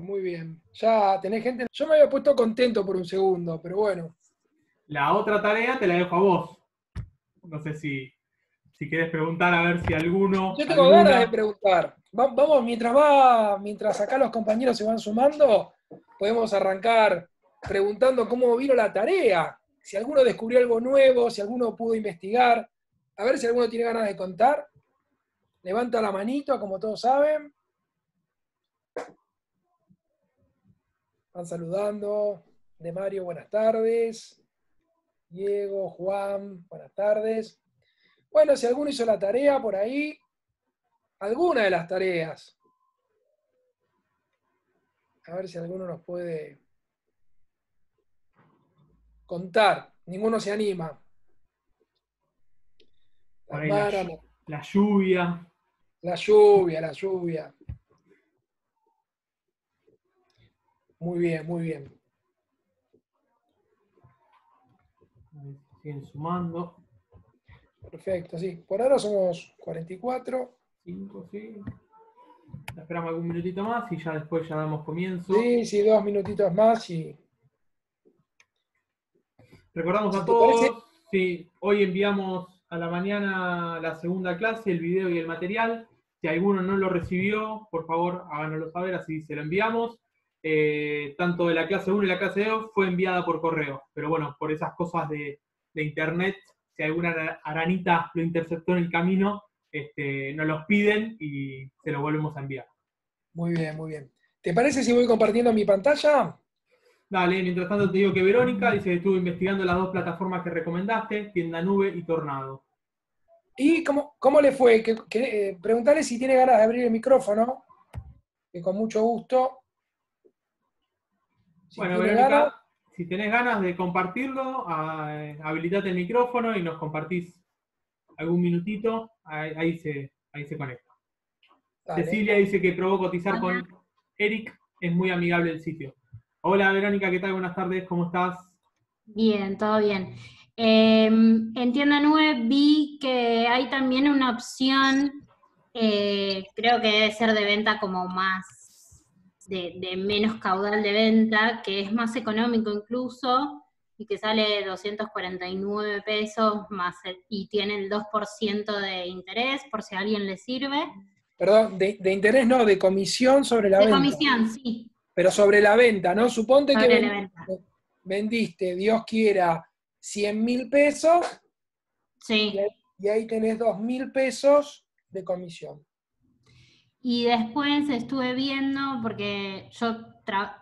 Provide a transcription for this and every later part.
muy bien. Ya tenés gente. Yo me había puesto contento por un segundo, pero bueno. La otra tarea te la dejo a vos. No sé si, si querés preguntar a ver si alguno. Yo tengo ganas de preguntar. vamos, mientras va, mientras acá los compañeros se van sumando, podemos arrancar preguntando cómo vino la tarea. Si alguno descubrió algo nuevo, si alguno pudo investigar. A ver si alguno tiene ganas de contar. Levanta la manito, como todos saben. Van saludando. De Mario, buenas tardes. Diego, Juan, buenas tardes. Bueno, si alguno hizo la tarea por ahí, alguna de las tareas. A ver si alguno nos puede contar. Ninguno se anima. La, la, lluvia. La lluvia, la lluvia. Muy bien, muy bien. Siguen sumando. Perfecto, sí. Por ahora somos 44. 5, sí. Esperamos algún minutito más y ya después ya damos comienzo. Sí, sí, dos minutitos más y. Recordamos a todos, sí, hoy enviamos a la mañana la segunda clase, el video y el material. Si alguno no lo recibió, por favor háganoslo saber, así se lo enviamos. Eh, tanto de la clase 1 y la clase 2, fue enviada por correo. Pero bueno, por esas cosas de, internet, si alguna aranita lo interceptó en el camino, este, nos los piden y se lo volvemos a enviar. Muy bien, muy bien. ¿Te parece si voy compartiendo mi pantalla? Dale, mientras tanto te digo que Verónica dice que estuvo investigando las dos plataformas que recomendaste, Tienda Nube y Tornado. ¿Y cómo, cómo le fue? Que, eh, preguntarle si tiene ganas de abrir el micrófono, que con mucho gusto bueno, Verónica, si tenés ganas de compartirlo, ah, habilitate el micrófono y nos compartís algún minutito, ahí, se, ahí se conecta. Cecilia dice que probó cotizar con Eric, es muy amigable el sitio. Hola Verónica, ¿qué tal? Buenas tardes, ¿cómo estás? Bien, todo bien. Em, en Tienda 9 vi que hay también una opción, eh, creo que debe ser de venta como más de, menos caudal de venta, que es más económico incluso, y que sale 249 pesos más eh, y tiene el 2% de interés, por si a alguien le sirve. Perdón, de, interés no, de comisión sobre la venta. De comisión, sí. Pero sobre la venta, ¿no? Suponte que vendiste, Dios quiera, 100 mil pesos. Y ahí, y tenés 2 mil pesos de comisión. Y después estuve viendo, porque yo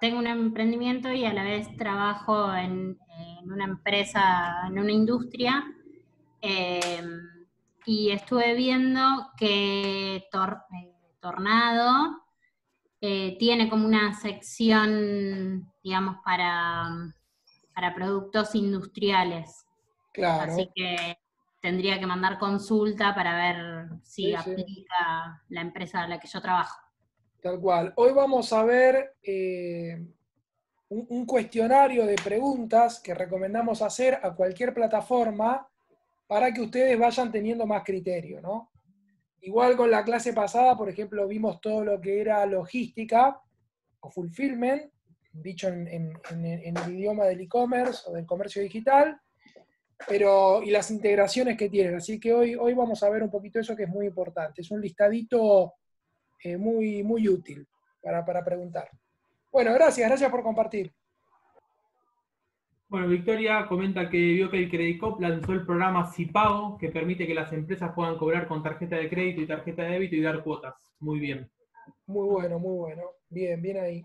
tengo un emprendimiento y a la vez trabajo en, una empresa, en una industria, em, y estuve viendo que eh, Tornado eh, tiene como una sección, digamos, para, para productos industriales. Claro. Así que tendría que mandar consulta para ver si aplica la empresa a la que yo trabajo. Tal cual. Hoy vamos a ver eh, un, cuestionario de preguntas que recomendamos hacer a cualquier plataforma para que ustedes vayan teniendo más criterio, Igual con la clase pasada, por ejemplo, vimos todo lo que era logística o fulfillment, dicho en el idioma del e-commerce o del comercio digital pero y las integraciones que tienen. Así que hoy, hoy vamos a ver un poquito eso que es muy importante. Es un listadito eh, muy, muy útil para, preguntar. Bueno, gracias, gracias por compartir. Bueno, Victoria comenta que vio que el Credit Cop lanzó el programa Cipao, que permite que las empresas puedan cobrar con tarjeta de crédito y tarjeta de débito y dar cuotas. Muy bien. Muy bueno, muy bueno. Bien, bien ahí.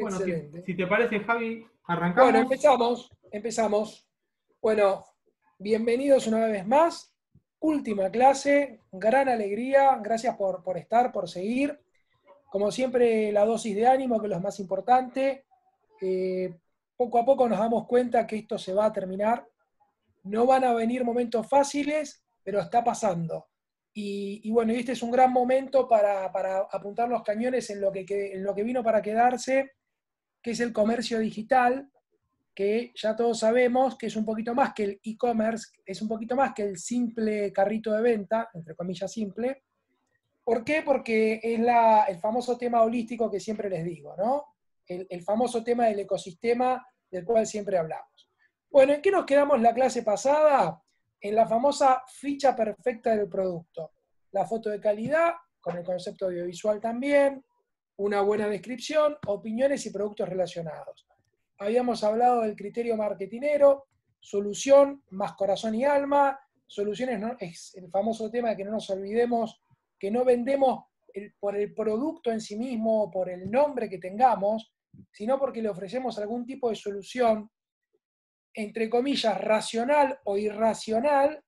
Bueno, Si, te parece, Javi, arrancamos. Bueno, empezamos, empezamos. Bueno, bienvenidos una vez más. Última clase, gran alegría, gracias por, por estar, por seguir. Como siempre, la dosis de ánimo, que es lo más importante. Eh, poco a poco nos damos cuenta que esto se va a terminar. No van a venir momentos fáciles, pero está pasando. Y, bueno, este es un gran momento para, apuntar los cañones en lo, que, en lo que vino para quedarse que es el comercio digital, que ya todos sabemos que es un poquito más que el e-commerce, es un poquito más que el simple carrito de venta, entre comillas simple. ¿Por qué? Porque es el famoso tema holístico que siempre les digo, ¿no? El, el famoso tema del ecosistema del cual siempre hablamos. Bueno, ¿en qué nos quedamos la clase pasada? En la famosa ficha perfecta del producto. La foto de calidad, con el concepto audiovisual también, una buena descripción, opiniones y productos relacionados. Habíamos hablado del criterio marketinero, solución más corazón y alma. Soluciones es el famoso tema de que no nos olvidemos que no vendemos por el producto en sí mismo o por el nombre que tengamos, sino porque le ofrecemos algún tipo de solución, entre comillas, racional o irracional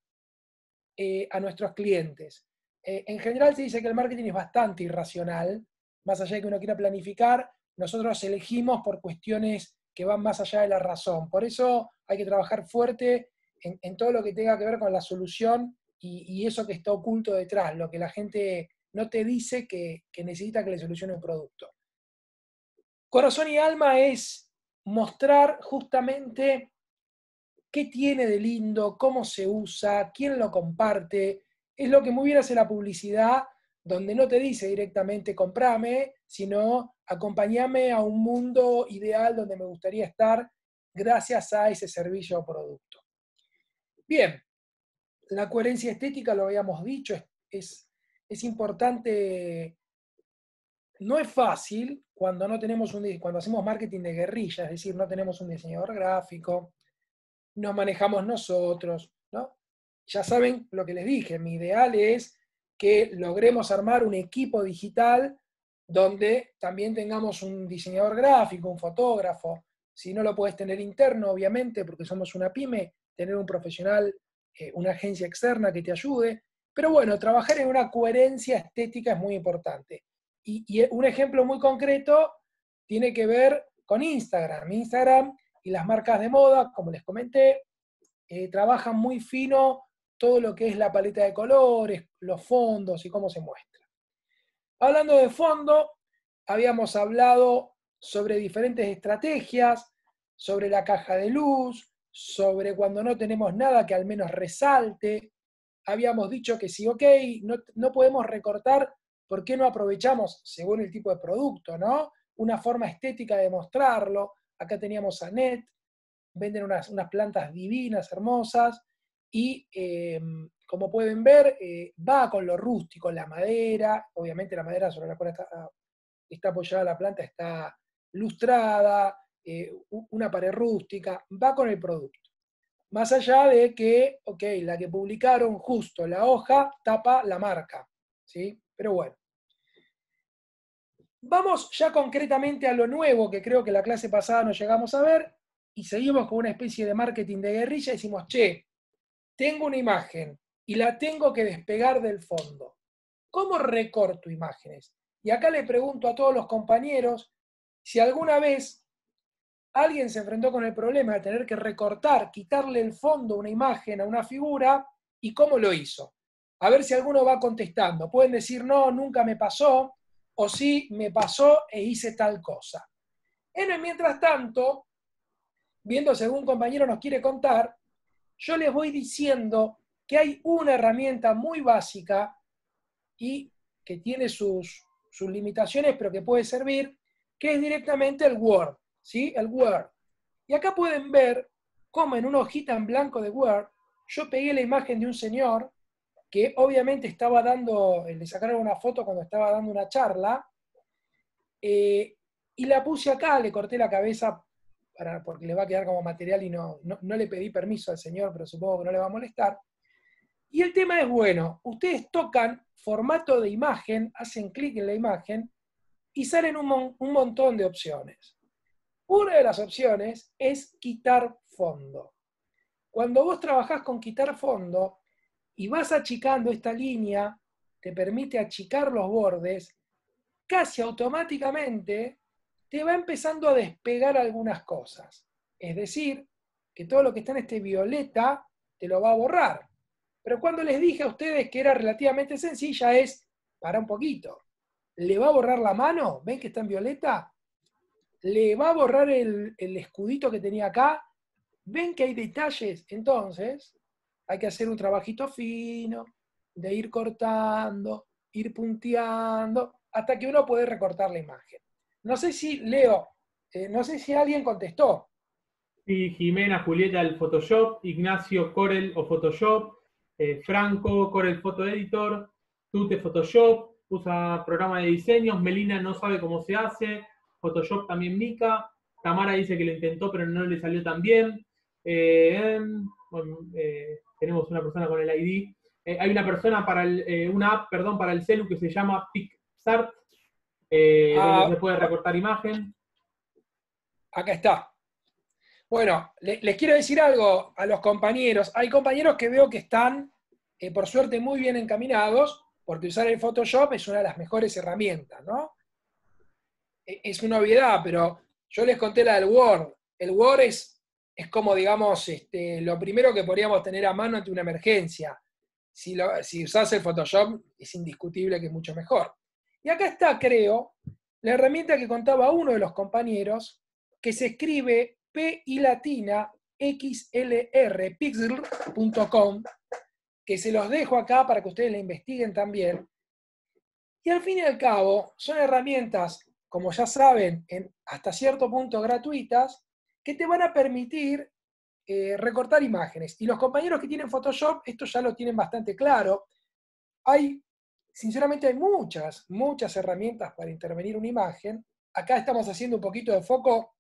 eh, a nuestros clientes. Eh, en general se dice que el marketing es bastante irracional, más allá de que uno quiera planificar, nosotros elegimos por cuestiones que van más allá de la razón. Por eso hay que trabajar fuerte en, todo lo que tenga que ver con la solución y, eso que está oculto detrás, lo que la gente no te dice que, que necesita que le solucione un producto. Corazón y alma es mostrar justamente qué tiene de lindo, cómo se usa, quién lo comparte. Es lo que muy bien hace la publicidad donde no te dice directamente comprame, sino acompáñame a un mundo ideal donde me gustaría estar gracias a ese servicio o producto. Bien, la coherencia estética, lo habíamos dicho, es, importante no es fácil cuando no tenemos un cuando hacemos marketing de guerrilla, es decir, no tenemos un diseñador gráfico, nos manejamos nosotros, ¿no? Ya saben lo que les dije, mi ideal es que logremos armar un equipo digital donde también tengamos un diseñador gráfico, un fotógrafo. Si no lo puedes tener interno, obviamente, porque somos una pyme, tener un profesional, eh, una agencia externa que te ayude. Pero bueno, trabajar en una coherencia estética es muy importante. Y, un ejemplo muy concreto tiene que ver con Instagram. Instagram y las marcas de moda, como les comenté, eh, trabajan muy fino todo lo que es la paleta de colores, los fondos y cómo se muestra. Hablando de fondo, habíamos hablado sobre diferentes estrategias, sobre la caja de luz, sobre cuando no tenemos nada que al menos resalte. Habíamos dicho que si, ok, no, podemos recortar, ¿por qué no aprovechamos, según el tipo de producto, ¿no? Una forma estética de mostrarlo. Acá teníamos a Net, venden unas plantas divinas, hermosas, y em, como pueden ver, eh, va con lo rústico, la madera, obviamente la madera sobre la cual está, ah, apoyada la planta está lustrada, eh, una pared rústica, va con el producto. Más allá de que, ok, la que publicaron justo la hoja tapa la marca, ¿sí? Pero bueno. Vamos ya concretamente a lo nuevo que creo que la clase pasada no llegamos a ver y seguimos con una especie de marketing de guerrilla. Decimos, che, tengo una imagen y la tengo que despegar del fondo. ¿Cómo recorto imágenes? Y acá le pregunto a todos los compañeros si alguna vez alguien se enfrentó con el problema de tener que recortar, quitarle el fondo a una imagen, a una figura, y cómo lo hizo. A ver si alguno va contestando. Pueden decir, no, nunca me pasó, o sí, me pasó e hice tal cosa. En el mientras tanto, viendo según un compañero nos quiere contar, yo les voy diciendo que hay una herramienta muy básica y que tiene sus, limitaciones, pero que puede servir, que es directamente el Word, ¿sí? El Word. Y acá pueden ver cómo en una hojita en blanco de Word yo pegué la imagen de un señor que obviamente estaba dando, eh, le sacaron una foto cuando estaba dando una charla, eh, y la puse acá, le corté la cabeza porque le va a quedar como material y no, no, le pedí permiso al señor, pero supongo que no le va a molestar. Y el tema es bueno, ustedes tocan formato de imagen, hacen clic en la imagen y salen un, un, montón de opciones. Una de las opciones es quitar fondo. Cuando vos trabajás con quitar fondo y vas achicando esta línea, te permite achicar los bordes, casi automáticamente te va empezando a despegar algunas cosas. Es decir, que todo lo que está en este violeta te lo va a borrar. Pero cuando les dije a ustedes que era relativamente sencilla es, para un poquito, ¿le va a borrar la mano? ¿Ven que está en violeta? ¿Le va a borrar el, el escudito que tenía acá? ¿Ven que hay detalles? Entonces, hay que hacer un trabajito fino, de ir cortando, ir punteando, hasta que uno puede recortar la imagen. No sé si, Leo, eh, no sé si alguien contestó. Sí, Jimena, Julieta, el Photoshop, Ignacio, Corel o Photoshop, eh, Franco, Corel Photo Editor, Tute Photoshop, usa programa de diseños, Melina no sabe cómo se hace, Photoshop también Mica, Tamara dice que lo intentó pero no le salió tan bien. Eh, em, tenemos una persona con el ID. hay una persona para el, una app, perdón, para el celu que se llama PixArt, eh, ah. se puede recortar imagen. Acá está. Bueno, les quiero decir algo a los compañeros. Hay compañeros que veo que están, eh, por suerte, muy bien encaminados, porque usar el Photoshop es una de las mejores herramientas, ¿no? E, es una obviedad, pero yo les conté la del Word. El Word es, como, digamos, este, lo primero que podríamos tener a mano ante una emergencia. Si, lo, si usás el Photoshop, es indiscutible que es mucho mejor. Y acá está, creo, la herramienta que contaba uno de los compañeros, que se escribe P y latina que se los dejo acá para que ustedes la investiguen también. Y al fin y al cabo, son herramientas, como ya saben, hasta cierto punto gratuitas, que te van a permitir eh, recortar imágenes. Y los compañeros que tienen Photoshop, esto ya lo tienen bastante claro. Hay sinceramente hay muchas, muchas herramientas para intervenir una imagen. Acá estamos haciendo un poquito de foco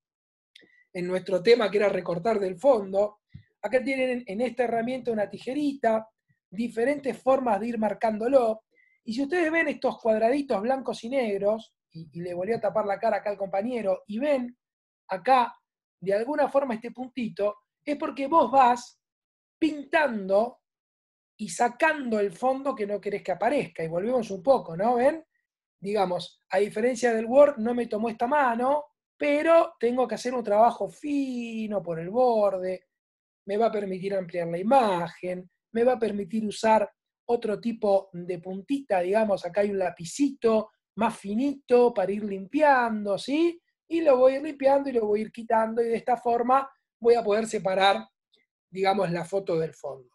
en nuestro tema que era recortar del fondo. Acá tienen en esta herramienta una tijerita, diferentes formas de ir marcándolo. Y si ustedes ven estos cuadraditos blancos y negros, y, le volví a tapar la cara acá al compañero, y ven acá de alguna forma este puntito, es porque vos vas pintando y sacando el fondo que no querés que aparezca. Y volvemos un poco, ¿no? ¿Ven? Digamos, a diferencia del Word, no me tomó esta mano, pero tengo que hacer un trabajo fino por el borde, me va a permitir ampliar la imagen, me va a permitir usar otro tipo de puntita, digamos, acá hay un lapicito más finito para ir limpiando, ¿sí? Y lo voy a ir limpiando y lo voy a ir quitando y de esta forma voy a poder separar, digamos, la foto del fondo.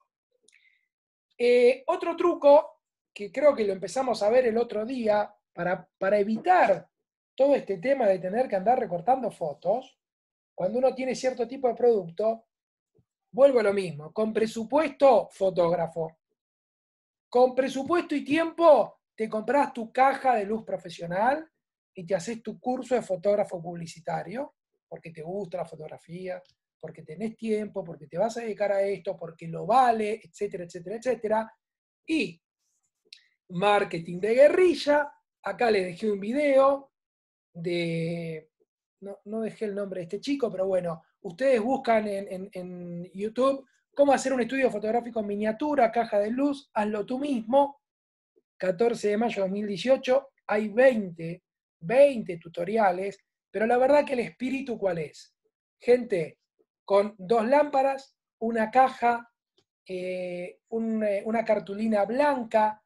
Eh, otro truco que creo que lo empezamos a ver el otro día para, para evitar todo este tema de tener que andar recortando fotos, cuando uno tiene cierto tipo de producto, vuelvo a lo mismo, con presupuesto fotógrafo, con presupuesto y tiempo te compras tu caja de luz profesional y te haces tu curso de fotógrafo publicitario, porque te gusta la fotografía, porque tenés tiempo, porque te vas a dedicar a esto, porque lo vale, etcétera, etcétera, etcétera. Y marketing de guerrilla, acá les dejé un video de, no, dejé el nombre de este chico, pero bueno, ustedes buscan en, en YouTube cómo hacer un estudio fotográfico en miniatura, caja de luz, hazlo tú mismo, 14 de mayo de 2018, hay 20, 20 tutoriales, pero la verdad que el espíritu cuál es. Gente, con dos lámparas, una caja, eh, eh, una cartulina blanca,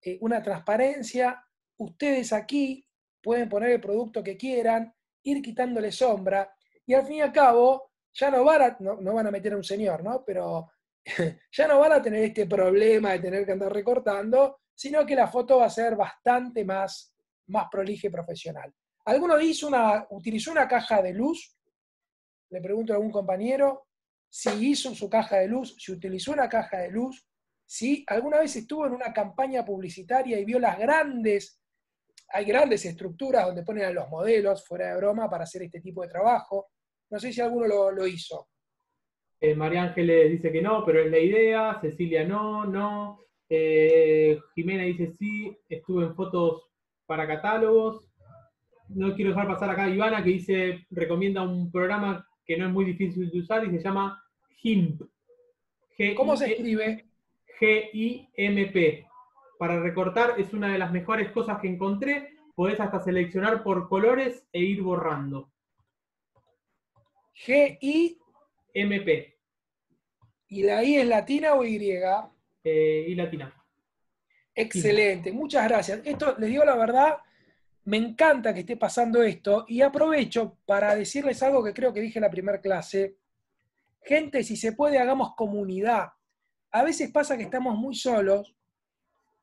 eh, una transparencia. Ustedes aquí pueden poner el producto que quieran, ir quitándole sombra y al fin y al cabo ya no van a, no, van a meter a un señor, ¿no? Pero ya no van a tener este problema de tener que andar recortando, sino que la foto va a ser bastante más, más prolija y profesional. Alguno hizo una, utilizó una caja de luz le pregunto a algún compañero si hizo su caja de luz, si utilizó una caja de luz, si alguna vez estuvo en una campaña publicitaria y vio las grandes, hay grandes estructuras donde ponen a los modelos, fuera de broma, para hacer este tipo de trabajo. No sé si alguno lo, hizo. Eh, María Ángeles dice que no, pero es la idea, Cecilia no, no. Eh, Jimena dice sí, estuve en fotos para catálogos. No quiero dejar pasar acá a Ivana que dice, recomienda un programa que no es muy difícil de usar y se llama GIMP. ¿Cómo se escribe? G-I-M-P. Para recortar es una de las mejores cosas que encontré. Podés hasta seleccionar por colores e ir borrando. G-I-M-P. ¿Y la I es latina o Y? Eh, y latina. Excelente, muchas gracias. Esto, les digo la verdad, me encanta que esté pasando esto y aprovecho para decirles algo que creo que dije en la primera clase. Gente, si se puede, hagamos comunidad. A veces pasa que estamos muy solos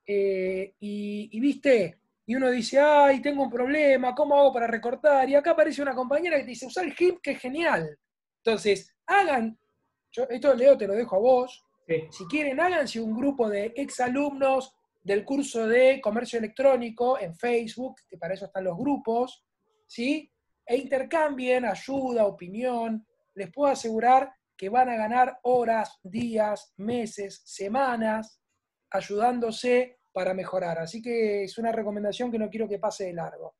eh, y, viste, y uno dice, ay, tengo un problema, ¿cómo hago para recortar? Y acá aparece una compañera que dice, usa el hip, que genial. Entonces, hagan, yo, esto Leo te lo dejo a vos, si quieren, háganse un grupo de exalumnos, del curso de comercio electrónico en Facebook, que para eso están los grupos, ¿sí? E intercambien ayuda, opinión. Les puedo asegurar que van a ganar horas, días, meses, semanas, ayudándose para mejorar. Así que es una recomendación que no quiero que pase de largo.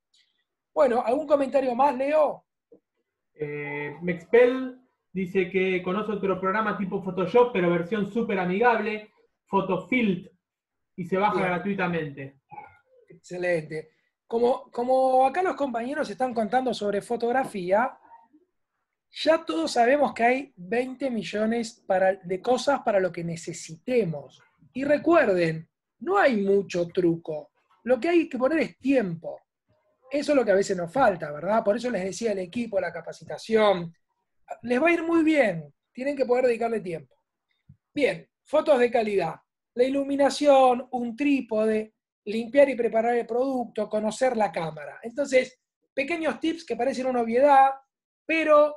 Bueno, ¿algún comentario más, Leo? Eh, Mexpel dice que conoce otro programa tipo Photoshop, pero versión súper amigable. Photofilt y se baja gratuitamente. Excelente. Como, como acá los compañeros están contando sobre fotografía, ya todos sabemos que hay 20 millones para, de cosas para lo que necesitemos. Y recuerden, no hay mucho truco. Lo que hay que poner es tiempo. Eso es lo que a veces nos falta, ¿verdad? Por eso les decía el equipo, la capacitación. Les va a ir muy bien. Tienen que poder dedicarle tiempo. Bien, fotos de calidad la iluminación, un trípode, limpiar y preparar el producto, conocer la cámara. Entonces, pequeños tips que parecen una obviedad, pero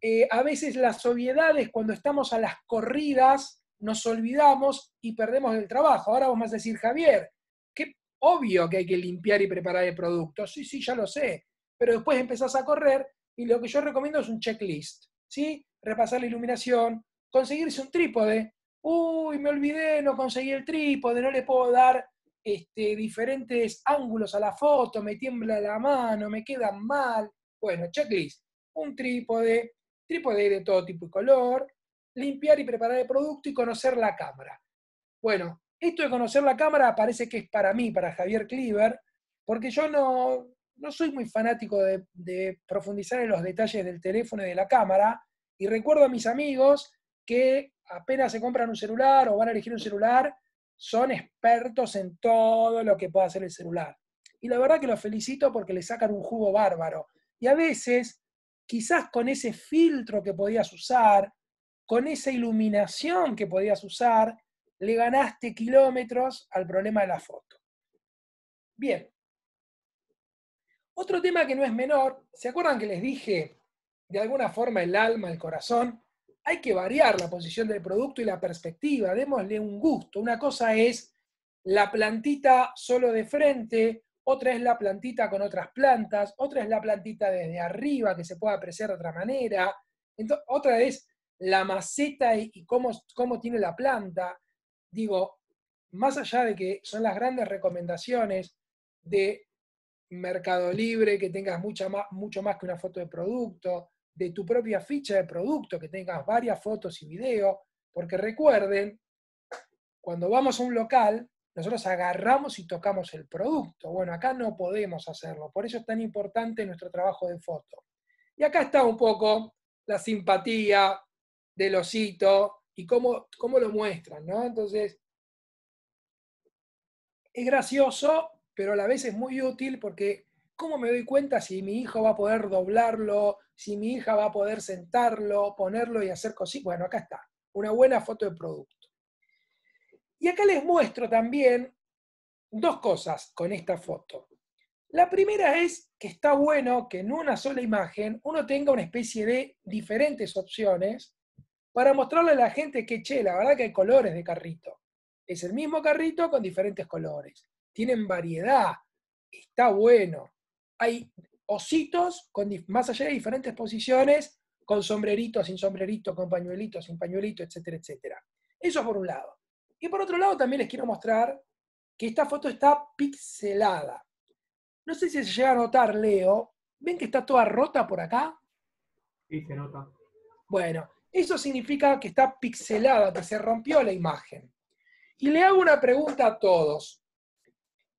eh, a veces las obviedades cuando estamos a las corridas nos olvidamos y perdemos el trabajo. Ahora vamos a decir, Javier, qué obvio que hay que limpiar y preparar el producto. Sí, sí, ya lo sé, pero después empezás a correr y lo que yo recomiendo es un checklist, ¿sí? Repasar la iluminación, conseguirse un trípode, uy, me olvidé, no conseguí el trípode, no le puedo dar este, diferentes ángulos a la foto, me tiembla la mano, me queda mal. Bueno, checklist, un trípode, trípode de todo tipo y color, limpiar y preparar el producto y conocer la cámara. Bueno, esto de conocer la cámara parece que es para mí, para Javier Cleaver, porque yo no, soy muy fanático de, de profundizar en los detalles del teléfono y de la cámara, y recuerdo a mis amigos que apenas se compran un celular o van a elegir un celular, son expertos en todo lo que pueda hacer el celular. Y la verdad que los felicito porque le sacan un jugo bárbaro. Y a veces, quizás con ese filtro que podías usar, con esa iluminación que podías usar, le ganaste kilómetros al problema de la foto. Bien. Otro tema que no es menor, ¿se acuerdan que les dije de alguna forma el alma, el corazón? hay que variar la posición del producto y la perspectiva, démosle un gusto. Una cosa es la plantita solo de frente, otra es la plantita con otras plantas, otra es la plantita desde arriba que se pueda apreciar de otra manera, otra es la maceta y, cómo, tiene la planta. Digo, más allá de que son las grandes recomendaciones de Mercado Libre, que tengas mucho más que una foto de producto, de tu propia ficha de producto, que tengas varias fotos y videos, porque recuerden, cuando vamos a un local, nosotros agarramos y tocamos el producto. Bueno, acá no podemos hacerlo, por eso es tan importante nuestro trabajo de foto. Y acá está un poco la simpatía del osito y cómo, cómo lo muestran, ¿no? Entonces, es gracioso, pero a la vez es muy útil porque ¿Cómo me doy cuenta si mi hijo va a poder doblarlo, si mi hija va a poder sentarlo, ponerlo y hacer cositas? Bueno, acá está, una buena foto de producto. Y acá les muestro también dos cosas con esta foto. La primera es que está bueno que en una sola imagen uno tenga una especie de diferentes opciones para mostrarle a la gente que, che, la verdad que hay colores de carrito. Es el mismo carrito con diferentes colores. Tienen variedad. Está bueno hay ositos, con, más allá de diferentes posiciones, con sombrerito, sin sombrerito, con pañuelito, sin pañuelito, etcétera, etcétera. Eso por un lado. Y por otro lado también les quiero mostrar que esta foto está pixelada. No sé si se llega a notar, Leo. ¿Ven que está toda rota por acá? Sí, se nota. Bueno, eso significa que está pixelada, que se rompió la imagen. Y le hago una pregunta a todos.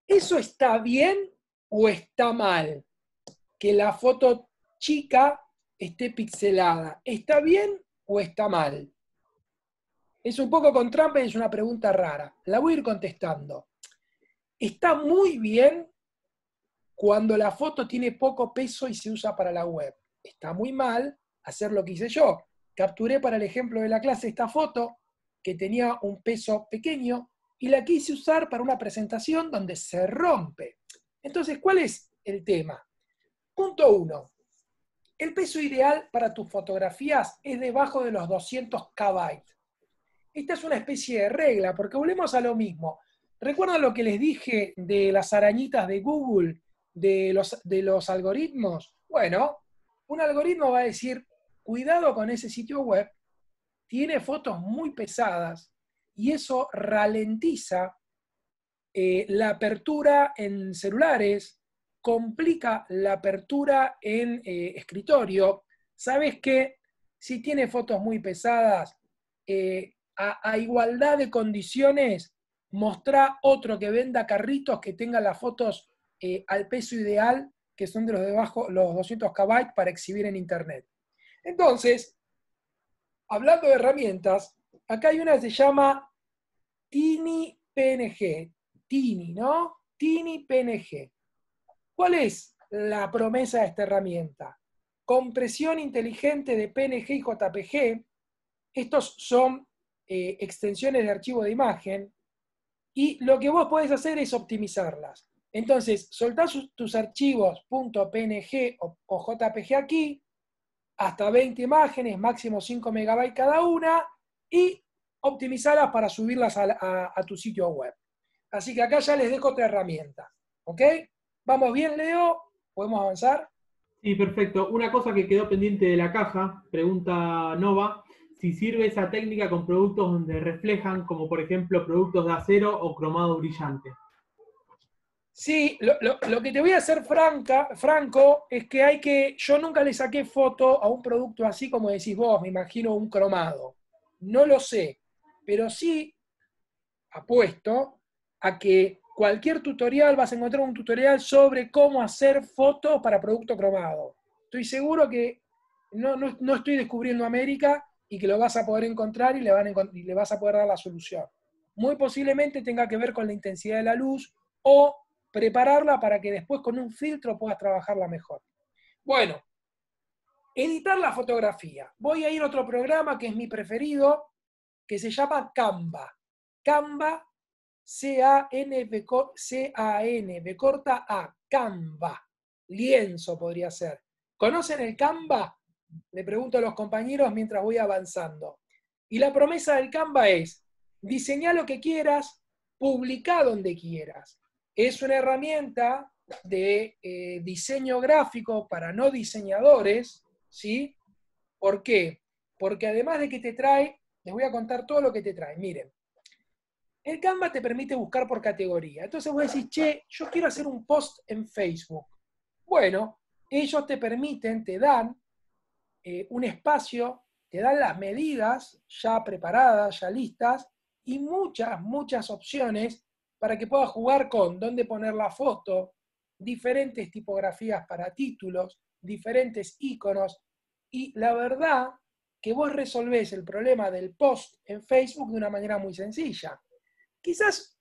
¿Eso está bien o está mal que la foto chica esté pixelada? ¿Está bien o está mal? Es un poco con trampa y es una pregunta rara. La voy a ir contestando. Está muy bien cuando la foto tiene poco peso y se usa para la web. Está muy mal hacer lo que hice yo. Capturé para el ejemplo de la clase esta foto que tenía un peso pequeño y la quise usar para una presentación donde se rompe entonces, ¿cuál es el tema? Punto uno. El peso ideal para tus fotografías es debajo de los 200 KB. Esta es una especie de regla, porque volvemos a lo mismo. ¿Recuerdan lo que les dije de las arañitas de Google, de los, de los algoritmos? Bueno, un algoritmo va a decir, cuidado con ese sitio web, tiene fotos muy pesadas y eso ralentiza eh, la apertura en celulares complica la apertura en eh, escritorio. Sabes que si tiene fotos muy pesadas, eh, a, igualdad de condiciones, mostrá otro que venda carritos que tenga las fotos al peso ideal, que son de los debajo, los 200 KB para exhibir en Internet. Entonces, hablando de herramientas, acá hay una que se llama PNG. Tini, ¿no? Tini PNG. ¿Cuál es la promesa de esta herramienta? Compresión inteligente de PNG y JPG. Estos son eh, extensiones de archivo de imagen. Y lo que vos podés hacer es optimizarlas. Entonces, soltás tus archivos .png o, JPG aquí, hasta 20 imágenes, máximo 5 megabytes cada una, y optimizarlas para subirlas a tu sitio web. Así que acá ya les dejo otra herramienta. ¿Ok? ¿Vamos bien, Leo? ¿Podemos avanzar? Sí, perfecto. Una cosa que quedó pendiente de la caja, pregunta Nova, si sirve esa técnica con productos donde reflejan, como por ejemplo productos de acero o cromado brillante. Sí, lo, que te voy a hacer franca, franco es que hay que, yo nunca le saqué foto a un producto así como decís vos, me imagino un cromado. No lo sé, pero sí apuesto a que cualquier tutorial vas a encontrar un tutorial sobre cómo hacer fotos para producto cromado. Estoy seguro que no, estoy descubriendo América y que lo vas a poder encontrar y le, van y le vas a poder dar la solución. Muy posiblemente tenga que ver con la intensidad de la luz o prepararla para que después con un filtro puedas trabajarla mejor. Bueno, editar la fotografía. Voy a ir a otro programa que es mi preferido, que se llama Canva. Canva C-A-N-B -A corta A, Canva, lienzo podría ser. ¿Conocen el Canva? Le pregunto a los compañeros mientras voy avanzando. Y la promesa del Canva es, diseña lo que quieras, publica donde quieras. Es una herramienta de eh, diseño gráfico para no diseñadores, ¿sí? ¿Por qué? Porque además de que te trae, les voy a contar todo lo que te trae. Miren, el Canva te permite buscar por categoría. Entonces vos decís, che, yo quiero hacer un post en Facebook. Bueno, ellos te permiten, te dan eh, un espacio, te dan las medidas ya preparadas, ya listas, y muchas, muchas opciones para que puedas jugar con dónde poner la foto, diferentes tipografías para títulos, diferentes iconos. Y la verdad que vos resolvés el problema del post en Facebook de una manera muy sencilla. Quizás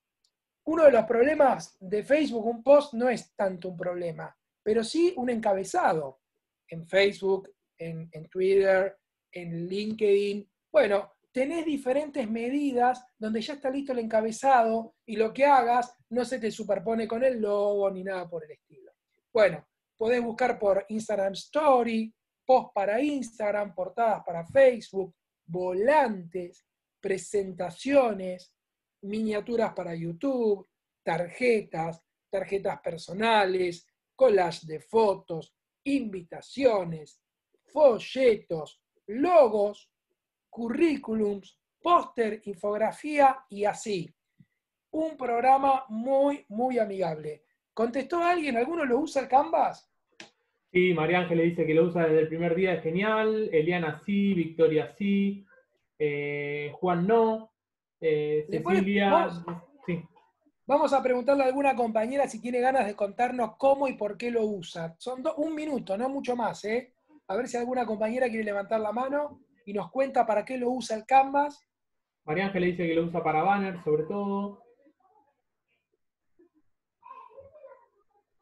uno de los problemas de Facebook, un post no es tanto un problema, pero sí un encabezado en Facebook, en, Twitter, en LinkedIn. Bueno, tenés diferentes medidas donde ya está listo el encabezado y lo que hagas no se te superpone con el logo ni nada por el estilo. Bueno, podés buscar por Instagram Story, post para Instagram, portadas para Facebook, volantes, presentaciones, miniaturas para YouTube, tarjetas, tarjetas personales, collage de fotos, invitaciones, folletos, logos, currículums, póster, infografía y así. Un programa muy, muy amigable. ¿Contestó alguien? ¿Alguno lo usa el Canvas? Sí, María Ángel dice que lo usa desde el primer día, es genial. Eliana sí, Victoria sí, eh, Juan no. Eh, Cecilia. Vamos, vamos, a preguntarle a alguna compañera si tiene ganas de contarnos cómo y por qué lo usa. Son un minuto, no mucho más, ¿eh? A ver si alguna compañera quiere levantar la mano y nos cuenta para qué lo usa el Canvas. María le dice que lo usa para banner, sobre todo.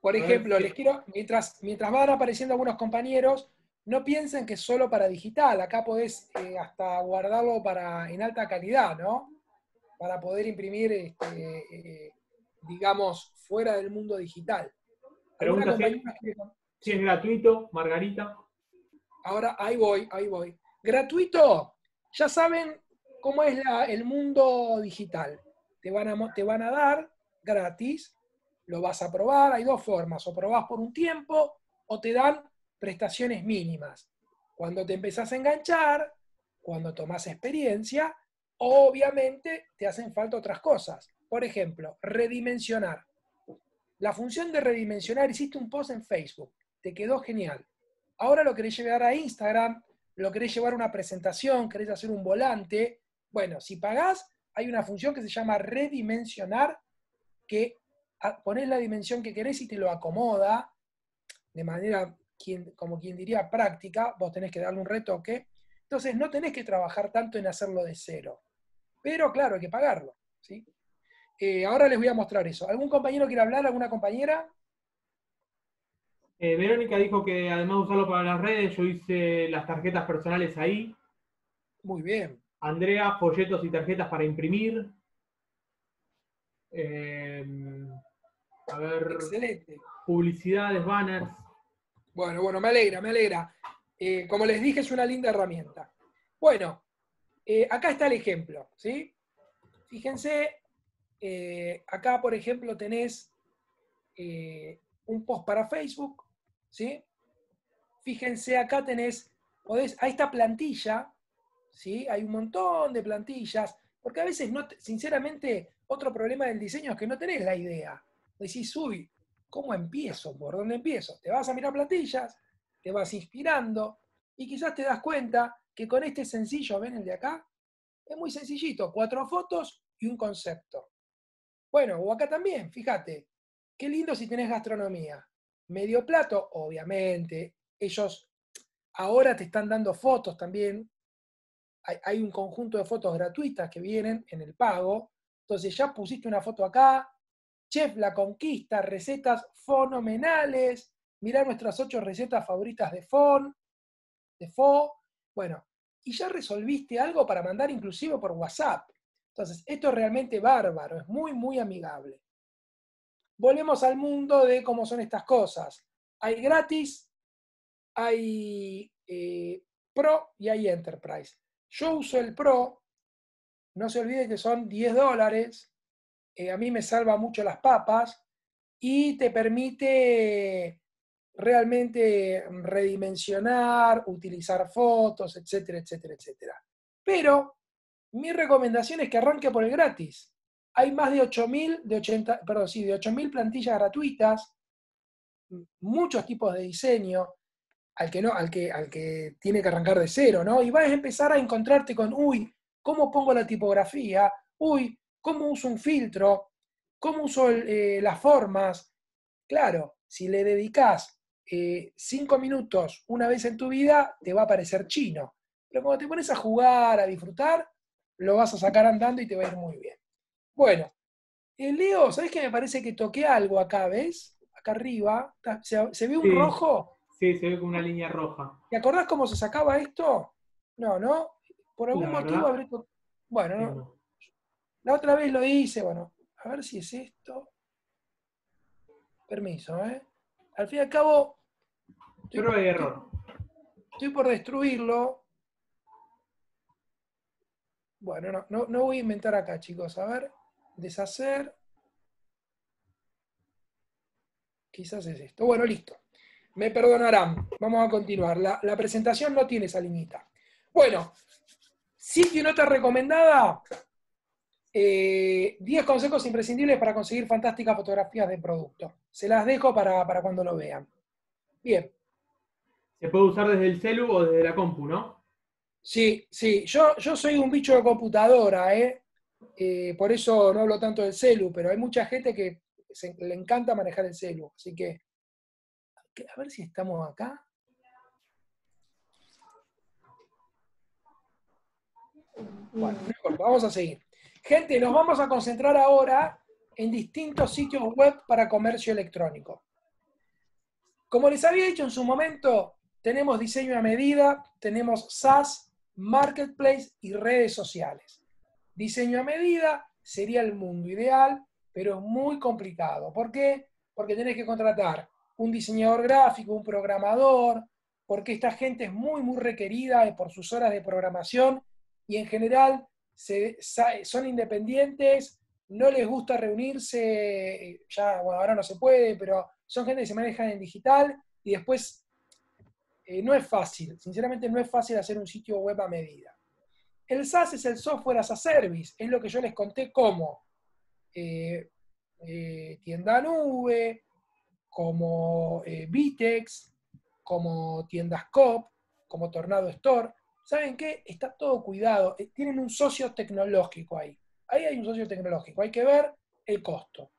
Por ejemplo, les quiero, mientras, van apareciendo algunos compañeros, no piensen que es solo para digital, acá podés eh, hasta guardarlo para, en alta calidad, ¿no? para poder imprimir, este, eh, digamos, fuera del mundo digital. Pregunta si, es gratuito, Margarita. Ahora, ahí voy, ahí voy. Gratuito, ya saben cómo es el mundo digital. Te van, a, te van a dar gratis, lo vas a probar, hay dos formas, o probás por un tiempo o te dan prestaciones mínimas. Cuando te empezás a enganchar, cuando tomás experiencia, Obviamente te hacen falta otras cosas. Por ejemplo, redimensionar. La función de redimensionar, hiciste un post en Facebook, te quedó genial. Ahora lo querés llevar a Instagram, lo querés llevar a una presentación, querés hacer un volante. Bueno, si pagás, hay una función que se llama redimensionar, que ponés la dimensión que querés y te lo acomoda de manera, como quien diría, práctica. Vos tenés que darle un retoque. Entonces no tenés que trabajar tanto en hacerlo de cero pero claro, hay que pagarlo. ¿sí? Eh, ahora les voy a mostrar eso. ¿Algún compañero quiere hablar? ¿Alguna compañera? Eh, Verónica dijo que además de usarlo para las redes, yo hice las tarjetas personales ahí. Muy bien. Andrea, folletos y tarjetas para imprimir. Eh, a ver. Excelente. Publicidades, banners. Bueno, bueno, me alegra, me alegra. como les dije, es una linda herramienta. Bueno, eh, acá está el ejemplo, ¿sí? Fíjense, eh, acá por ejemplo tenés eh, un post para Facebook, ¿sí? Fíjense, acá tenés, podés, a esta plantilla, ¿sí? Hay un montón de plantillas, porque a veces, no, sinceramente, otro problema del diseño es que no tenés la idea. Decís, uy, ¿cómo empiezo? ¿Por dónde empiezo? Te vas a mirar plantillas, te vas inspirando y quizás te das cuenta que con este sencillo, ven el de acá, es muy sencillito, cuatro fotos y un concepto. Bueno, o acá también, fíjate, qué lindo si tenés gastronomía. Medio plato, obviamente, ellos ahora te están dando fotos también. Hay, un conjunto de fotos gratuitas que vienen en el pago. Entonces ya pusiste una foto acá, Chef La Conquista, recetas fenomenales. Mirá nuestras ocho recetas favoritas de Fon, de Fo. Bueno, y ya resolviste algo para mandar inclusive por WhatsApp. Entonces, esto es realmente bárbaro, es muy, muy amigable. Volvemos al mundo de cómo son estas cosas. Hay gratis, hay eh, pro y hay enterprise. Yo uso el pro, no se olvide que son 10 dólares, eh, a mí me salva mucho las papas y te permite realmente mm, redimensionar, utilizar fotos, etcétera, etcétera, etcétera. Pero mi recomendación es que arranque por el gratis. Hay más de 8.000 de 80, perdón, sí, de plantillas gratuitas, muchos tipos de diseño, al que no, al que, al que tiene que arrancar de cero, ¿no? Y vas a empezar a encontrarte con, uy, ¿cómo pongo la tipografía? Uy, ¿cómo uso un filtro? ¿Cómo uso eh, las formas? Claro, si le dedicas eh, cinco minutos una vez en tu vida te va a parecer chino. Pero cuando te pones a jugar, a disfrutar, lo vas a sacar andando y te va a ir muy bien. Bueno, eh, Leo, ¿sabes que me parece que toqué algo acá, ves? Acá arriba. ¿Se, ve un rojo? Sí, se ve como una línea roja. ¿Te acordás cómo se sacaba esto? No, ¿no? Por algún motivo habré Bueno, La otra vez lo hice, bueno, a ver si es esto. Permiso, ¿eh? Al fin y al cabo, error. Estoy por destruirlo. Bueno, no, voy a inventar acá, chicos. A ver, deshacer. Quizás es esto. Bueno, listo. Me perdonarán. Vamos a continuar. La, presentación no tiene esa limita. Bueno, sitio y nota recomendada. Eh, 10 consejos imprescindibles para conseguir fantásticas fotografías de producto. Se las dejo para, para cuando lo vean. Bien se puede usar desde el celu o desde la compu, ¿no? Sí, sí, yo, yo soy un bicho de computadora, ¿eh? eh por eso no hablo tanto del celu, pero hay mucha gente que le encanta manejar el celu, así que a ver si estamos acá. Bueno, vamos a seguir. Gente, nos vamos a concentrar ahora en distintos sitios web para comercio electrónico. Como les había dicho en su momento, tenemos diseño a medida, tenemos SaaS, marketplace y redes sociales. Diseño a medida sería el mundo ideal, pero es muy complicado. ¿Por qué? Porque tenés que contratar un diseñador gráfico, un programador, porque esta gente es muy, muy requerida por sus horas de programación y en general se, son independientes, no les gusta reunirse, ya, ahora no se puede, pero son gente que se manejan en digital y después eh, no es fácil, sinceramente no es fácil hacer un sitio web a medida. El SaaS es el software as a service, es lo que yo les conté como eh, eh, tienda nube, como Vitex, como tiendas COP, como Tornado Store. ¿Saben qué? Está todo cuidado. Tienen un socio tecnológico ahí. Ahí hay un socio tecnológico. Hay que ver el costo.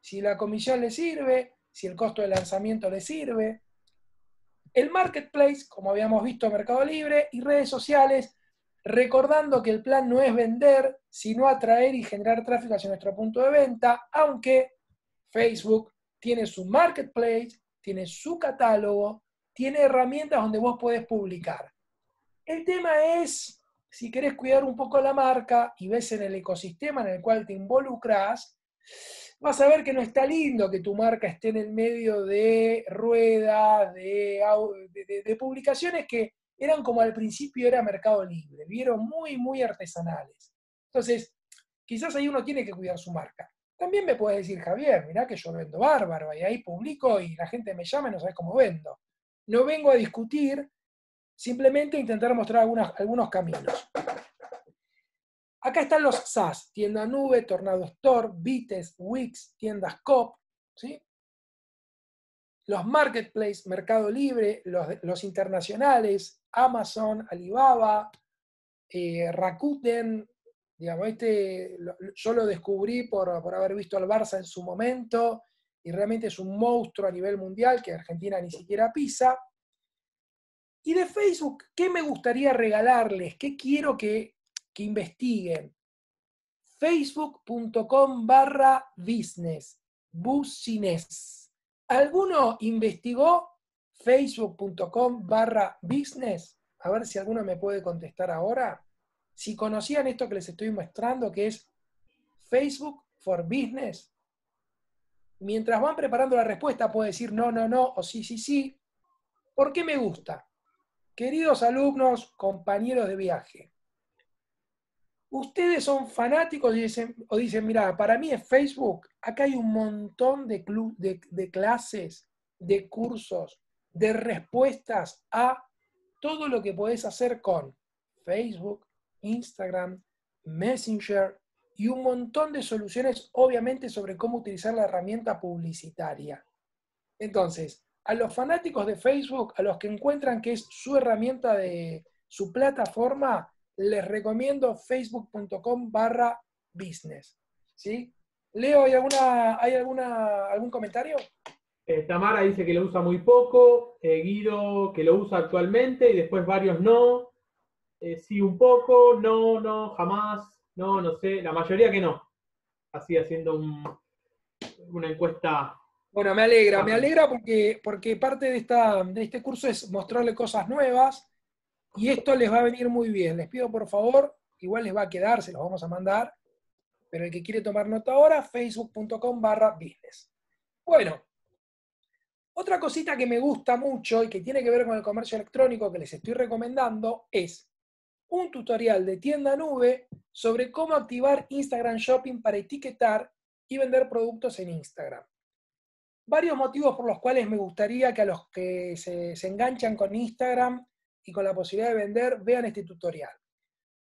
Si la comisión le sirve, si el costo de lanzamiento le sirve, el marketplace, como habíamos visto, Mercado Libre y redes sociales, recordando que el plan no es vender, sino atraer y generar tráfico hacia nuestro punto de venta, aunque Facebook tiene su marketplace, tiene su catálogo, tiene herramientas donde vos podés publicar. El tema es, si querés cuidar un poco la marca y ves en el ecosistema en el cual te involucras, vas a ver que no está lindo que tu marca esté en el medio de ruedas, de, publicaciones que eran como al principio era Mercado Libre, vieron muy, muy artesanales. Entonces, quizás ahí uno tiene que cuidar su marca. También me puedes decir, Javier, mirá que yo vendo bárbaro y ahí publico y la gente me llama y no sabes cómo vendo. No vengo a discutir, simplemente a intentar mostrar algunos caminos. Acá están los SaaS, tienda nube, Tornado Store, Vites, Wix, tiendas COP, ¿sí? los marketplaces, Mercado Libre, los, internacionales, Amazon, Alibaba, eh, Rakuten, digamos, este, yo lo descubrí por, por, haber visto al Barça en su momento y realmente es un monstruo a nivel mundial que Argentina ni siquiera pisa. Y de Facebook, ¿qué me gustaría regalarles? ¿Qué quiero que que investiguen facebook.com barra business, business. ¿Alguno investigó facebook.com barra business? A ver si alguno me puede contestar ahora. Si conocían esto que les estoy mostrando, que es Facebook for Business, mientras van preparando la respuesta, puede decir no, no, no, o sí, sí, sí. ¿Por qué me gusta? Queridos alumnos, compañeros de viaje, ustedes son fanáticos y dicen, o dicen, mira, para mí es Facebook, acá hay un montón de, de, clases, de cursos, de respuestas a todo lo que podés hacer con Facebook, Instagram, Messenger y un montón de soluciones, obviamente, sobre cómo utilizar la herramienta publicitaria. Entonces, a los fanáticos de Facebook, a los que encuentran que es su herramienta de su plataforma, les recomiendo facebook.com barra business. ¿sí? Leo, ¿hay, alguna, ¿hay alguna, algún comentario? Eh, Tamara dice que lo usa muy poco, eh, Guido que lo usa actualmente y después varios no, eh, sí un poco, no, no, jamás, no, no sé, la mayoría que no. Así haciendo una encuesta. Bueno, me alegra, me alegra porque, porque parte de, esta, de este curso es mostrarle cosas nuevas, y esto les va a venir muy bien. Les pido por favor, igual les va a quedar, se los vamos a mandar. Pero el que quiere tomar nota ahora, facebook.com barra business. Bueno, otra cosita que me gusta mucho y que tiene que ver con el comercio electrónico que les estoy recomendando es un tutorial de tienda nube sobre cómo activar Instagram Shopping para etiquetar y vender productos en Instagram. Varios motivos por los cuales me gustaría que a los que se, se enganchan con Instagram y con la posibilidad de vender, vean este tutorial.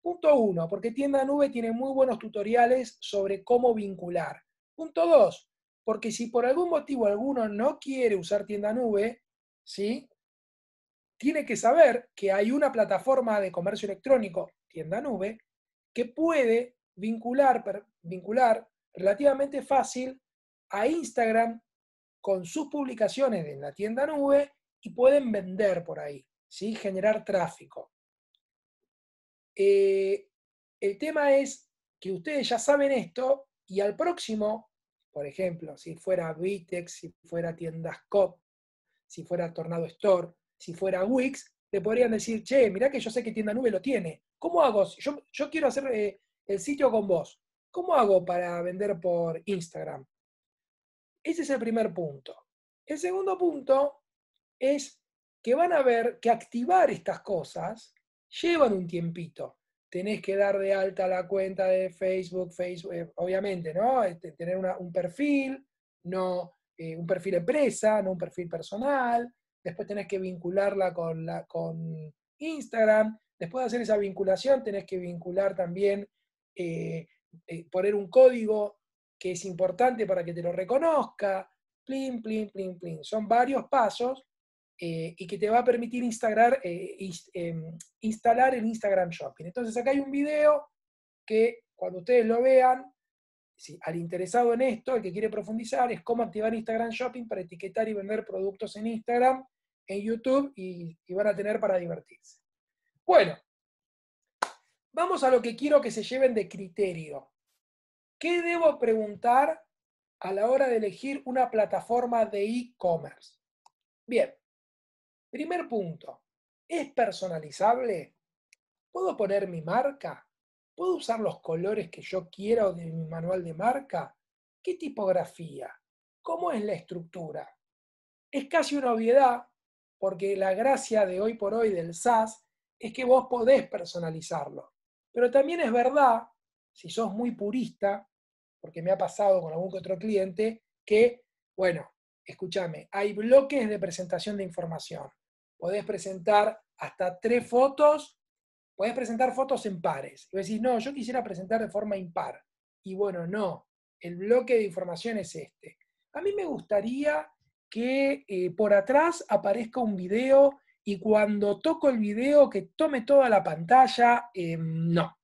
Punto uno, porque Tienda Nube tiene muy buenos tutoriales sobre cómo vincular. Punto dos, porque si por algún motivo alguno no quiere usar Tienda Nube, ¿sí? tiene que saber que hay una plataforma de comercio electrónico, Tienda Nube, que puede vincular, vincular relativamente fácil a Instagram con sus publicaciones en la tienda nube y pueden vender por ahí. ¿sí? generar tráfico. Eh, el tema es que ustedes ya saben esto y al próximo, por ejemplo, si fuera Vitex, si fuera Tiendas Cop, si fuera Tornado Store, si fuera Wix, te podrían decir, che, mirá que yo sé que Tienda Nube lo tiene. ¿Cómo hago? Yo, yo quiero hacer eh, el sitio con vos. ¿Cómo hago para vender por Instagram? Ese es el primer punto. El segundo punto es que van a ver que activar estas cosas llevan un tiempito. Tenés que dar de alta la cuenta de Facebook, Facebook eh, obviamente, ¿no? Este, tener un perfil, no eh, un perfil empresa, no un perfil personal. Después tenés que vincularla con, la, con Instagram. Después de hacer esa vinculación, tenés que vincular también, eh, poner un código que es importante para que te lo reconozca. Plin, plin, plin, plin. Son varios pasos eh, y que te va a permitir instalar, eh, em, instalar el Instagram Shopping. Entonces acá hay un video que cuando ustedes lo vean, si al interesado en esto, el que quiere profundizar, es cómo activar Instagram Shopping para etiquetar y vender productos en Instagram, en YouTube y, y, van a tener para divertirse. Bueno, vamos a lo que quiero que se lleven de criterio. ¿Qué debo preguntar a la hora de elegir una plataforma de e-commerce? Bien, Primer punto, ¿es personalizable? ¿Puedo poner mi marca? ¿Puedo usar los colores que yo quiera o de mi manual de marca? ¿Qué tipografía? ¿Cómo es la estructura? Es casi una obviedad, porque la gracia de hoy por hoy del SAS es que vos podés personalizarlo. Pero también es verdad, si sos muy purista, porque me ha pasado con algún que otro cliente, que, bueno, escúchame, hay bloques de presentación de información podés presentar hasta tres fotos, podés presentar fotos en pares. Y decís, no, yo quisiera presentar de forma impar. Y bueno, no, el bloque de información es este. A mí me gustaría que eh, por atrás aparezca un video y cuando toco el video que tome toda la pantalla, em, no.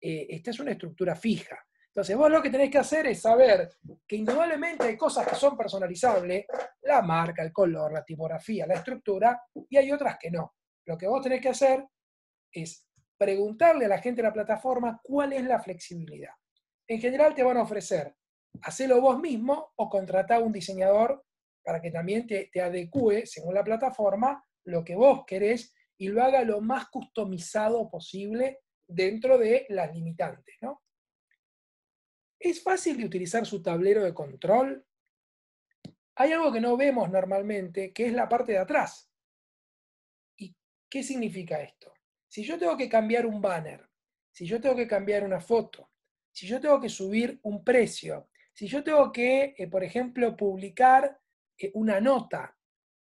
Eh, esta es una estructura fija. Entonces, vos lo que tenés que hacer es saber que indudablemente hay cosas que son personalizables, la marca, el color, la tipografía, la estructura, y hay otras que no. Lo que vos tenés que hacer es preguntarle a la gente de la plataforma cuál es la flexibilidad. En general te van a ofrecer, hacelo vos mismo o contratá a un diseñador para que también te, te adecue, según la plataforma, lo que vos querés y lo haga lo más customizado posible dentro de las limitantes, ¿no? ¿Es fácil de utilizar su tablero de control? Hay algo que no vemos normalmente, que es la parte de atrás. ¿Y qué significa esto? Si yo tengo que cambiar un banner, si yo tengo que cambiar una foto, si yo tengo que subir un precio, si yo tengo que, eh, por ejemplo, publicar eh, una nota,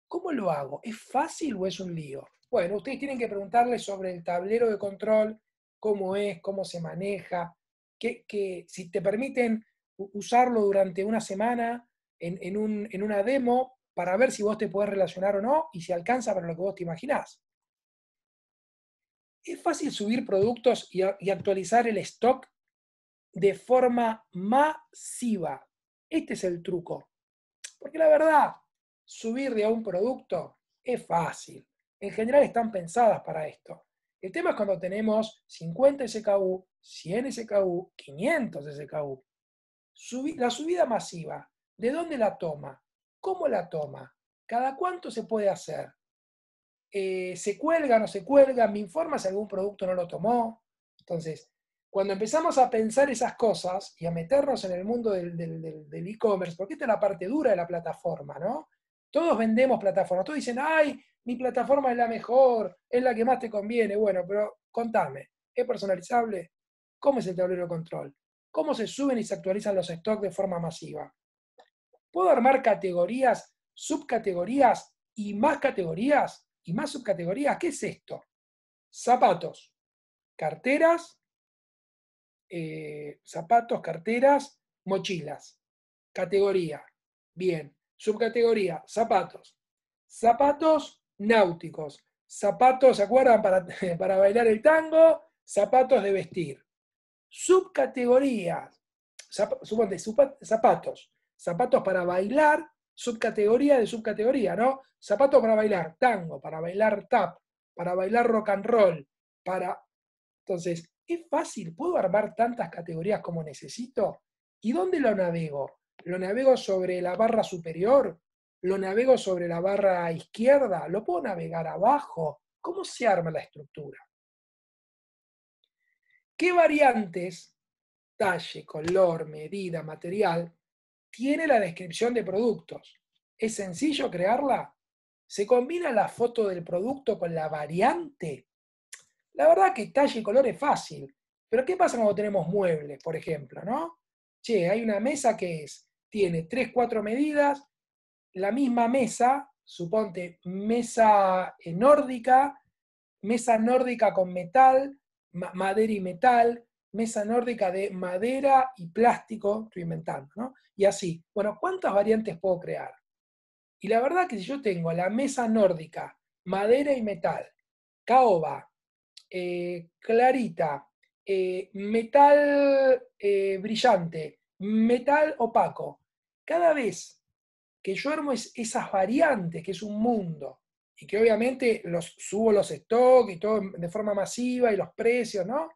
¿cómo lo hago? ¿Es fácil o es un lío? Bueno, ustedes tienen que preguntarle sobre el tablero de control, cómo es, cómo se maneja, que, si te permiten usarlo durante una semana en, una demo para ver si vos te puedes relacionar o no y si alcanza para lo que vos te imaginás. Es fácil subir productos y, actualizar el stock de forma masiva. Este es el truco. Porque la verdad, subir de un producto es fácil. En general están pensadas para esto. El tema es cuando tenemos 50 SKU, 100 SKU, 500 SKU. la subida masiva, ¿de dónde la toma? ¿Cómo la toma? ¿Cada cuánto se puede hacer? Eh, ¿Se cuelga, no se cuelga? ¿Me informa si algún producto no lo tomó? Entonces, cuando empezamos a pensar esas cosas y a meternos en el mundo del e-commerce, porque esta es la parte dura de la plataforma, ¿no? Todos vendemos plataformas, todos dicen, ay, mi plataforma es la mejor, es la que más te conviene. Bueno, pero contame, ¿es personalizable? cómo es el tablero de control, cómo se suben y se actualizan los stocks de forma masiva. ¿Puedo armar categorías, subcategorías y más categorías y más subcategorías? ¿Qué es esto? Zapatos, carteras, eh, zapatos, carteras, mochilas. Categoría, bien. Subcategoría, zapatos. Zapatos náuticos. Zapatos, ¿se acuerdan? para bailar el tango, zapatos de vestir subcategorías, zapatos, zapatos para bailar, subcategoría de subcategoría, ¿no? Zapatos para bailar tango, para bailar tap, para bailar rock and roll, para... Entonces, es fácil, puedo armar tantas categorías como necesito. ¿Y dónde lo navego? ¿Lo navego sobre la barra superior? ¿Lo navego sobre la barra izquierda? ¿Lo puedo navegar abajo? ¿Cómo se arma la estructura? ¿Qué variantes, talle, color, medida, material, tiene la descripción de productos? ¿Es sencillo crearla? ¿Se combina la foto del producto con la variante? La verdad que talle y color es fácil, pero ¿qué pasa cuando tenemos muebles, por ejemplo, no? Che, hay una mesa que es, tiene 3, 4 medidas, la misma mesa, suponte mesa nórdica, mesa nórdica con metal, madera y metal, mesa nórdica de madera y plástico, estoy inventando, ¿no? Y así, bueno, ¿cuántas variantes puedo crear? Y la verdad que si yo tengo la mesa nórdica, madera y metal, caoba, eh, clarita, eh, metal eh, brillante, metal opaco, cada vez que yo armo es, esas variantes, que es un mundo, y que obviamente los, subo los stocks y todo de forma masiva y los precios, ¿no?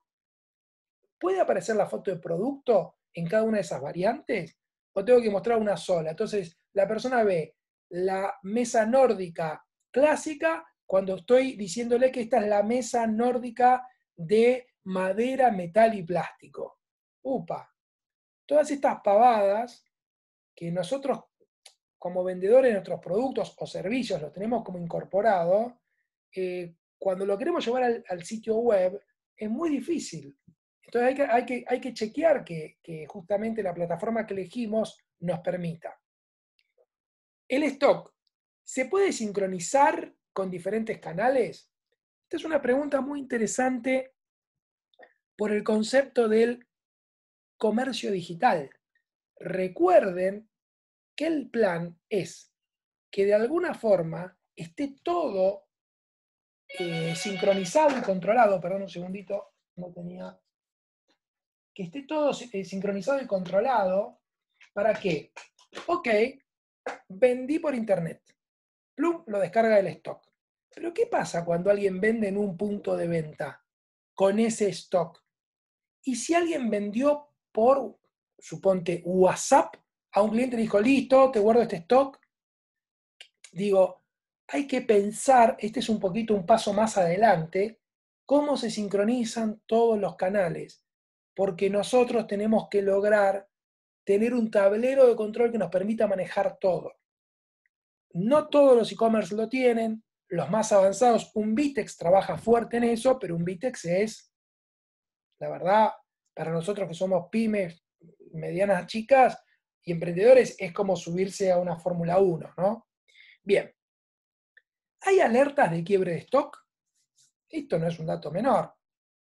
¿Puede aparecer la foto de producto en cada una de esas variantes? ¿O tengo que mostrar una sola? Entonces, la persona ve la mesa nórdica clásica cuando estoy diciéndole que esta es la mesa nórdica de madera, metal y plástico. Upa. Todas estas pavadas que nosotros como vendedores de nuestros productos o servicios, los tenemos como incorporado, eh, cuando lo queremos llevar al, sitio web es muy difícil. Entonces hay que, hay que, chequear que, que justamente la plataforma que elegimos nos permita. El stock, ¿se puede sincronizar con diferentes canales? Esta es una pregunta muy interesante por el concepto del comercio digital. Recuerden que el plan es que de alguna forma esté todo eh, sincronizado y controlado, perdón un segundito, no tenía, que esté todo eh, sincronizado y controlado para que, ok, vendí por internet, plum, lo descarga el stock. Pero ¿qué pasa cuando alguien vende en un punto de venta con ese stock? Y si alguien vendió por, suponte, WhatsApp, a un cliente le dijo, listo, te guardo este stock. Digo, hay que pensar, este es un poquito un paso más adelante, cómo se sincronizan todos los canales, porque nosotros tenemos que lograr tener un tablero de control que nos permita manejar todo. No todos los e-commerce lo tienen, los más avanzados, un Vitex trabaja fuerte en eso, pero un Vitex es, la verdad, para nosotros que somos pymes medianas chicas, y emprendedores es como subirse a una Fórmula 1, ¿no? Bien. ¿Hay alertas de quiebre de stock? Esto no es un dato menor.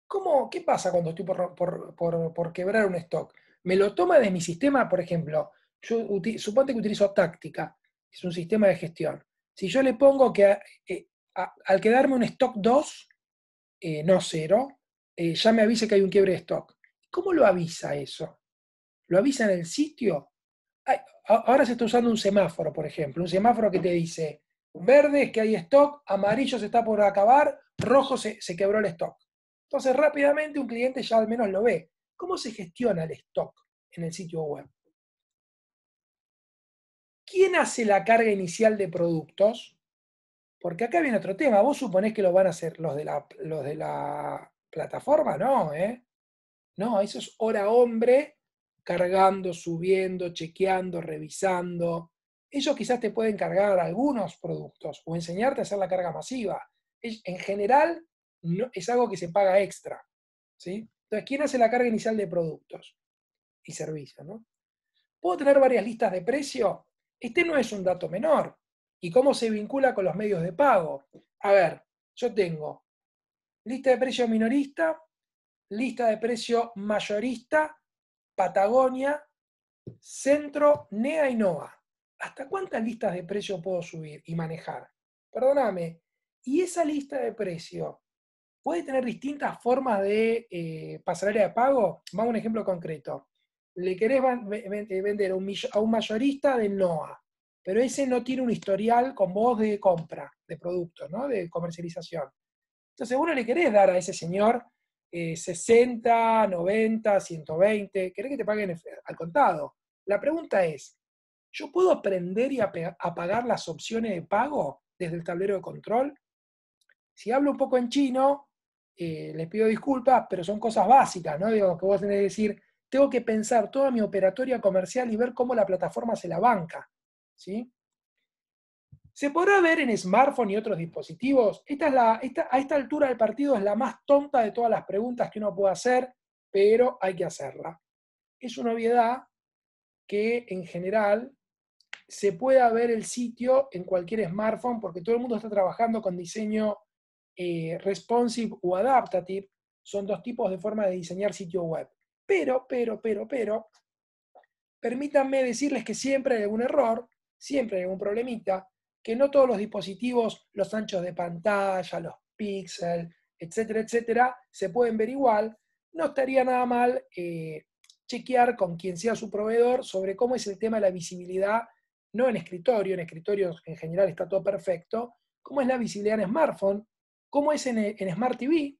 ¿Cómo, ¿Qué pasa cuando estoy por, quebrar un stock? Me lo toma de mi sistema, por ejemplo. Yo suponte que utilizo Táctica, es un sistema de gestión. Si yo le pongo que eh, al quedarme un stock 2, eh, no 0, eh, ya me avisa que hay un quiebre de stock. ¿Cómo lo avisa eso? ¿Lo avisa en el sitio? ahora se está usando un semáforo, por ejemplo, un semáforo que te dice, verde es que hay stock, amarillo se está por acabar, rojo se, quebró el stock. Entonces rápidamente un cliente ya al menos lo ve. ¿Cómo se gestiona el stock en el sitio web? ¿Quién hace la carga inicial de productos? Porque acá viene otro tema. Vos suponés que lo van a hacer los de la, los de la plataforma, no, ¿eh? No, eso es hora hombre cargando, subiendo, chequeando, revisando. Ellos quizás te pueden cargar algunos productos o enseñarte a hacer la carga masiva. En general, es algo que se paga extra. ¿sí? Entonces, ¿quién hace la carga inicial de productos y servicios? ¿Puedo tener varias listas de precio? Este no es un dato menor. ¿Y cómo se vincula con los medios de pago? A ver, yo tengo lista de precio minorista, lista de precio mayorista Patagonia, Centro, NEA y NOA. ¿Hasta cuántas listas de precio puedo subir y manejar? Perdóname, ¿y esa lista de precio puede tener distintas formas de eh, pasarela de pago? Vamos a un ejemplo concreto. Le querés eh, vender a un mayorista de NOA, pero ese no tiene un historial con voz de compra de productos, ¿no? de comercialización. Entonces, uno le querés dar a ese señor 60, 90, 120, querés que te paguen al contado. La pregunta es, ¿yo puedo aprender y apagar las opciones de pago desde el tablero de control? Si hablo un poco en chino, eh, les pido disculpas, pero son cosas básicas, ¿no? Digo, que vos tenés que decir, tengo que pensar toda mi operatoria comercial y ver cómo la plataforma se la banca, ¿sí? Se podrá ver en smartphone y otros dispositivos. Esta es la, a esta altura del partido es la más tonta de todas las preguntas que uno puede hacer, pero hay que hacerla. Es una obviedad que en general se pueda ver el sitio en cualquier smartphone porque todo el mundo está trabajando con diseño eh, responsive o adaptative. Son dos tipos de forma de diseñar sitio web. Pero, pero, pero, pero, permítanme decirles que siempre hay algún error, siempre hay algún problemita, que no todos los dispositivos, los anchos de pantalla, los píxeles, etcétera, etcétera, se pueden ver igual, no estaría nada mal eh, chequear con quien sea su proveedor sobre cómo es el tema de la visibilidad, no en escritorio, en escritorio en general está todo perfecto, cómo es la visibilidad en smartphone, cómo es en, en Smart TV.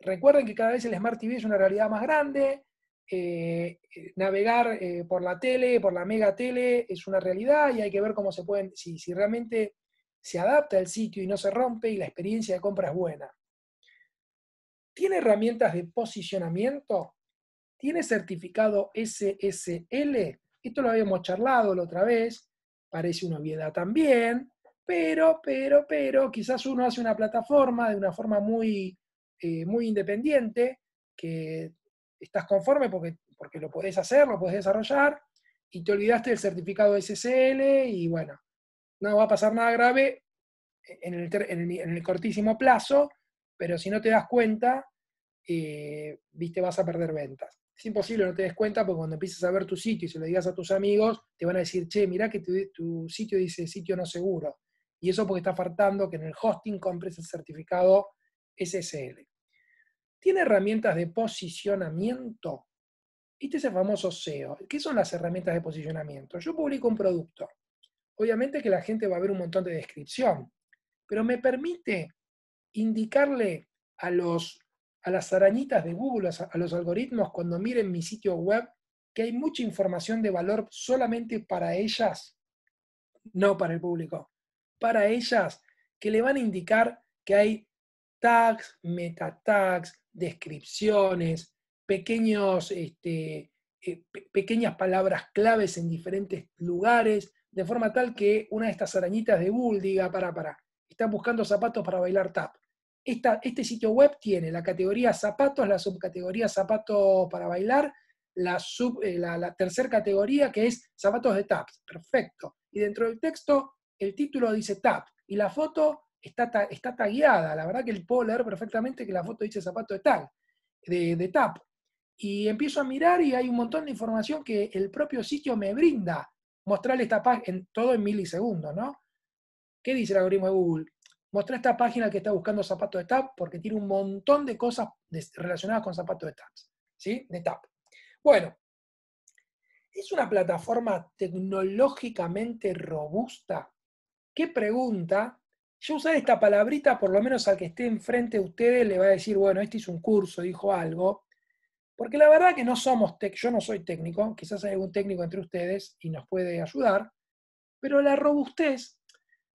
Recuerden que cada vez el Smart TV es una realidad más grande, eh, eh, navegar eh, por la tele, por la mega tele, es una realidad y hay que ver cómo se pueden, si, realmente se adapta el sitio y no se rompe y la experiencia de compra es buena. ¿Tiene herramientas de posicionamiento? ¿Tiene certificado SSL? Esto lo habíamos charlado la otra vez, parece una obviedad también, pero, pero, pero, quizás uno hace una plataforma de una forma muy, muy independiente, que estás conforme porque, porque lo podés hacer, lo podés desarrollar, y te olvidaste del certificado SSL y bueno, no va a pasar nada grave en el, cortísimo plazo, pero si no te das cuenta, eh, viste, vas a perder ventas. Es imposible no te des cuenta porque cuando empieces a ver tu sitio y se lo digas a tus amigos, te van a decir, che, mirá que tu, tu sitio dice sitio no seguro. Y eso porque está faltando que en el hosting compres el certificado SSL tiene herramientas de posicionamiento. Este es el famoso SEO. ¿Qué son las herramientas de posicionamiento? Yo publico un producto. Obviamente que la gente va a ver un montón de descripción, pero me permite indicarle a, los, a las arañitas de Google, a los algoritmos, cuando miren mi sitio web, que hay mucha información de valor solamente para ellas, no para el público, para ellas que le van a indicar que hay tags, meta tags, descripciones, pequeños, este, eh, pequeñas palabras claves en diferentes lugares, de forma tal que una de estas arañitas de Bull diga, para, para, están buscando zapatos para bailar tap. Esta, este sitio web tiene la categoría zapatos, la subcategoría zapatos para bailar, la, sub, eh, la, tercera categoría que es zapatos de tap, Perfecto. Y dentro del texto, el título dice tap y la foto está, tagueada. La verdad que puedo leer perfectamente que la foto dice zapato de tal de, de tap. Y empiezo a mirar y hay un montón de información que el propio sitio me brinda. Mostrarle esta página en todo en milisegundos, ¿no? ¿Qué dice el algoritmo de Google? Mostrar esta página que está buscando zapato de tap porque tiene un montón de cosas relacionadas con zapato de tap. ¿Sí? De tap. Bueno, ¿es una plataforma tecnológicamente robusta? ¿Qué pregunta yo usar esta palabrita, por lo menos al que esté enfrente de ustedes le va a decir, bueno, este hizo un curso, dijo algo, porque la verdad que no somos yo no soy técnico, quizás hay algún técnico entre ustedes y nos puede ayudar, pero la robustez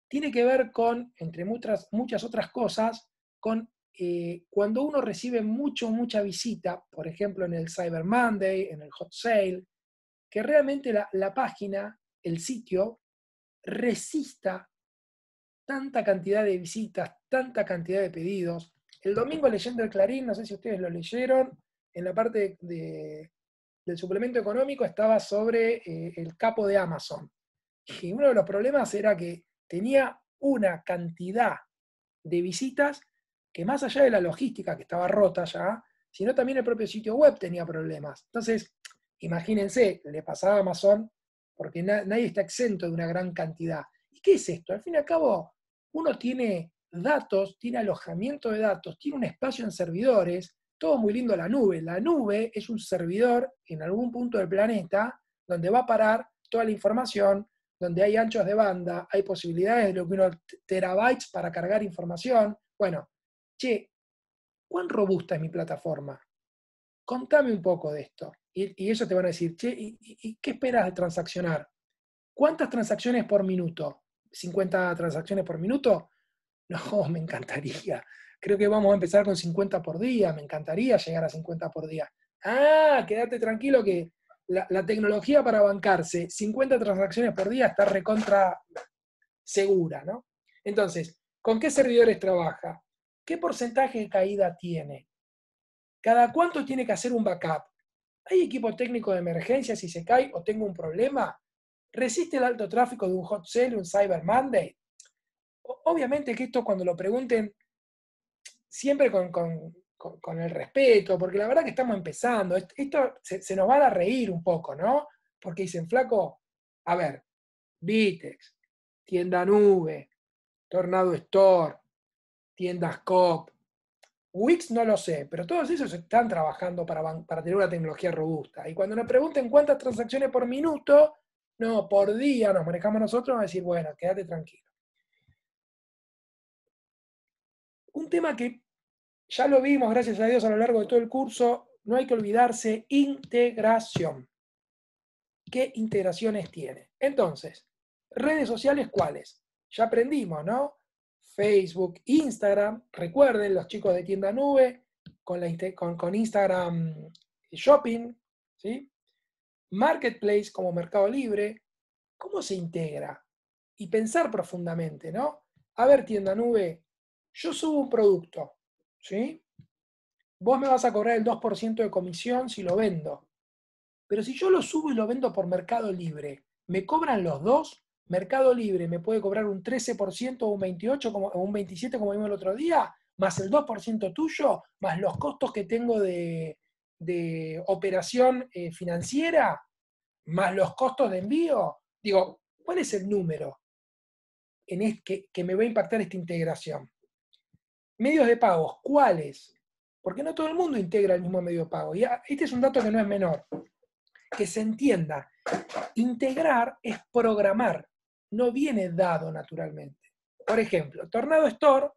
tiene que ver con, entre muchas, otras cosas, con eh, cuando uno recibe mucho, mucha visita, por ejemplo en el Cyber Monday, en el Hot Sale, que realmente la página, el sitio, resista tanta cantidad de visitas, tanta cantidad de pedidos. El domingo leyendo el Clarín, no sé si ustedes lo leyeron, en la parte de, del suplemento económico estaba sobre eh, el capo de Amazon. Y uno de los problemas era que tenía una cantidad de visitas que más allá de la logística que estaba rota ya, sino también el propio sitio web tenía problemas. Entonces, imagínense, le pasaba a Amazon, porque nadie está exento de una gran cantidad. ¿Y qué es esto? Al fin y al cabo, uno tiene datos, tiene alojamiento de datos, tiene un espacio en servidores, todo muy lindo la nube. La nube es un servidor en algún punto del planeta donde va a parar toda la información, donde hay anchos de banda, hay posibilidades de lo que uno terabytes para cargar información. Bueno, che, ¿cuán robusta es mi plataforma? Contame un poco de esto. Y, ellos te van a decir, che, y qué esperas de transaccionar? ¿Cuántas transacciones por minuto? 50 transacciones por minuto? No, me encantaría. Creo que vamos a empezar con 50 por día, me encantaría llegar a 50 por día. Ah, quédate tranquilo que la, tecnología para bancarse 50 transacciones por día está recontra segura, ¿no? Entonces, ¿con qué servidores trabaja? ¿Qué porcentaje de caída tiene? ¿Cada cuánto tiene que hacer un backup? ¿Hay equipo técnico de emergencia si se cae o tengo un problema? ¿Resiste el alto tráfico de un hot sale, un Cyber Monday? Obviamente que esto cuando lo pregunten, siempre con, el respeto, porque la verdad que estamos empezando, esto se, nos va a reír un poco, ¿no? Porque dicen, flaco, a ver, Vitex, tienda nube, Tornado Store, tiendas COP, Wix no lo sé, pero todos esos están trabajando para, para tener una tecnología robusta. Y cuando nos pregunten cuántas transacciones por minuto, no, por día nos manejamos nosotros a decir, bueno, quédate tranquilo. Un tema que ya lo vimos, gracias a Dios, a lo largo de todo el curso, no hay que olvidarse, integración. ¿Qué integraciones tiene? Entonces, redes sociales cuáles? Ya aprendimos, ¿no? Facebook, Instagram, recuerden los chicos de tienda nube, con, la, con Instagram eh, Shopping, ¿sí? marketplace como Mercado Libre, ¿cómo se integra? Y pensar profundamente, ¿no? A ver, tienda nube, yo subo un producto, ¿sí? Vos me vas a cobrar el 2% de comisión si lo vendo. Pero si yo lo subo y lo vendo por Mercado Libre, ¿me cobran los dos? Mercado Libre me puede cobrar un 13% o un 28% como, un 27% como vimos el otro día, más el 2% tuyo, más los costos que tengo de, de operación eh, financiera más los costos de envío? Digo, ¿cuál es el número en que, que, me va a impactar esta integración? Medios de pagos, ¿cuáles? Porque no todo el mundo integra el mismo medio de pago. Y este es un dato que no es menor. Que se entienda, integrar es programar, no viene dado naturalmente. Por ejemplo, Tornado Store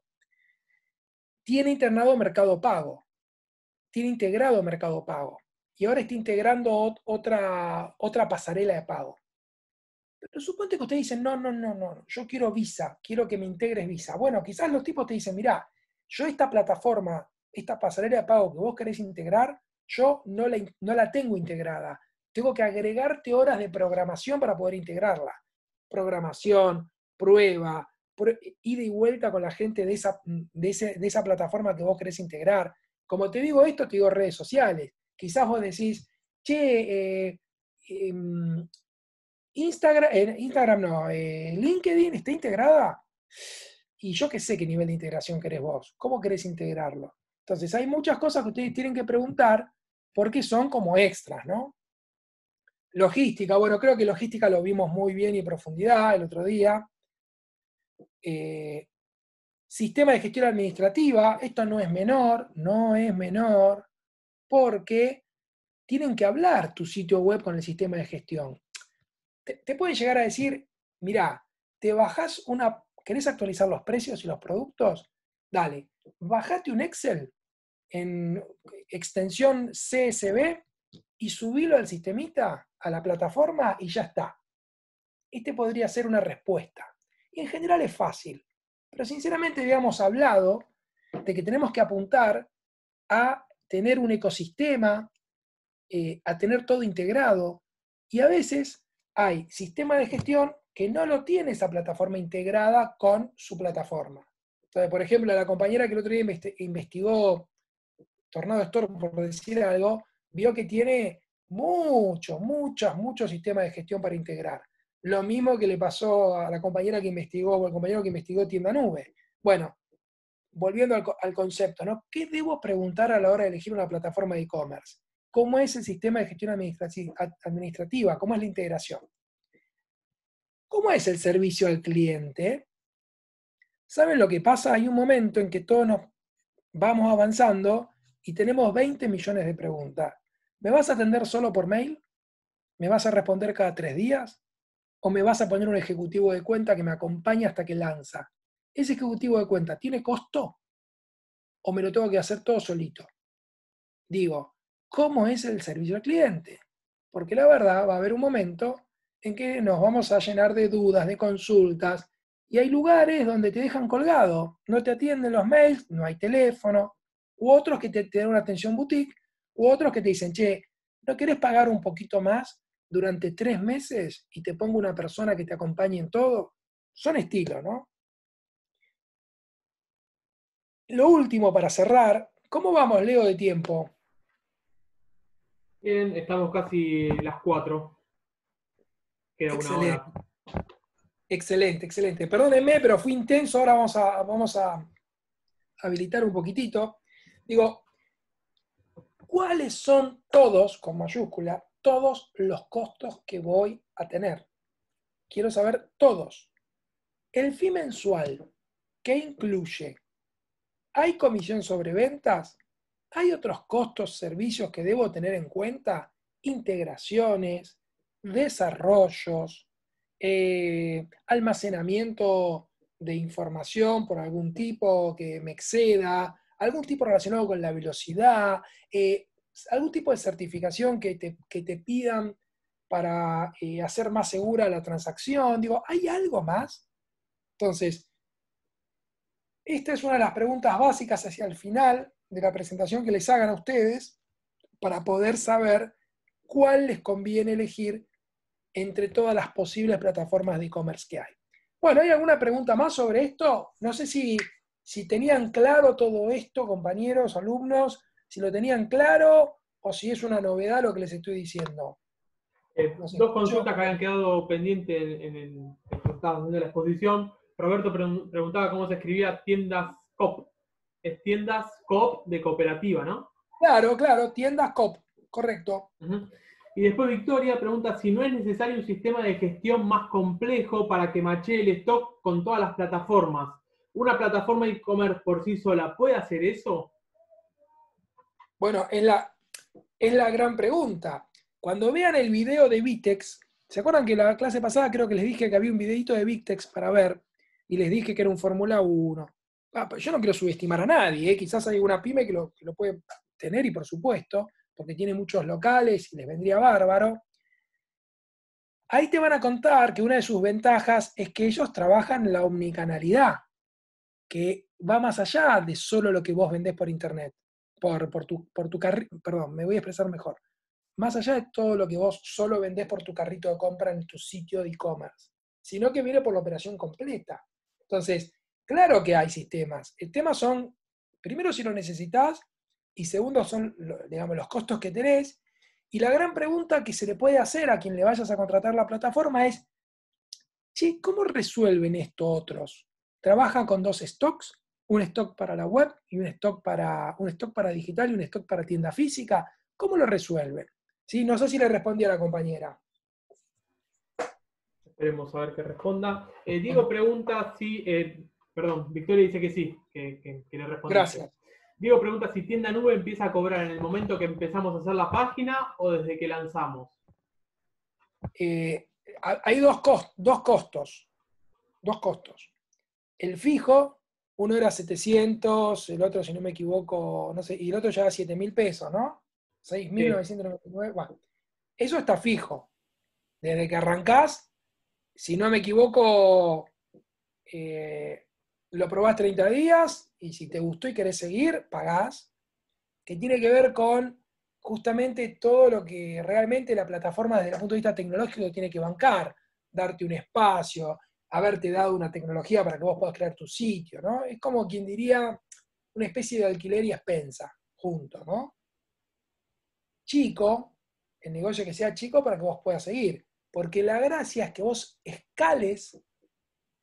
tiene internado Mercado Pago tiene integrado Mercado Pago y ahora está integrando otra, otra pasarela de pago. Pero suponte que ustedes dice no, no, no, no, yo quiero Visa, quiero que me integres Visa. Bueno, quizás los tipos te dicen, mirá, yo esta plataforma, esta pasarela de pago que vos querés integrar, yo no la, no la tengo integrada. Tengo que agregarte horas de programación para poder integrarla. Programación, prueba, ida y vuelta con la gente de esa, de, de esa plataforma que vos querés integrar como te digo esto, te digo redes sociales. Quizás vos decís, che, eh, em, Instagram, Instagram no, eh, LinkedIn está integrada. Y yo qué sé qué nivel de integración querés vos, cómo querés integrarlo. Entonces, hay muchas cosas que ustedes tienen que preguntar porque son como extras, ¿no? Logística, bueno, creo que logística lo vimos muy bien y en profundidad el otro día. Eh, Sistema de gestión administrativa, esto no es menor, no es menor, porque tienen que hablar tu sitio web con el sistema de gestión. Te, pueden llegar a decir, mira, te bajas una, ¿querés actualizar los precios y los productos? Dale, bajate un Excel en extensión CSV y subilo al sistemita, a la plataforma y ya está. Este podría ser una respuesta. en general es fácil. Pero sinceramente habíamos hablado de que tenemos que apuntar a tener un ecosistema, eh, a tener todo integrado. Y a veces hay sistemas de gestión que no lo tiene esa plataforma integrada con su plataforma. Entonces, por ejemplo, la compañera que el otro día investigó Tornado Storm, por decir algo, vio que tiene muchos, muchos, muchos sistemas de gestión para integrar. Lo mismo que le pasó a la compañera que investigó, o al compañero que investigó Tienda Nube. Bueno, volviendo al, concepto, ¿no? ¿Qué debo preguntar a la hora de elegir una plataforma de e-commerce? ¿Cómo es el sistema de gestión administrativa? ¿Cómo es la integración? ¿Cómo es el servicio al cliente? ¿Saben lo que pasa? Hay un momento en que todos nos vamos avanzando y tenemos 20 millones de preguntas. ¿Me vas a atender solo por mail? ¿Me vas a responder cada tres días? o me vas a poner un ejecutivo de cuenta que me acompaña hasta que lanza. ¿Ese ejecutivo de cuenta tiene costo o me lo tengo que hacer todo solito? Digo, ¿cómo es el servicio al cliente? Porque la verdad va a haber un momento en que nos vamos a llenar de dudas, de consultas, y hay lugares donde te dejan colgado, no te atienden los mails, no hay teléfono, u otros que te, dan una atención boutique, u otros que te dicen, che, ¿no querés pagar un poquito más? durante tres meses y te pongo una persona que te acompañe en todo, son estilos ¿no? Lo último para cerrar, ¿cómo vamos, Leo, de tiempo? Bien, estamos casi las cuatro. Queda excelente. Excelente, excelente. Perdónenme, pero fui intenso, ahora vamos a, vamos a habilitar un poquitito. Digo, ¿cuáles son todos, con mayúscula, todos los costos que voy a tener. Quiero saber todos. El fee mensual, ¿qué incluye? ¿Hay comisión sobre ventas? ¿Hay otros costos, servicios que debo tener en cuenta? Integraciones, desarrollos, eh, almacenamiento de información por algún tipo que me exceda, algún tipo relacionado con la velocidad, eh, algún tipo de certificación que te, pidan para eh, hacer más segura la transacción. Digo, ¿hay algo más? Entonces, esta es una de las preguntas básicas hacia el final de la presentación que les hagan a ustedes para poder saber cuál les conviene elegir entre todas las posibles plataformas de e-commerce que hay. Bueno, ¿hay alguna pregunta más sobre esto? No sé si, si tenían claro todo esto, compañeros, alumnos si lo tenían claro o si es una novedad lo que les estoy diciendo. Eh, dos consultas que habían quedado pendientes en, el, de la exposición. Roberto preguntaba cómo se escribía tiendas COP. Es tiendas COP de cooperativa, ¿no? Claro, claro, tiendas COP, correcto. Y después Victoria pregunta si no es necesario un sistema de gestión más complejo para que machee el stock con todas las plataformas. ¿Una plataforma e-commerce por sí sola puede hacer eso? Bueno, es la, gran pregunta. Cuando vean el video de Vitex, ¿se acuerdan que la clase pasada creo que les dije que había un videito de Vitex para ver y les dije que era un Fórmula 1? Ah, yo no quiero subestimar a nadie, ¿eh? quizás hay una pyme que lo, que lo puede tener y por supuesto, porque tiene muchos locales y les vendría bárbaro. Ahí te van a contar que una de sus ventajas es que ellos trabajan la omnicanalidad, que va más allá de solo lo que vos vendés por internet por, tu, carrito, perdón, me voy a expresar mejor. Más allá de todo lo que vos solo vendés por tu carrito de compra en tu sitio de e-commerce, sino que viene por la operación completa. Entonces, claro que hay sistemas. El tema son, primero si lo necesitas y segundo son, digamos, los costos que tenés. Y la gran pregunta que se le puede hacer a quien le vayas a contratar la plataforma es, che, ¿cómo resuelven esto otros? ¿Trabajan con dos stocks? un stock para la web y un stock para, un stock para digital y un stock para tienda física. ¿Cómo lo resuelven? ¿Sí? No sé si le respondí a la compañera. Esperemos a ver que responda. Eh, Diego pregunta si, eh, perdón, Victoria dice que sí, que, que, le responde. Gracias. Diego pregunta si Tienda Nube empieza a cobrar en el momento que empezamos a hacer la página o desde que lanzamos. Eh, hay dos, dos costos. Dos costos. El fijo, uno era 700, el otro, si no me equivoco, no sé, y el otro ya era mil pesos, ¿no? 6.999, bueno, eso está fijo. Desde que arrancás, si no me equivoco, eh, lo probás 30 días y si te gustó y querés seguir, pagás, que tiene que ver con justamente todo lo que realmente la plataforma desde el punto de vista tecnológico tiene que bancar, darte un espacio, haberte dado una tecnología para que vos puedas crear tu sitio, ¿no? Es como quien diría una especie de alquiler y expensa junto, ¿no? Chico, el negocio que sea chico para que vos puedas seguir, porque la gracia es que vos escales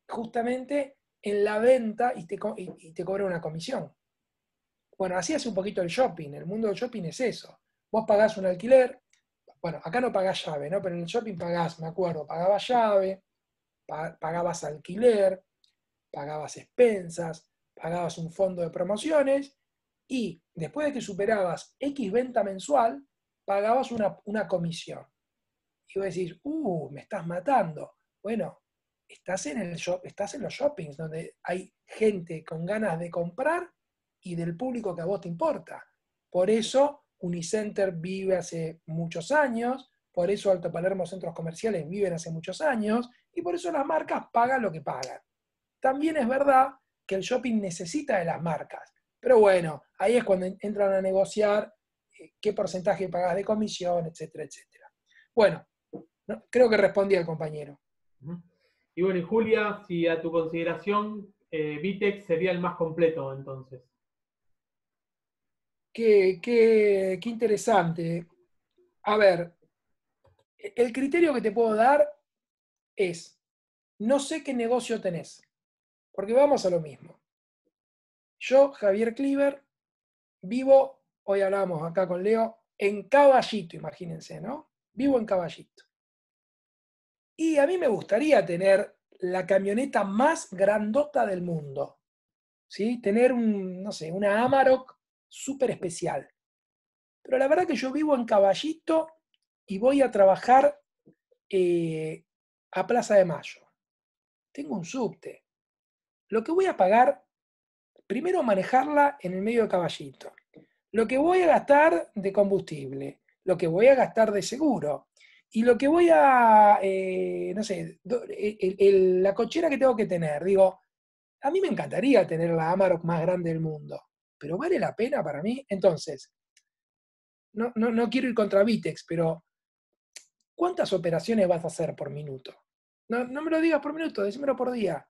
justamente en la venta y te, y una comisión. Bueno, así hace un poquito el shopping, el mundo del shopping es eso. Vos pagás un alquiler, bueno, acá no pagás llave, ¿no? Pero en el shopping pagás, me acuerdo, pagaba llave, pagabas alquiler, pagabas expensas, pagabas un fondo de promociones y después de que superabas X venta mensual, pagabas una, comisión. Y vos decís, uh, me estás matando. Bueno, estás en, estás en los shoppings donde hay gente con ganas de comprar y del público que a vos te importa. Por eso Unicenter vive hace muchos años, por eso Alto Palermo Centros Comerciales viven hace muchos años, y por eso las marcas pagan lo que pagan. También es verdad que el shopping necesita de las marcas, pero bueno, ahí es cuando entran a negociar eh, qué porcentaje pagas de comisión, etcétera, etcétera. Bueno, creo que respondí al compañero. Y bueno, y Julia, si a tu consideración eh, Vitex sería el más completo entonces. Qué, qué interesante. A ver, el criterio que te puedo dar es, no sé qué negocio tenés, porque vamos a lo mismo. Yo, Javier Cleaver, vivo, hoy hablamos acá con Leo, en caballito, imagínense, ¿no? Vivo en caballito. Y a mí me gustaría tener la camioneta más grandota del mundo, ¿sí? Tener un, no sé, una Amarok súper especial. Pero la verdad que yo vivo en caballito y voy a trabajar eh, a Plaza de Mayo. Tengo un subte. Lo que voy a pagar, primero manejarla en el medio de caballito. Lo que voy a gastar de combustible, lo que voy a gastar de seguro y lo que voy a, eh, no sé, eh, la cochera que tengo que tener. Digo, a mí me encantaría tener la Amarok más grande del mundo, pero ¿vale la pena para mí? Entonces, no, no, no quiero ir contra Vitex, pero ¿cuántas operaciones vas a hacer por minuto? No, me lo digas por minuto, decímelo por día.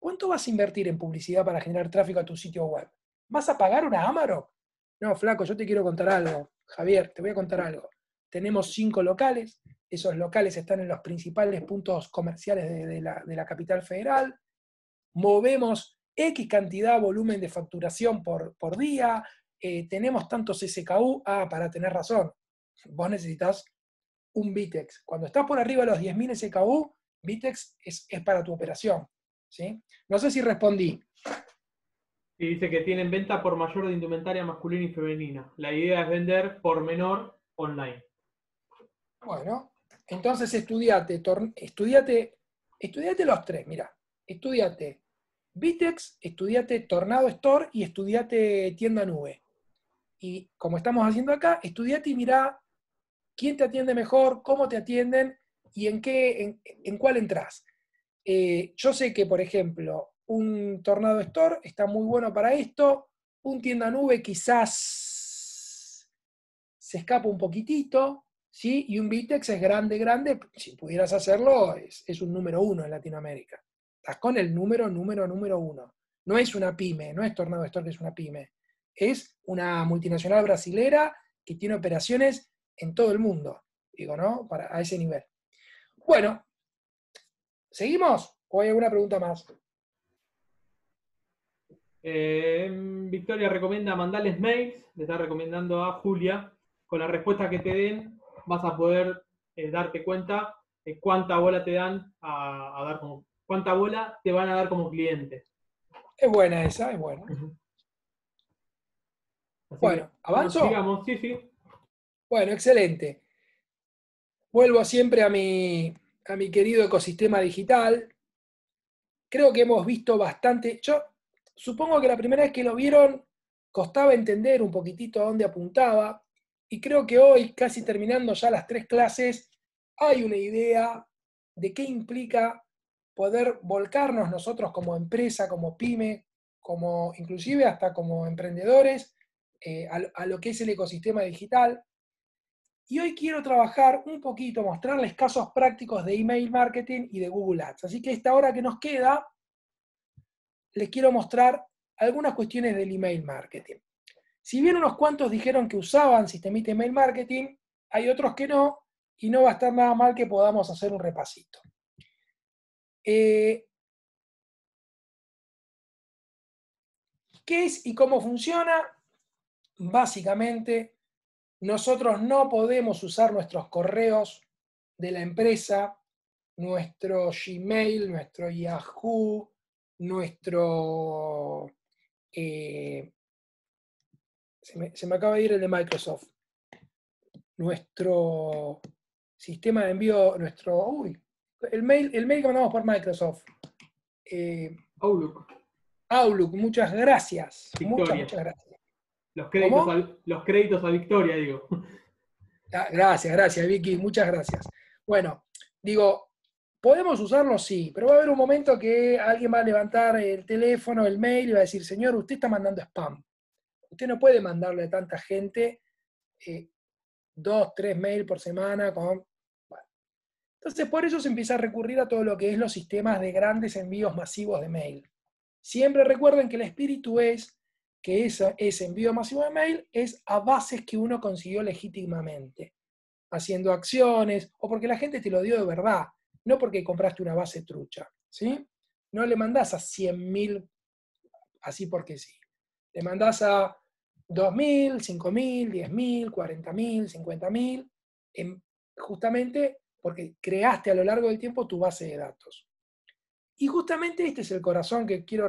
¿Cuánto vas a invertir en publicidad para generar tráfico a tu sitio web? ¿Vas a pagar una Amaro No, flaco, yo te quiero contar algo. Javier, te voy a contar algo. Tenemos cinco locales, esos locales están en los principales puntos comerciales de, la, capital federal, movemos X cantidad, volumen de facturación por, por día, eh, tenemos tantos SKU, ah, para tener razón, vos necesitas un Vitex. Cuando estás por arriba de los 10.000 SKU, Vitex es, para tu operación. ¿sí? No sé si respondí. Y dice que tienen venta por mayor de indumentaria masculina y femenina. La idea es vender por menor online. Bueno, entonces estudiate, estudiate, estudiate los tres, mira. Estudiate Vitex, estudiate Tornado Store y estudiate Tienda Nube. Y como estamos haciendo acá, estudiate y mira quién te atiende mejor, cómo te atienden ¿Y en, qué, en, cuál entras? Eh, yo sé que, por ejemplo, un Tornado Store está muy bueno para esto, un tienda nube quizás se escapa un poquitito, ¿sí? Y un Vitex es grande, grande, si pudieras hacerlo, es, un número uno en Latinoamérica. Estás con el número, número, número uno. No es una pyme, no es Tornado Store que es una pyme, es una multinacional brasilera que tiene operaciones en todo el mundo, digo, ¿no? Para, a ese nivel. Bueno, ¿seguimos? ¿O hay alguna pregunta más? Em, Victoria recomienda mandarles mails, le está recomendando a Julia, con la respuesta que te den vas a poder eh, darte cuenta de cuánta bola te dan a, dar como, cuánta bola te van a dar como cliente. Es buena esa, es buena. bueno, ¿avanzo? Sigamos, sí, sí. Bueno, excelente. Vuelvo siempre a mi, querido ecosistema digital. Creo que hemos visto bastante. Yo supongo que la primera vez que lo vieron costaba entender un poquitito a dónde apuntaba. Y creo que hoy, casi terminando ya las tres clases, hay una idea de qué implica poder volcarnos nosotros como empresa, como pyme, como inclusive hasta como emprendedores, eh, a, lo que es el ecosistema digital. Y hoy quiero trabajar un poquito, mostrarles casos prácticos de email marketing y de Google Ads. Así que esta hora que nos queda, les quiero mostrar algunas cuestiones del email marketing. Si bien unos cuantos dijeron que usaban sistemita email marketing, hay otros que no, y no va a estar nada mal que podamos hacer un repasito. Eh, ¿Qué es y cómo funciona? Básicamente nosotros no podemos usar nuestros correos de la empresa, nuestro Gmail, nuestro Yahoo, nuestro... Eh, se, me, acaba de ir el de Microsoft. Nuestro sistema de envío, nuestro... Uy, el mail, el que mandamos por Microsoft. Eh, Outlook. Outlook, muchas gracias. Muchas, muchas gracias. Los créditos, a, a Victoria, digo. Ah, gracias, gracias, Vicky, muchas gracias. Bueno, digo, podemos usarlo, sí, pero va a haber un momento que alguien va a levantar el teléfono, el mail y va a decir, señor, usted está mandando spam. Usted no puede mandarle a tanta gente eh, dos, tres mails por semana con... Entonces, por eso se empieza a recurrir a todo lo que es los sistemas de grandes envíos masivos de mail. Siempre recuerden que el espíritu es que esa, ese envío masivo de mail es a bases que uno consiguió legítimamente, haciendo acciones o porque la gente te lo dio de verdad, no porque compraste una base trucha. ¿sí? No le mandas a 100.000 así porque sí. Le mandas a 2.000, 5.000, 10.000, 40.000, 50.000, en, justamente porque creaste a lo largo del tiempo tu base de datos. Y justamente este es el corazón que quiero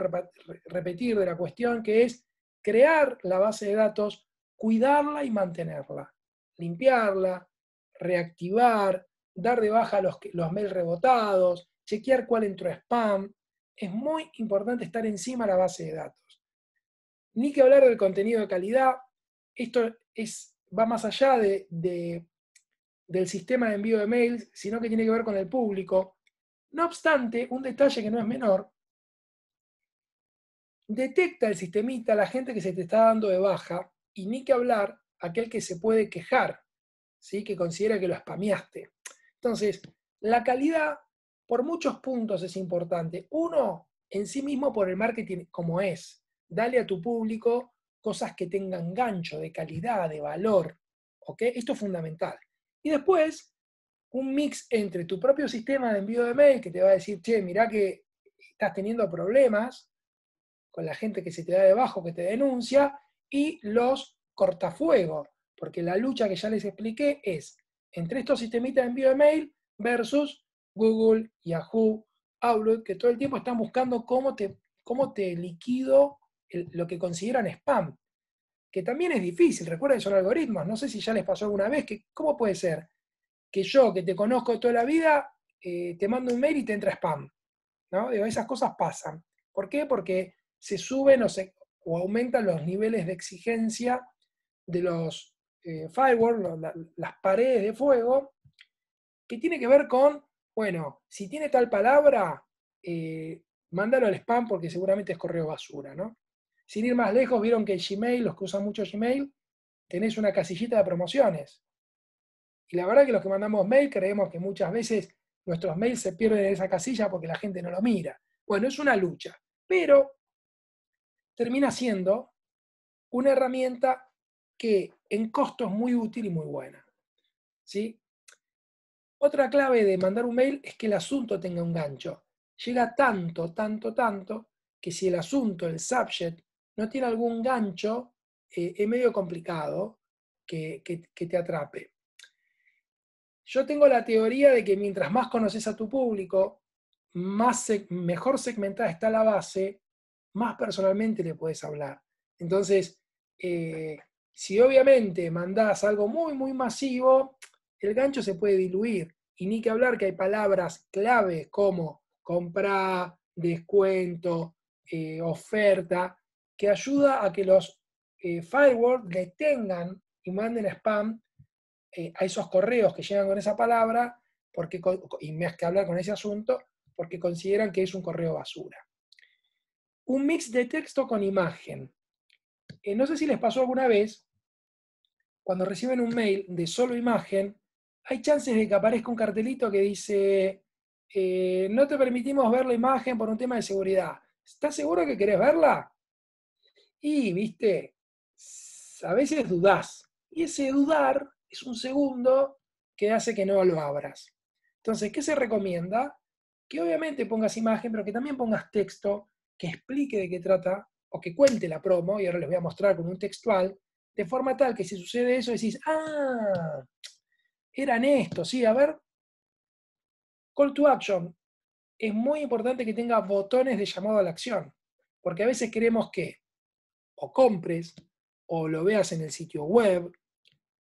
repetir de la cuestión, que es crear la base de datos, cuidarla y mantenerla, limpiarla, reactivar, dar de baja los, los mails rebotados, chequear cuál entró spam. Es muy importante estar encima de la base de datos. Ni que hablar del contenido de calidad. Esto es, va más allá de, del sistema de envío de mails, sino que tiene que ver con el público. No obstante, un detalle que no es menor detecta el sistemita la gente que se te está dando de baja y ni que hablar aquel que se puede quejar, ¿sí? que considera que lo spameaste. Entonces, la calidad por muchos puntos es importante. Uno, en sí mismo por el marketing como es. Dale a tu público cosas que tengan gancho de calidad, de valor. Esto es fundamental. Y después, un mix entre tu propio sistema de envío de mail que te va a decir, che, mirá que estás teniendo problemas, con la gente que se te da debajo, que te denuncia, y los cortafuegos, porque la lucha que ya les expliqué es entre estos sistemitas de envío de mail versus Google, Yahoo, Outlook, que todo el tiempo están buscando cómo te, te liquido lo que consideran spam, que también es difícil, recuerden, son algoritmos, no sé si ya les pasó alguna vez, que cómo puede ser que yo, que te conozco toda la vida, eh, te mando un mail y te entra spam, ¿no? esas cosas pasan. ¿Por qué? Porque se suben o, aumentan los niveles de exigencia de los eh, firewalls, las paredes de fuego, que tiene que ver con, bueno, si tiene tal palabra, eh, mándalo al spam porque seguramente es correo basura, ¿no? Sin ir más lejos, vieron que Gmail, los que usan mucho Gmail, tenés una casillita de promociones. Y la verdad que los que mandamos mail creemos que muchas veces nuestros mails se pierden en esa casilla porque la gente no lo mira. Bueno, es una lucha. Pero termina siendo una herramienta que en costo es muy útil y muy buena. ¿sí? Otra clave de mandar un mail es que el asunto tenga un gancho. Llega tanto, tanto, tanto, que si el asunto, el subject, no tiene algún gancho, eh, es medio complicado que, que te atrape. Yo tengo la teoría de que mientras más conoces a tu público, más mejor segmentada está la base más personalmente le puedes hablar. Entonces, eh, si obviamente mandás algo muy, muy masivo, el gancho se puede diluir. Y ni que hablar que hay palabras clave como comprar, descuento, eh, oferta, que ayuda a que los eh, firewall detengan y manden spam eh, a esos correos que llegan con esa palabra porque, y me que hablar con ese asunto porque consideran que es un correo basura un mix de texto con imagen. Eh, no sé si les pasó alguna vez, cuando reciben un mail de solo imagen, hay chances de que aparezca un cartelito que dice, eh, no te permitimos ver la imagen por un tema de seguridad. ¿Estás seguro que querés verla? Y, viste, a veces dudás. Y ese dudar es un segundo que hace que no lo abras. Entonces, ¿qué se recomienda? Que obviamente pongas imagen, pero que también pongas texto que explique de qué trata o que cuente la promo, y ahora les voy a mostrar con un textual, de forma tal que si sucede eso decís, ah, eran estos, sí, a ver. Call to action. Es muy importante que tenga botones de llamado a la acción, porque a veces queremos que o compres, o lo veas en el sitio web,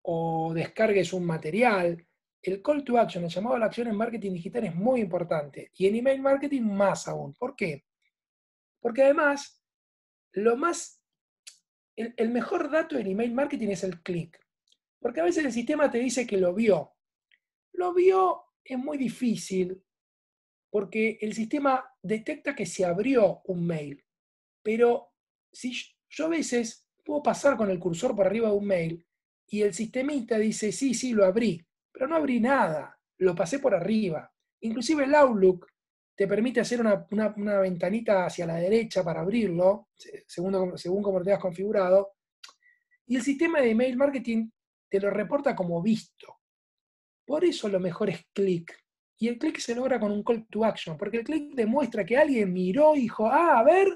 o descargues un material. El call to action, el llamado a la acción en marketing digital es muy importante, y en email marketing más aún. ¿Por qué? Porque además, lo más, el, mejor dato en email marketing es el clic. Porque a veces el sistema te dice que lo vio. Lo vio es muy difícil porque el sistema detecta que se abrió un mail. Pero si yo, a veces puedo pasar con el cursor por arriba de un mail y el sistemista dice, sí, sí, lo abrí, pero no abrí nada, lo pasé por arriba. Inclusive el Outlook te permite hacer una, ventanita hacia la derecha para abrirlo, según, según como lo tengas configurado, y el sistema de email marketing te lo reporta como visto. Por eso lo mejor es clic. Y el clic se logra con un call to action, porque el clic demuestra que alguien miró y dijo, ah, a ver,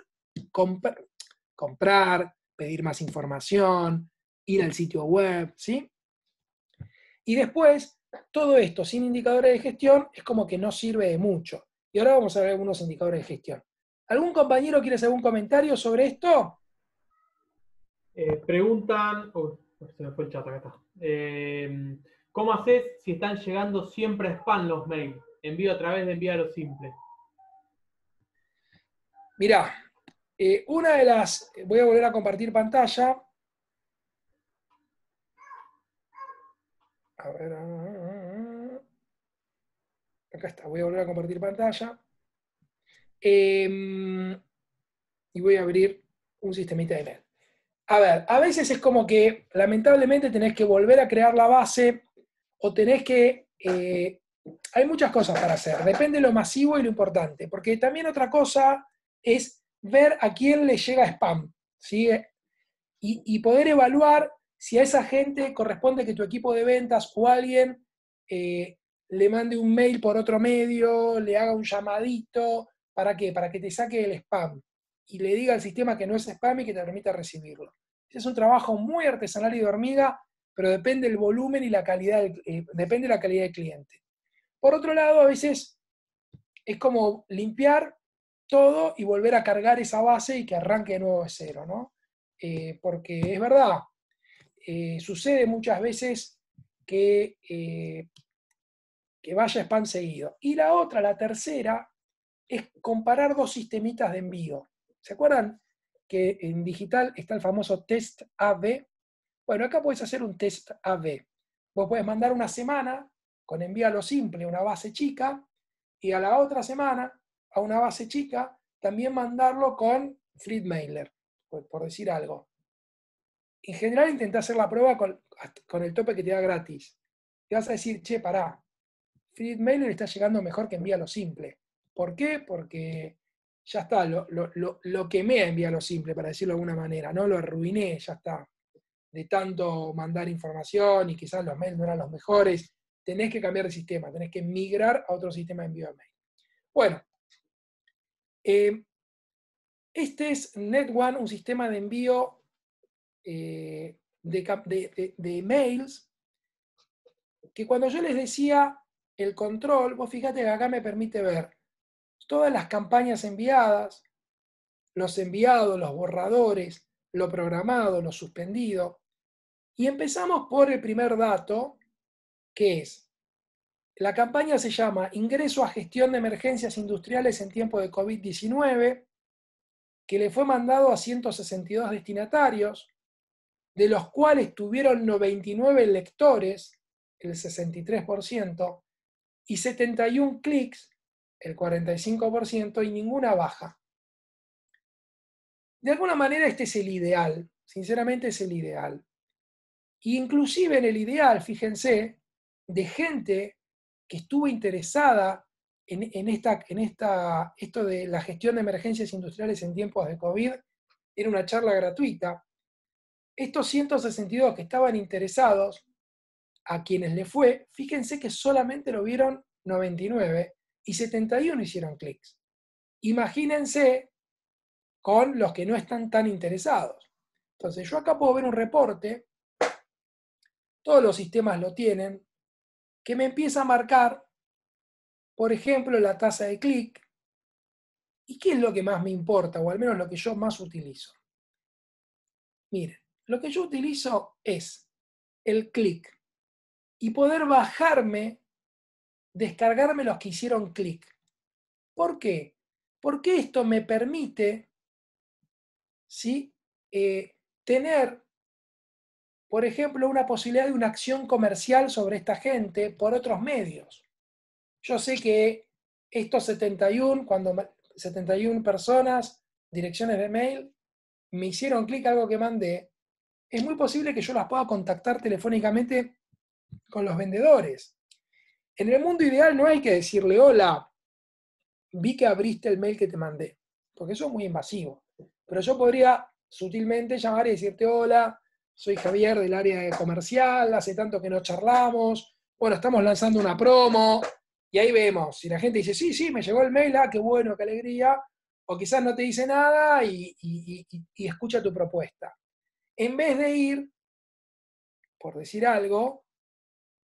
comprar, pedir más información, ir al sitio web, ¿sí? Y después, todo esto sin indicadores de gestión es como que no sirve de mucho. Y ahora vamos a ver algunos indicadores de gestión. ¿Algún compañero quiere hacer algún comentario sobre esto? Eh, preguntan, se me fue el chat, acá eh, ¿Cómo haces si están llegando siempre spam los mails? Envío a través de enviar simple. Mirá, eh, una de las, voy a volver a compartir pantalla. A ver, a ver. Acá está, voy a volver a compartir pantalla. Em, y voy a abrir un sistemita de email. A ver, a veces es como que lamentablemente tenés que volver a crear la base o tenés que... Eh, hay muchas cosas para hacer, depende de lo masivo y lo importante, porque también otra cosa es ver a quién le llega spam, ¿sí? Y, poder evaluar si a esa gente corresponde que tu equipo de ventas o alguien eh, le mande un mail por otro medio, le haga un llamadito, ¿para qué? Para que te saque el spam y le diga al sistema que no es spam y que te permita recibirlo. Es un trabajo muy artesanal y de hormiga, pero depende el volumen y la calidad, del, eh, depende la calidad del cliente. Por otro lado, a veces es como limpiar todo y volver a cargar esa base y que arranque de nuevo de cero, ¿no? Eh, porque es verdad, eh, sucede muchas veces que que vaya spam seguido. Y la otra, la tercera, es comparar dos sistemitas de envío. ¿Se acuerdan que en digital está el famoso test AB? Bueno, acá podés hacer un test AB. Vos puedes mandar una semana con envío a lo simple, una base chica, y a la otra semana, a una base chica, también mandarlo con Fleet Mailer, por, por decir algo. En general, intenta hacer la prueba con, con el tope que te da gratis. Te vas a decir, che, pará, mail Mailer está llegando mejor que Envía lo Simple. ¿Por qué? Porque ya está, lo, lo, lo, lo quemé a Envía lo Simple, para decirlo de alguna manera, ¿no? Lo arruiné, ya está. De tanto mandar información y quizás los mails no eran los mejores. Tenés que cambiar de sistema, tenés que migrar a otro sistema de envío de mail. Bueno, eh, este es NetOne, un sistema de envío eh, de, de, de, emails, que cuando yo les decía el control, vos fíjate que acá me permite ver todas las campañas enviadas, los enviados, los borradores, lo programado, lo suspendido. Y empezamos por el primer dato, que es, la campaña se llama Ingreso a Gestión de Emergencias Industriales en tiempo de COVID-19, que le fue mandado a 162 destinatarios, de los cuales tuvieron 99 lectores, el 63%, y 71 clics, el 45%, y ninguna baja. De alguna manera este es el ideal, sinceramente es el ideal. inclusive en el ideal, fíjense, de gente que estuvo interesada en, esta, en esta, esto de la gestión de emergencias industriales en tiempos de COVID, era una charla gratuita. Estos 162 que estaban interesados a quienes le fue, fíjense que solamente lo vieron 99 y 71 hicieron clics. Imagínense con los que no están tan interesados. Entonces, yo acá puedo ver un reporte, todos los sistemas lo tienen, que me empieza a marcar, por ejemplo, la tasa de clic, y qué es lo que más me importa, o al menos lo que yo más utilizo. Miren, lo que yo utilizo es el clic y poder bajarme, descargarme los que hicieron clic. ¿Por qué? Porque esto me permite ¿sí? Eh, tener, por ejemplo, una posibilidad de una acción comercial sobre esta gente por otros medios. Yo sé que estos 71, cuando 71 personas, direcciones de mail, me hicieron clic algo que mandé, es muy posible que yo las pueda contactar telefónicamente con los vendedores. En el mundo ideal no hay que decirle, hola, vi que abriste el mail que te mandé, porque eso es muy invasivo. Pero yo podría sutilmente llamar y decirte, hola, soy Javier del área comercial, hace tanto que no charlamos, bueno, estamos lanzando una promo, y ahí vemos, si la gente dice, sí, sí, me llegó el mail, ah, qué bueno, qué alegría, o quizás no te dice nada y escucha tu propuesta. En vez de ir, por decir algo,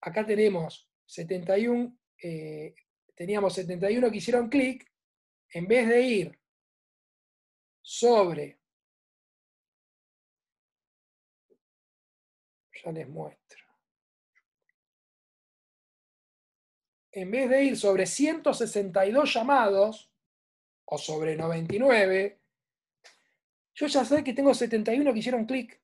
acá tenemos 71, eh, teníamos 71 que hicieron clic, en vez de ir sobre, ya les muestro, en vez de ir sobre 162 llamados, o sobre 99, yo ya sé que tengo 71 que hicieron clic.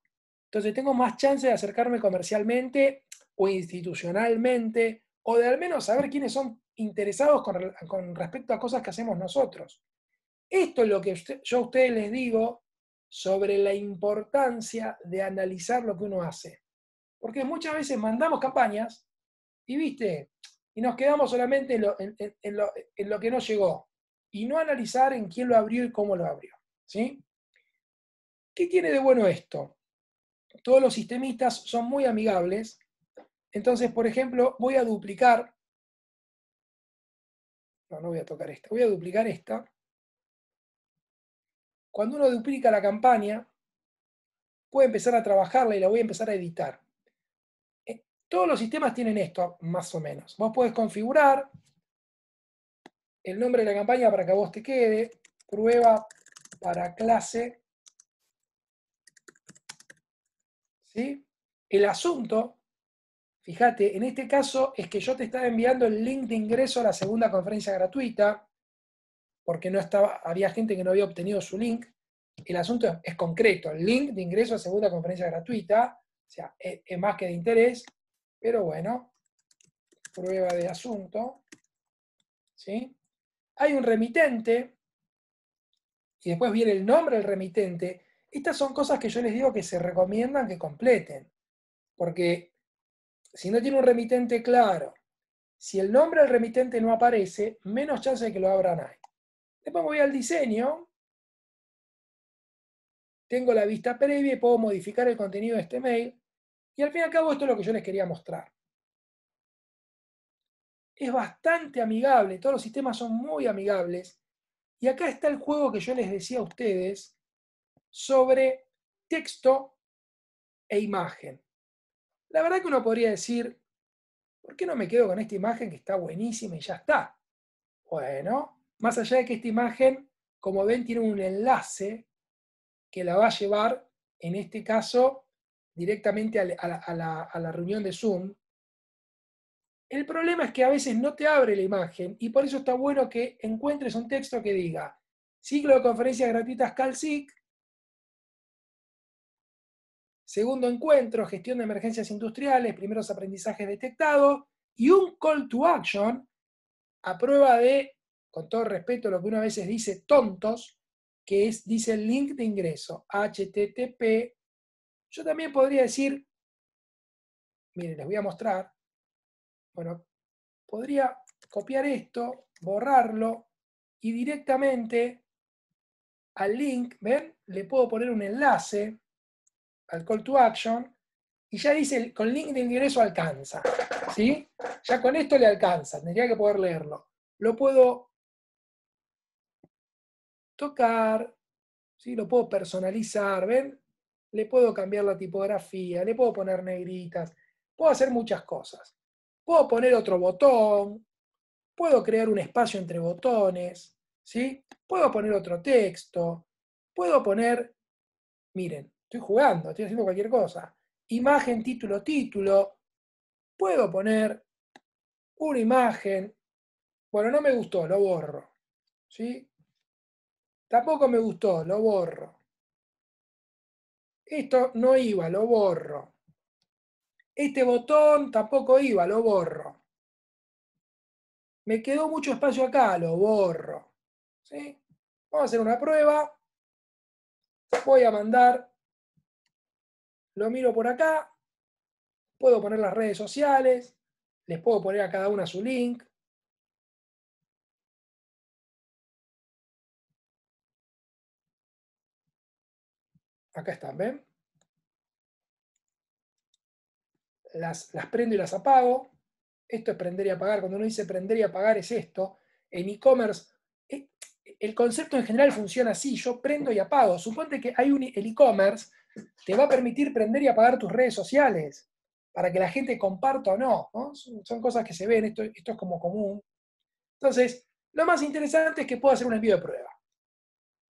Entonces tengo más chance de acercarme comercialmente o institucionalmente, o de al menos saber quiénes son interesados con, respecto a cosas que hacemos nosotros. Esto es lo que yo a ustedes les digo sobre la importancia de analizar lo que uno hace. Porque muchas veces mandamos campañas y, viste, y nos quedamos solamente en lo, en lo, que no llegó y no analizar en quién lo abrió y cómo lo abrió. ¿sí? ¿Qué tiene de bueno esto? Todos los sistemistas son muy amigables entonces, por ejemplo, voy a duplicar, no, no voy a tocar esta, voy a duplicar esta. Cuando uno duplica la campaña, puede empezar a trabajarla y la voy a empezar a editar. Eh, todos los sistemas tienen esto, más o menos. Vos podés configurar el nombre de la campaña para que a vos te quede, prueba para clase, ¿sí? el asunto, Fíjate, en este caso es que yo te estaba enviando el link de ingreso a la segunda conferencia gratuita, porque no estaba, había gente que no había obtenido su link. El asunto es, concreto, el link de ingreso a segunda conferencia gratuita, o sea, e, es, más que de interés, pero bueno, prueba de asunto. ¿sí? Hay un remitente, y después viene el nombre del remitente. Estas son cosas que yo les digo que se recomiendan que completen, porque si no tiene un remitente claro, si el nombre del remitente no aparece, menos chance de que lo abran ahí. Después voy al diseño, tengo la vista previa y puedo modificar el contenido de este mail. Y al fin y al cabo esto es lo que yo les quería mostrar. Es bastante amigable, todos los sistemas son muy amigables. Y acá está el juego que yo les decía a ustedes sobre texto e imagen. La verdad que uno podría decir, ¿por qué no me quedo con esta imagen que está buenísima y ya está? Bueno, más allá de que esta imagen, como ven, tiene un enlace que la va a llevar, en este caso, directamente a la, reunión de Zoom. El problema es que a veces no te abre la imagen y por eso está bueno que encuentres un texto que diga ciclo de conferencias gratuitas CalSIC, segundo encuentro, gestión de emergencias industriales, primeros aprendizajes detectados y un call to action a prueba de, con todo respeto, lo que uno a veces dice tontos, que es, dice el link de ingreso, HTTP. Yo también podría decir, miren, les voy a mostrar. Bueno, podría copiar esto, borrarlo y directamente al link, ¿ven? Le puedo poner un enlace al call to action y ya dice, con link de ingreso alcanza. ¿sí? Ya con esto le alcanza, tendría que poder leerlo. Lo puedo tocar, ¿sí? lo puedo personalizar, ¿ven? Le puedo cambiar la tipografía, le puedo poner negritas, puedo hacer muchas cosas. Puedo poner otro botón, puedo crear un espacio entre botones, ¿sí? Puedo poner otro texto, puedo poner, miren, Estoy jugando, estoy haciendo cualquier cosa. Imagen, título, título. Puedo poner una imagen. Bueno, no me gustó, lo borro. ¿Sí? Tampoco me gustó, lo borro. Esto no iba, lo borro. Este botón tampoco iba, lo borro. Me quedó mucho espacio acá, lo borro. ¿Sí? Vamos a hacer una prueba. Voy a mandar lo miro por acá, puedo poner las redes sociales, les puedo poner a cada una su link. Acá están, ¿ven? Las, prendo y las apago. Esto es prender y apagar. Cuando uno dice prender y apagar es esto. En e-commerce, eh, el concepto en general funciona así. Yo prendo y apago. Suponte que hay un, e-, el e-commerce te va a permitir prender y apagar tus redes sociales para que la gente comparta o no. Son, cosas que se ven, esto, es como común. Entonces, lo más interesante es que puedo hacer un envío de prueba.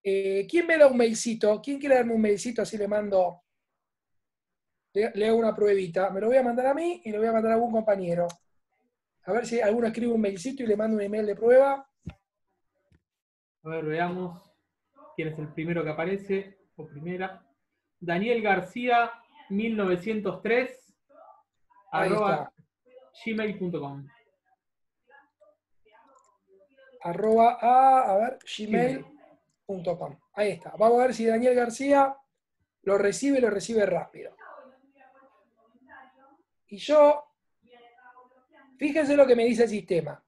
Eh, ¿Quién me da un mailcito? ¿Quién quiere darme un mailcito? Así le mando, le, hago una pruebita. Me lo voy a mandar a mí y lo voy a mandar a algún compañero. A ver si alguno escribe un mailcito y le mando un email de prueba. A ver, veamos quién es el primero que aparece o primera. Daniel García 1903 gmail.com. Arroba a, a ver, gmail.com. Ahí está. Vamos a ver si Daniel García lo recibe, lo recibe rápido. Y yo, fíjense lo que me dice el sistema.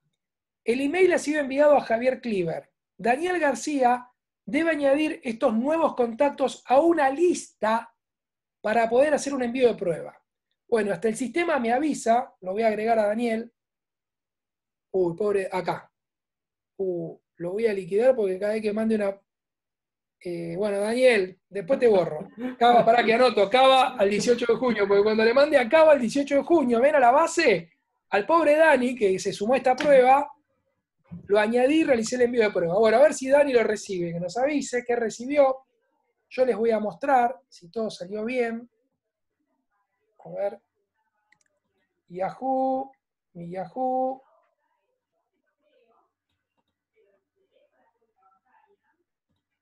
El email ha sido enviado a Javier Cleaver. Daniel García debe añadir estos nuevos contactos a una lista para poder hacer un envío de prueba. Bueno, hasta el sistema me avisa, lo voy a agregar a Daniel. Uy, pobre, acá. Uh, lo voy a liquidar porque cada vez que mande una... Eh, bueno, Daniel, después te borro. Acaba, para que anoto, acaba al 18 de junio, porque cuando le mande acaba el 18 de junio, ven a la base, al pobre Dani, que se sumó a esta prueba, lo añadí y realicé el envío de prueba. Bueno, a ver si Dani lo recibe, que nos avise qué recibió. Yo les voy a mostrar si todo salió bien. A ver. Yahoo, mi Yahoo.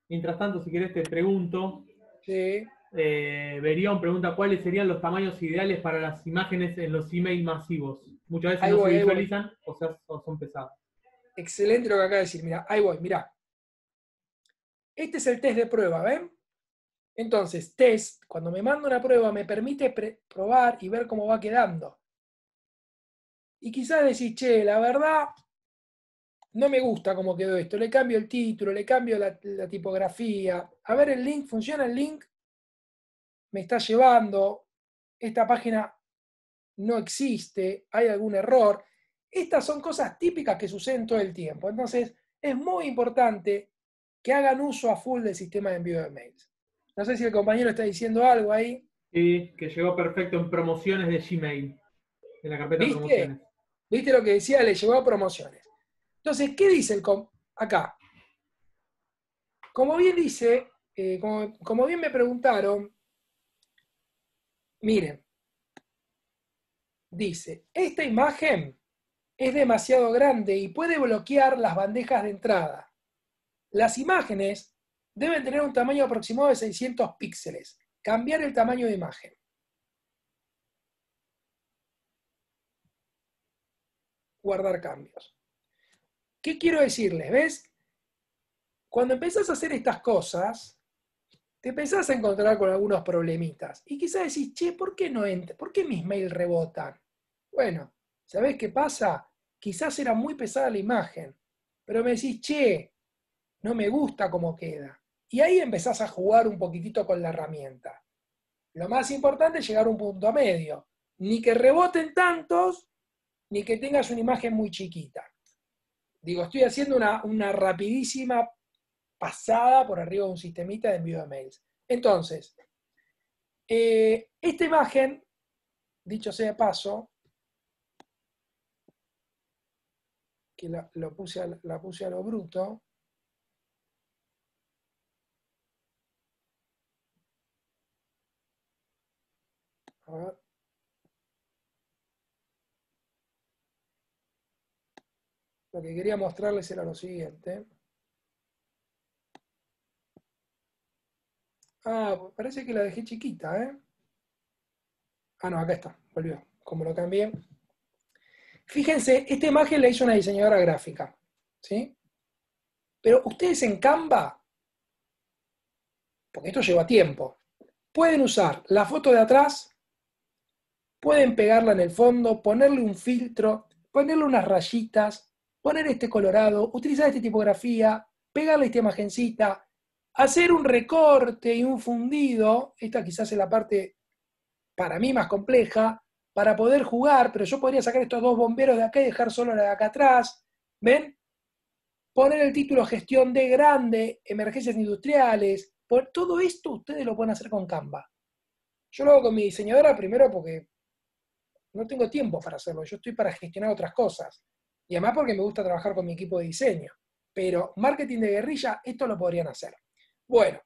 Mientras tanto, si querés te pregunto. Sí. Eh, pregunta cuáles serían los tamaños ideales para las imágenes en los emails masivos. Muchas veces no se visualizan o, sea, son pesados excelente lo que acaba de decir. Mira, ahí voy, mira. Este es el test de prueba, ¿ven? Entonces, test, cuando me mando una prueba, me permite probar y ver cómo va quedando. Y quizás decís, che, la verdad, no me gusta cómo quedó esto. Le cambio el título, le cambio la, la tipografía. A ver el link, ¿funciona el link? Me está llevando. Esta página no existe, hay algún error. Estas son cosas típicas que suceden todo el tiempo. Entonces, es muy importante que hagan uso a full del sistema de envío de mails. No sé si el compañero está diciendo algo ahí. Sí, que llegó perfecto en promociones de Gmail, en la carpeta ¿Viste? promociones. ¿Viste lo que decía? Le llegó a promociones. Entonces, ¿qué dice el acá? Como bien dice, eh, como bien me preguntaron, miren, dice, esta imagen es demasiado grande y puede bloquear las bandejas de entrada. Las imágenes deben tener un tamaño aproximado de 600 píxeles. Cambiar el tamaño de imagen. Guardar cambios. ¿Qué quiero decirles? ¿Ves? Cuando empezás a hacer estas cosas, te empezás a encontrar con algunos problemitas. Y quizás decís, che, ¿por qué no entra? ¿Por qué mis mails rebotan? Bueno, ¿sabés qué pasa? quizás era muy pesada la imagen, pero me decís, che, no me gusta cómo queda. Y ahí empezás a jugar un poquitito con la herramienta. Lo más importante es llegar a un punto medio. Ni que reboten tantos, ni que tengas una imagen muy chiquita. Digo, estoy haciendo una, rapidísima pasada por arriba de un sistemita de envío de mails. Entonces, eh, esta imagen, dicho sea paso, que la, lo puse a, la puse a lo bruto, a ver. Lo que quería mostrarles era lo siguiente. Ah, parece que la dejé chiquita, ¿eh? Ah, no, acá está, volvió. Como lo cambié, Fíjense, esta imagen la hizo una diseñadora gráfica, ¿sí? Pero ustedes en Canva, porque esto lleva tiempo, pueden usar la foto de atrás, pueden pegarla en el fondo, ponerle un filtro, ponerle unas rayitas, poner este colorado, utilizar esta tipografía, pegarle esta imagencita, hacer un recorte y un fundido, esta quizás es la parte para mí más compleja, para poder jugar, pero yo podría sacar estos dos bomberos de acá y dejar solo la de acá atrás. ¿Ven? Poner el título gestión de grande, emergencias industriales, por todo esto ustedes lo pueden hacer con Canva. Yo lo hago con mi diseñadora primero porque no tengo tiempo para hacerlo, yo estoy para gestionar otras cosas. Y además porque me gusta trabajar con mi equipo de diseño. Pero marketing de guerrilla, esto lo podrían hacer. Bueno,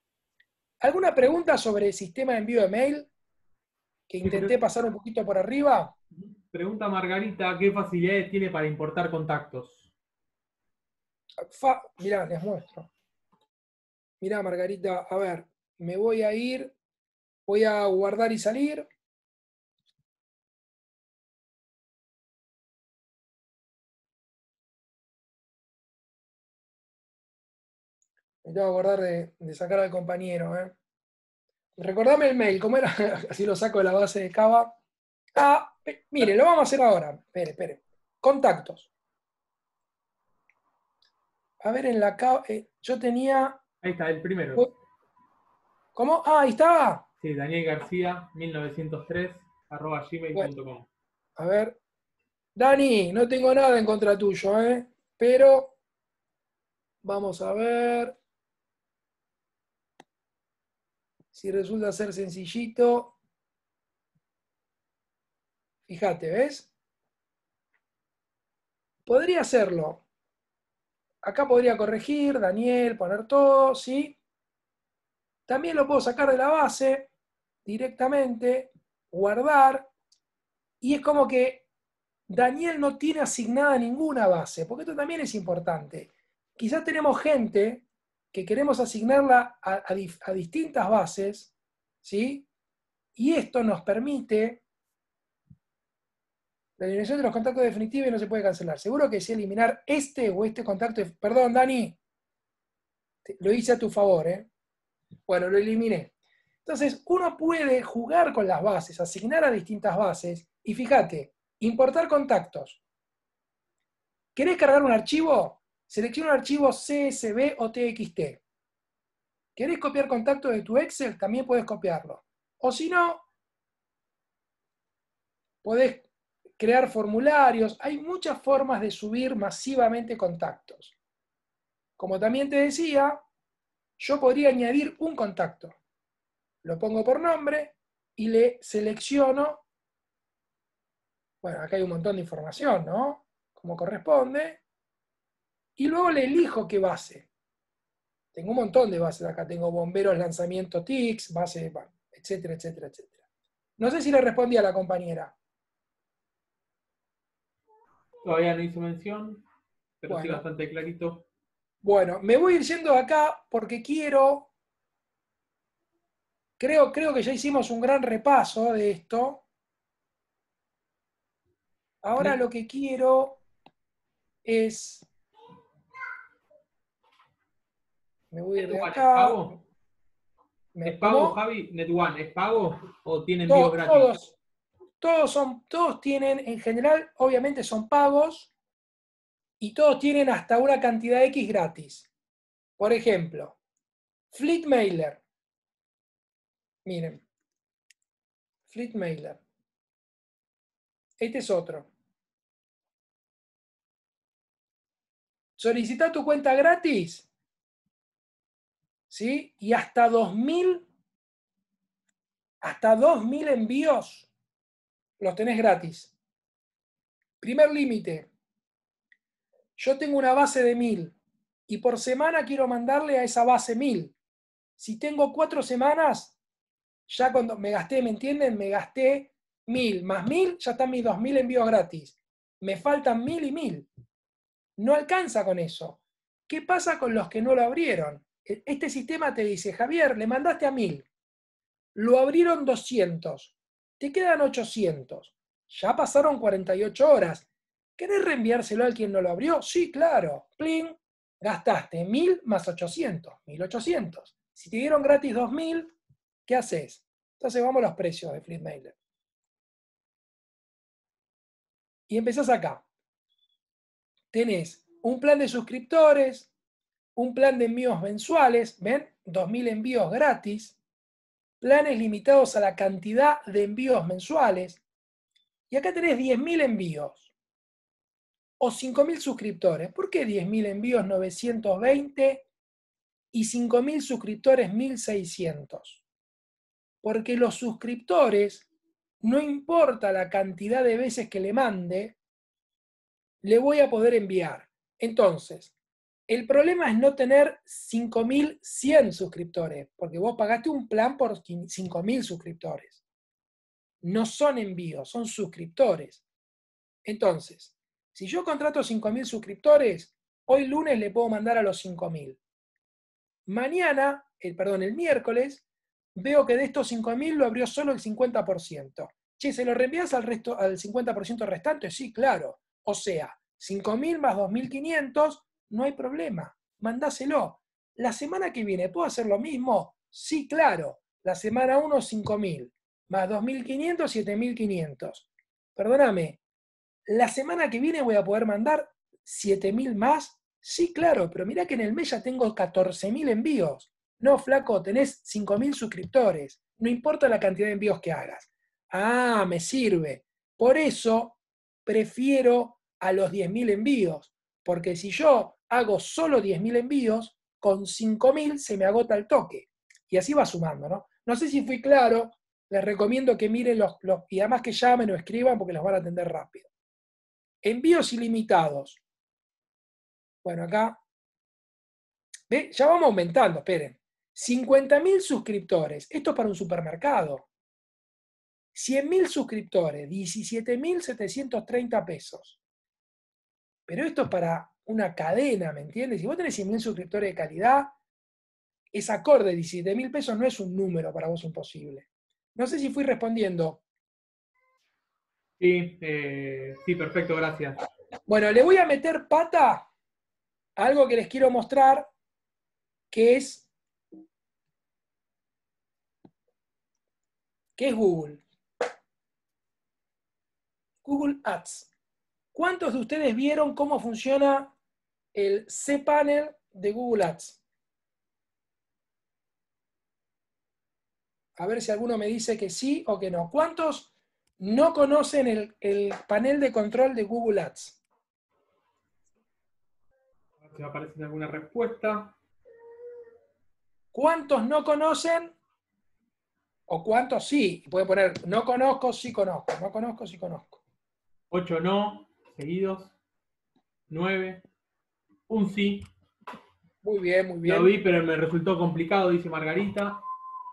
¿alguna pregunta sobre el sistema de envío de mail? que intenté pasar un poquito por arriba. Pregunta Margarita, ¿qué facilidades tiene para importar contactos? mirá, les muestro. Mirá, Margarita, a ver, me voy a ir, voy a guardar y salir. Me tengo que guardar de sacar al compañero, ¿eh? recordame el mail, ¿cómo era? Así lo saco de la base de Cava. Ah, mire, lo vamos a hacer ahora. Espere, espere. Contactos. A ver, en la Cava, eh, yo tenía... Ahí está, el primero. ¿Cómo? Ah, ahí está. Sí, Daniel García, 1903, arroba gmail.com. a ver. Dani, no tengo nada en contra tuyo, ¿eh? Pero vamos a ver. si resulta ser sencillito, fíjate, ¿ves? Podría hacerlo. Acá podría corregir, Daniel, poner todo, ¿sí? También lo puedo sacar de la base directamente, guardar, y es como que Daniel no tiene asignada ninguna base, porque esto también es importante. Quizás tenemos gente que queremos asignarla a, distintas bases, ¿sí? Y esto nos permite la eliminación de los contactos definitivos no se puede cancelar. Seguro que si eliminar este o este contacto, perdón, Dani, lo hice a tu favor, ¿eh? Bueno, lo eliminé. Entonces, uno puede jugar con las bases, asignar a distintas bases, y fíjate, importar contactos. ¿Querés cargar un archivo? Selecciona un archivo CSV o TXT. ¿Querés copiar contactos de tu Excel? También puedes copiarlo. O si no, puedes crear formularios. Hay muchas formas de subir masivamente contactos. Como también te decía, yo podría añadir un contacto. Lo pongo por nombre y le selecciono. Bueno, acá hay un montón de información, ¿no? Como corresponde y luego le elijo qué base. Tengo un montón de bases acá, tengo bomberos, lanzamiento TICS, base, etcétera, etcétera, etcétera. No sé si le respondí a la compañera. Todavía no hizo mención, pero sí bastante clarito. Bueno, me voy a ir yendo acá porque quiero. Creo, creo que ya hicimos un gran repaso de esto. Ahora lo que quiero es me voy ¿Es pago? ¿Es pago, Javi? ¿NetOne es pago o tienen todos, gratis? Todos, son, todos tienen, en general, obviamente son pagos y todos tienen hasta una cantidad X gratis. Por ejemplo, FleetMailer. Miren, Fleet Este es otro. Solicita tu cuenta gratis ¿sí? Y hasta 2000, hasta 2000 envíos los tenés gratis. Primer límite. Yo tengo una base de 1000 y por semana quiero mandarle a esa base 1000. Si tengo cuatro semanas, ya cuando me gasté, ¿me entienden? Me gasté 1000 más 1000, ya están mis 2000 envíos gratis. Me faltan 1000 y 1000. No alcanza con eso. ¿Qué pasa con los que no lo abrieron? E, este sistema te dice, Javier, le mandaste a 1000, lo abrieron 200, te quedan 800, ya pasaron 48 horas. ¿Querés reenviárselo a quien no lo abrió? Sí, claro. Pling, gastaste 1000 más 800, 1800. Si te dieron gratis 2000, ¿qué haces? Entonces vamos a los precios de Flipmailer. Y empezás acá. Tenés un plan de suscriptores, un plan de envíos mensuales, ¿ven? 2.000 envíos gratis, planes limitados a la cantidad de envíos mensuales, y acá tenés 10.000 envíos o 5.000 suscriptores. ¿Por qué 10.000 envíos 920 y 5.000 suscriptores 1.600? Porque los suscriptores, no importa la cantidad de veces que le mande, le voy a poder enviar. Entonces, el problema es no tener 5.100 suscriptores, porque vos pagaste un plan por 5.000 suscriptores. No son envíos, son suscriptores. Entonces, si yo contrato 5.000 suscriptores, hoy lunes le puedo mandar a los 5.000. Mañana, el, perdón, el miércoles, veo que de estos 5.000 lo abrió solo el 50%. Che, ¿se lo reenvías al, resto, al 50% restante? Sí, claro. O sea, 5.000 más 2.500 no hay problema, mandáselo. La semana que viene, ¿puedo hacer lo mismo? Sí, claro. La semana 1, 5.000, más 2.500, 7.500. Perdóname, la semana que viene voy a poder mandar 7.000 más. Sí, claro, pero mirá que en el mes ya tengo 14.000 envíos. No, flaco, tenés 5.000 suscriptores. No importa la cantidad de envíos que hagas. Ah, me sirve. Por eso prefiero a los 10.000 envíos. Porque si yo hago solo 10.000 envíos, con 5.000 se me agota el toque. Y así va sumando, ¿no? No sé si fui claro, les recomiendo que miren los, los y además que llamen o escriban porque los van a atender rápido. Envíos ilimitados. Bueno, acá. ¿Ve? Ya vamos aumentando, esperen. 50.000 suscriptores. Esto es para un supermercado. 100.000 suscriptores, 17.730 pesos. Pero esto es para una cadena, ¿me entiendes? Si vos tenés 100.000 suscriptores de calidad, es acorde, de mil pesos no es un número para vos imposible. No sé si fui respondiendo. Sí, eh, sí, perfecto, gracias. Bueno, le voy a meter pata a algo que les quiero mostrar, que es, que es Google. Google Ads. ¿Cuántos de ustedes vieron cómo funciona el cPanel de Google Ads? A ver si alguno me dice que sí o que no. ¿Cuántos no conocen el, panel de control de Google Ads? Si aparece alguna respuesta? ¿Cuántos no conocen? ¿O cuántos sí? Puede poner, no conozco, sí conozco. No conozco, sí conozco. Ocho no seguidos. nueve, Un sí. Muy bien, muy bien. Lo vi, pero me resultó complicado, dice Margarita.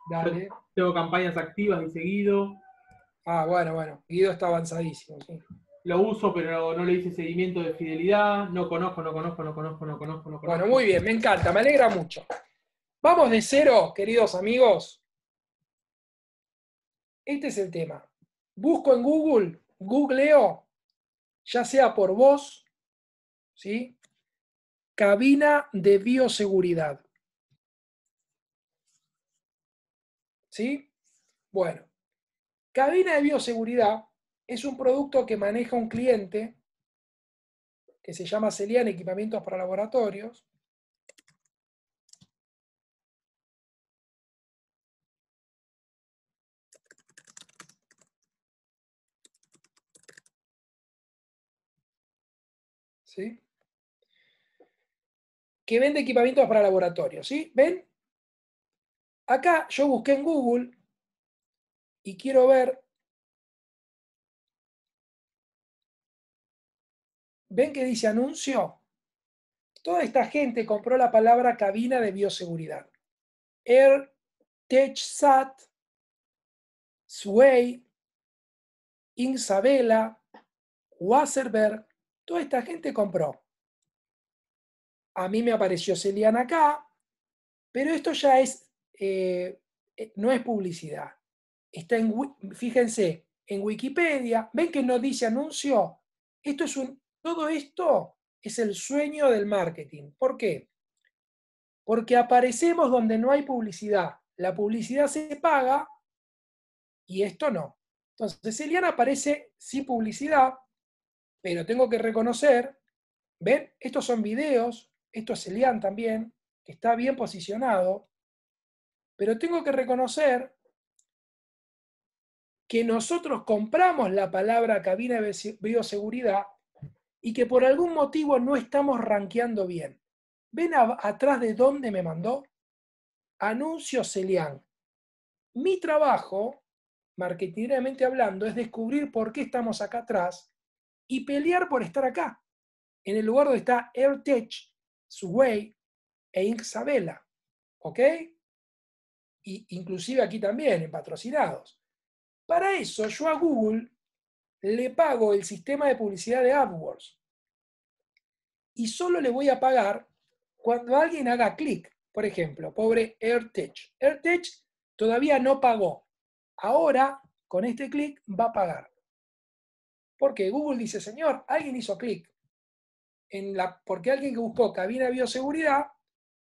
Dale. tengo campañas activas y seguido. Ah, bueno, bueno. Guido está avanzadísimo, Lo uso, pero no, le hice seguimiento de fidelidad. No conozco, no conozco, no conozco, no conozco, no conozco. Bueno, muy bien, me encanta, me alegra mucho. Vamos de cero, queridos amigos. Este es el tema. Busco en Google, googleo ya sea por voz, ¿sí? Cabina de bioseguridad. ¿Sí? Bueno, cabina de bioseguridad es un producto que maneja un cliente que se llama Celian Equipamientos para Laboratorios, que vende equipamientos para laboratorios. ¿sí? ¿Ven? Acá yo busqué en Google y quiero ver. ¿Ven que dice anuncio? Toda esta gente compró la palabra cabina de bioseguridad. Air, TechSat, Sway, Insabela, Wasserberg, Toda esta gente compró. A mí me apareció Celiana acá, pero esto ya es, eh, eh, no es publicidad. Está en, fíjense, en Wikipedia, ven que no dice anuncio. Esto es un, todo esto es el sueño del marketing. ¿Por qué? Porque aparecemos donde no hay publicidad. La publicidad se paga y esto no. Entonces, Celiana aparece sin publicidad pero tengo que reconocer, ¿ven? Estos son videos, esto es Celian también, que está bien posicionado, pero tengo que reconocer que nosotros compramos la palabra cabina de bioseguridad y que por algún motivo no estamos rankeando bien. ¿Ven atrás de dónde me mandó? Anuncio Celian. Mi trabajo, marketingeramente hablando, es descubrir por qué estamos acá atrás y pelear por estar acá, en el lugar donde está AirTech, Subway e Inxabela. ¿Ok? Y inclusive aquí también, en patrocinados. Para eso yo a Google le pago el sistema de publicidad de AdWords. Y solo le voy a pagar cuando alguien haga clic. Por ejemplo, pobre AirTech. AirTech todavía no pagó. Ahora, con este clic, va a pagar. Porque Google dice, señor, alguien hizo clic. Porque alguien que buscó cabina bioseguridad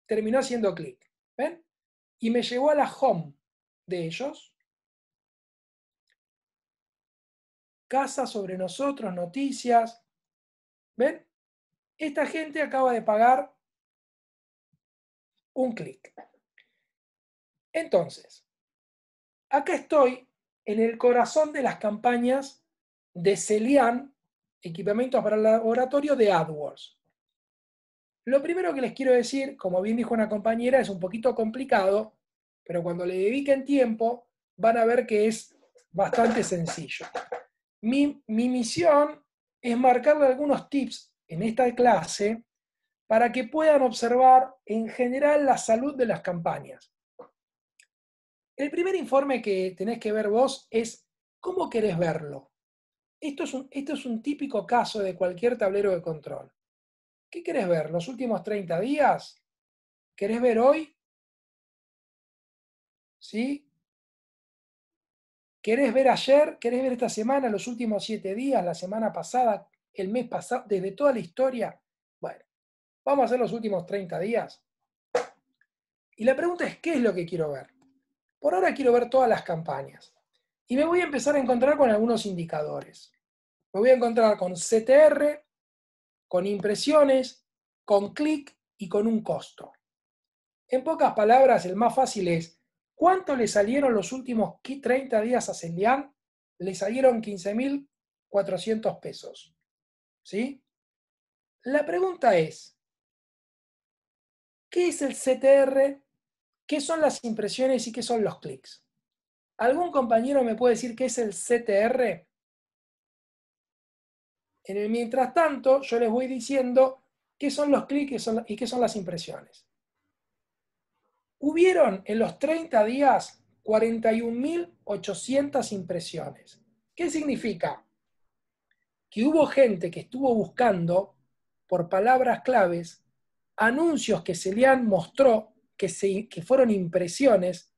terminó haciendo clic. ¿Ven? Y me llevó a la home de ellos. Casa sobre nosotros, noticias. ¿Ven? Esta gente acaba de pagar un clic. Entonces, acá estoy en el corazón de las campañas de Celian, equipamientos para el laboratorio de AdWords. Lo primero que les quiero decir, como bien dijo una compañera, es un poquito complicado, pero cuando le dediquen tiempo van a ver que es bastante sencillo. Mi, mi misión es marcarle algunos tips en esta clase para que puedan observar en general la salud de las campañas. El primer informe que tenés que ver vos es cómo querés verlo. Esto es, un, típico caso de cualquier tablero de control. ¿Qué querés ver? ¿Los últimos 30 días? ¿Querés ver hoy? ¿Sí? ¿Querés ver ayer? ¿Querés ver esta semana? ¿Los últimos 7 días? ¿La semana pasada? ¿El mes pasado? ¿Desde toda la historia? Bueno, vamos a hacer los últimos 30 días. Y la pregunta es, ¿qué es lo que quiero ver? Por ahora quiero ver todas las campañas. Y me voy a empezar a encontrar con algunos indicadores. Me voy a encontrar con CTR, con impresiones, con clic y con un costo. En pocas palabras, el más fácil es, ¿cuánto le salieron los últimos 30 días a Sendian? Le salieron 15.400 pesos. ¿Sí? La pregunta es, ¿qué es el CTR? ¿Qué son las impresiones y qué son los clics? ¿Algún compañero me puede decir qué es el CTR? En el mientras tanto, yo les voy diciendo qué son los clics y qué son las impresiones. Hubieron en los 30 días 41.800 impresiones. ¿Qué significa? Que hubo gente que estuvo buscando por palabras claves anuncios que se le han mostró que fueron impresiones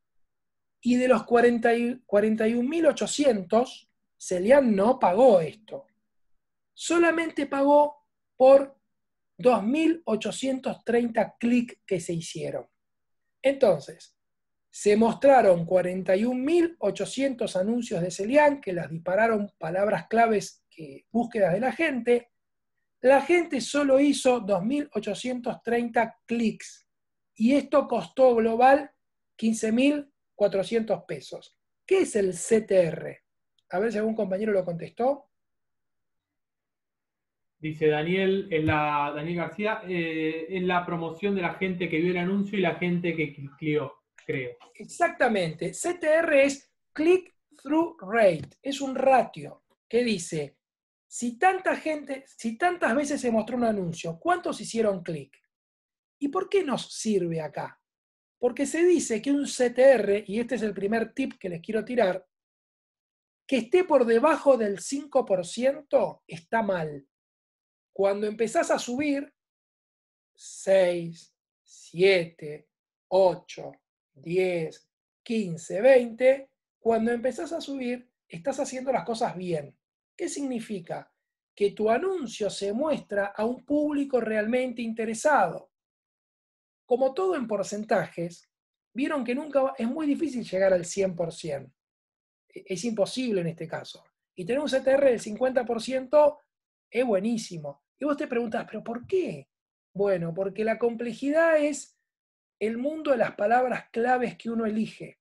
y de los 41.800, Celian no pagó esto. Solamente pagó por 2.830 clics que se hicieron. Entonces, se mostraron 41.800 anuncios de Celian que las dispararon palabras claves que búsquedas de la gente. La gente solo hizo 2.830 clics y esto costó global 15.000 400 pesos. ¿Qué es el CTR? A ver si algún compañero lo contestó. Dice Daniel, en la, Daniel García, eh, es la promoción de la gente que vio el anuncio y la gente que clió, creo. Exactamente. CTR es click-through rate. Es un ratio que dice, si tanta gente, si tantas veces se mostró un anuncio, ¿cuántos hicieron clic? ¿Y por qué nos sirve acá? Porque se dice que un CTR, y este es el primer tip que les quiero tirar, que esté por debajo del 5% está mal. Cuando empezás a subir 6, 7, 8, 10, 15, 20, cuando empezás a subir estás haciendo las cosas bien. ¿Qué significa? Que tu anuncio se muestra a un público realmente interesado como todo en porcentajes, vieron que nunca es muy difícil llegar al 100%. E, es imposible en este caso. Y tener un CTR del 50% es buenísimo. Y vos te preguntas, ¿pero por qué? Bueno, porque la complejidad es el mundo de las palabras claves que uno elige.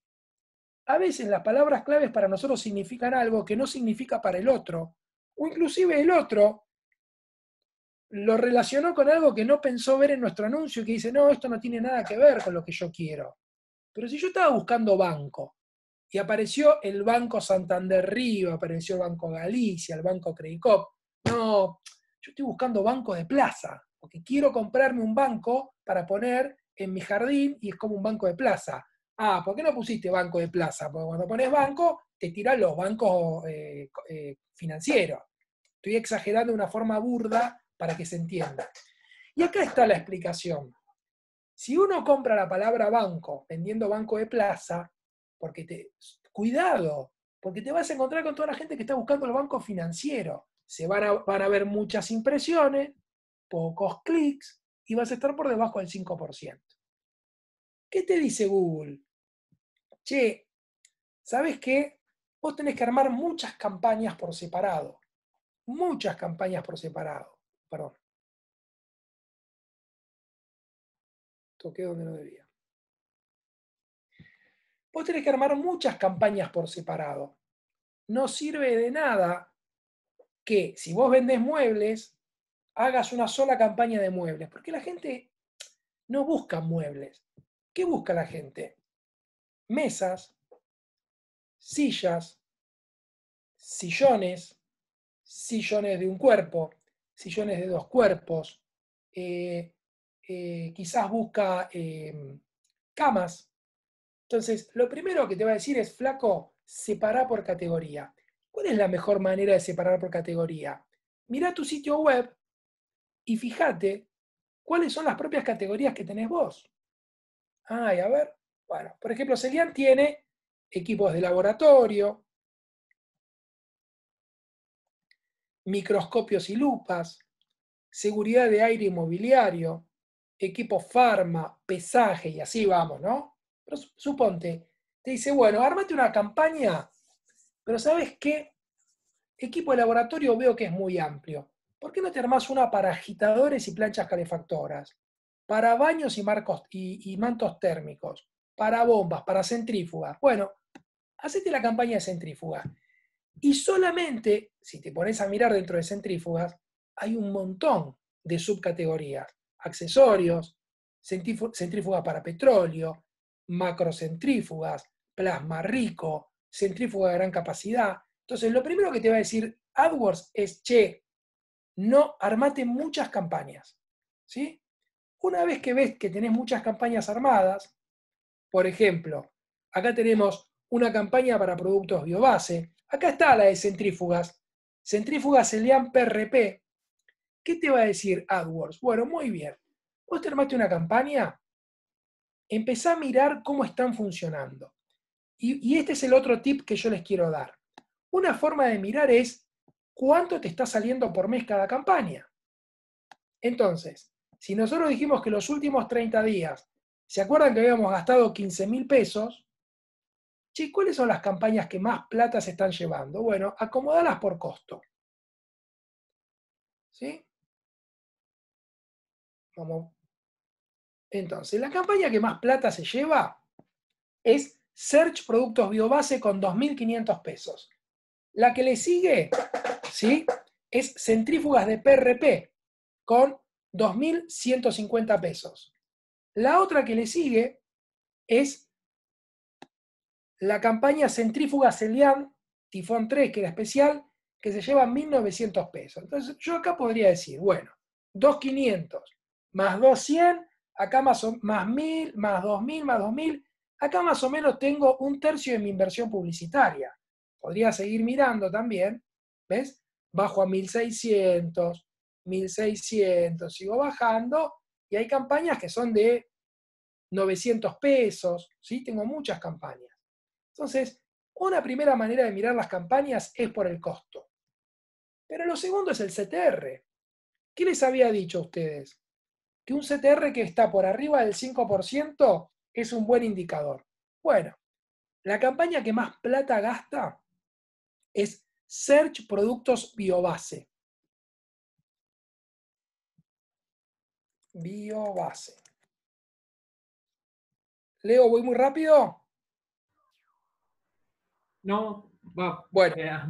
A veces las palabras claves para nosotros significan algo que no significa para el otro, o inclusive el otro lo relacionó con algo que no pensó ver en nuestro anuncio y que dice, no, esto no tiene nada que ver con lo que yo quiero. Pero si yo estaba buscando banco y apareció el Banco Santander Río, apareció el Banco Galicia, el Banco Credicop, no, yo estoy buscando banco de plaza, porque quiero comprarme un banco para poner en mi jardín y es como un banco de plaza. Ah, ¿por qué no pusiste banco de plaza? Porque cuando pones banco, te tiran los bancos eh, eh, financieros. Estoy exagerando de una forma burda para que se entienda. Y acá está la explicación. Si uno compra la palabra banco vendiendo banco de plaza, porque te, cuidado, porque te vas a encontrar con toda la gente que está buscando el banco financiero. Se van a, van a ver muchas impresiones, pocos clics, y vas a estar por debajo del 5%. ¿Qué te dice Google? Che, ¿sabes qué? Vos tenés que armar muchas campañas por separado. Muchas campañas por separado perdón. Toqué donde no debía. Vos tenés que armar muchas campañas por separado. No sirve de nada que si vos vendés muebles, hagas una sola campaña de muebles, porque la gente no busca muebles. ¿Qué busca la gente? Mesas, sillas, sillones, sillones de un cuerpo, sillones de dos cuerpos, eh, eh, quizás busca em, camas. Entonces, lo primero que te va a decir es, flaco, separa por categoría. ¿Cuál es la mejor manera de separar por categoría? Mira tu sitio web y fíjate cuáles son las propias categorías que tenés vos. Ay, a ver, bueno, por ejemplo, Celian tiene equipos de laboratorio, microscopios y lupas, seguridad de aire inmobiliario, equipo farma, pesaje y así vamos, ¿no? Pero suponte, te dice, bueno, armate una campaña, pero ¿sabes qué? Equipo de laboratorio veo que es muy amplio. ¿Por qué no te armás una para agitadores y planchas calefactoras? Para baños y, marcos, y, mantos térmicos, para bombas, para centrífugas. Bueno, hacete la campaña de centrífuga y solamente, si te pones a mirar dentro de centrífugas, hay un montón de subcategorías, accesorios, centrífugas para petróleo, macrocentrífugas, plasma rico, centrífuga de gran capacidad. Entonces, lo primero que te va a decir AdWords es, che, no armate muchas campañas. ¿sí? Una vez que ves que tenés muchas campañas armadas, por ejemplo, acá tenemos una campaña para productos biobase, Acá está la de centrífugas. Centrífugas Elian PRP. ¿Qué te va a decir AdWords? Bueno, muy bien. Vos te armaste una campaña, empezá a mirar cómo están funcionando. Y, y este es el otro tip que yo les quiero dar. Una forma de mirar es cuánto te está saliendo por mes cada campaña. Entonces, si nosotros dijimos que los últimos 30 días, ¿se acuerdan que habíamos gastado 15 mil pesos? ¿cuáles son las campañas que más plata se están llevando? Bueno, acomodalas por costo. ¿Sí? Entonces, la campaña que más plata se lleva es Search Productos Biobase con 2.500 pesos. La que le sigue, ¿sí? Es Centrífugas de PRP con 2.150 pesos. La otra que le sigue es la campaña centrífuga Celian Tifón 3, que era especial, que se lleva 1.900 pesos. Entonces yo acá podría decir, bueno, 2.500 más 2.100, acá más, más 1.000, más 2.000, más 2.000, acá más o menos tengo un tercio de mi inversión publicitaria. Podría seguir mirando también, ¿ves? Bajo a 1.600, 1.600, sigo bajando, y hay campañas que son de 900 pesos, ¿sí? Tengo muchas campañas. Entonces, una primera manera de mirar las campañas es por el costo. Pero lo segundo es el CTR. ¿Qué les había dicho a ustedes? Que un CTR que está por arriba del 5% es un buen indicador. Bueno, la campaña que más plata gasta es Search Productos Biobase. Biobase. Leo, voy muy rápido. No, va. Bueno, eh, ah,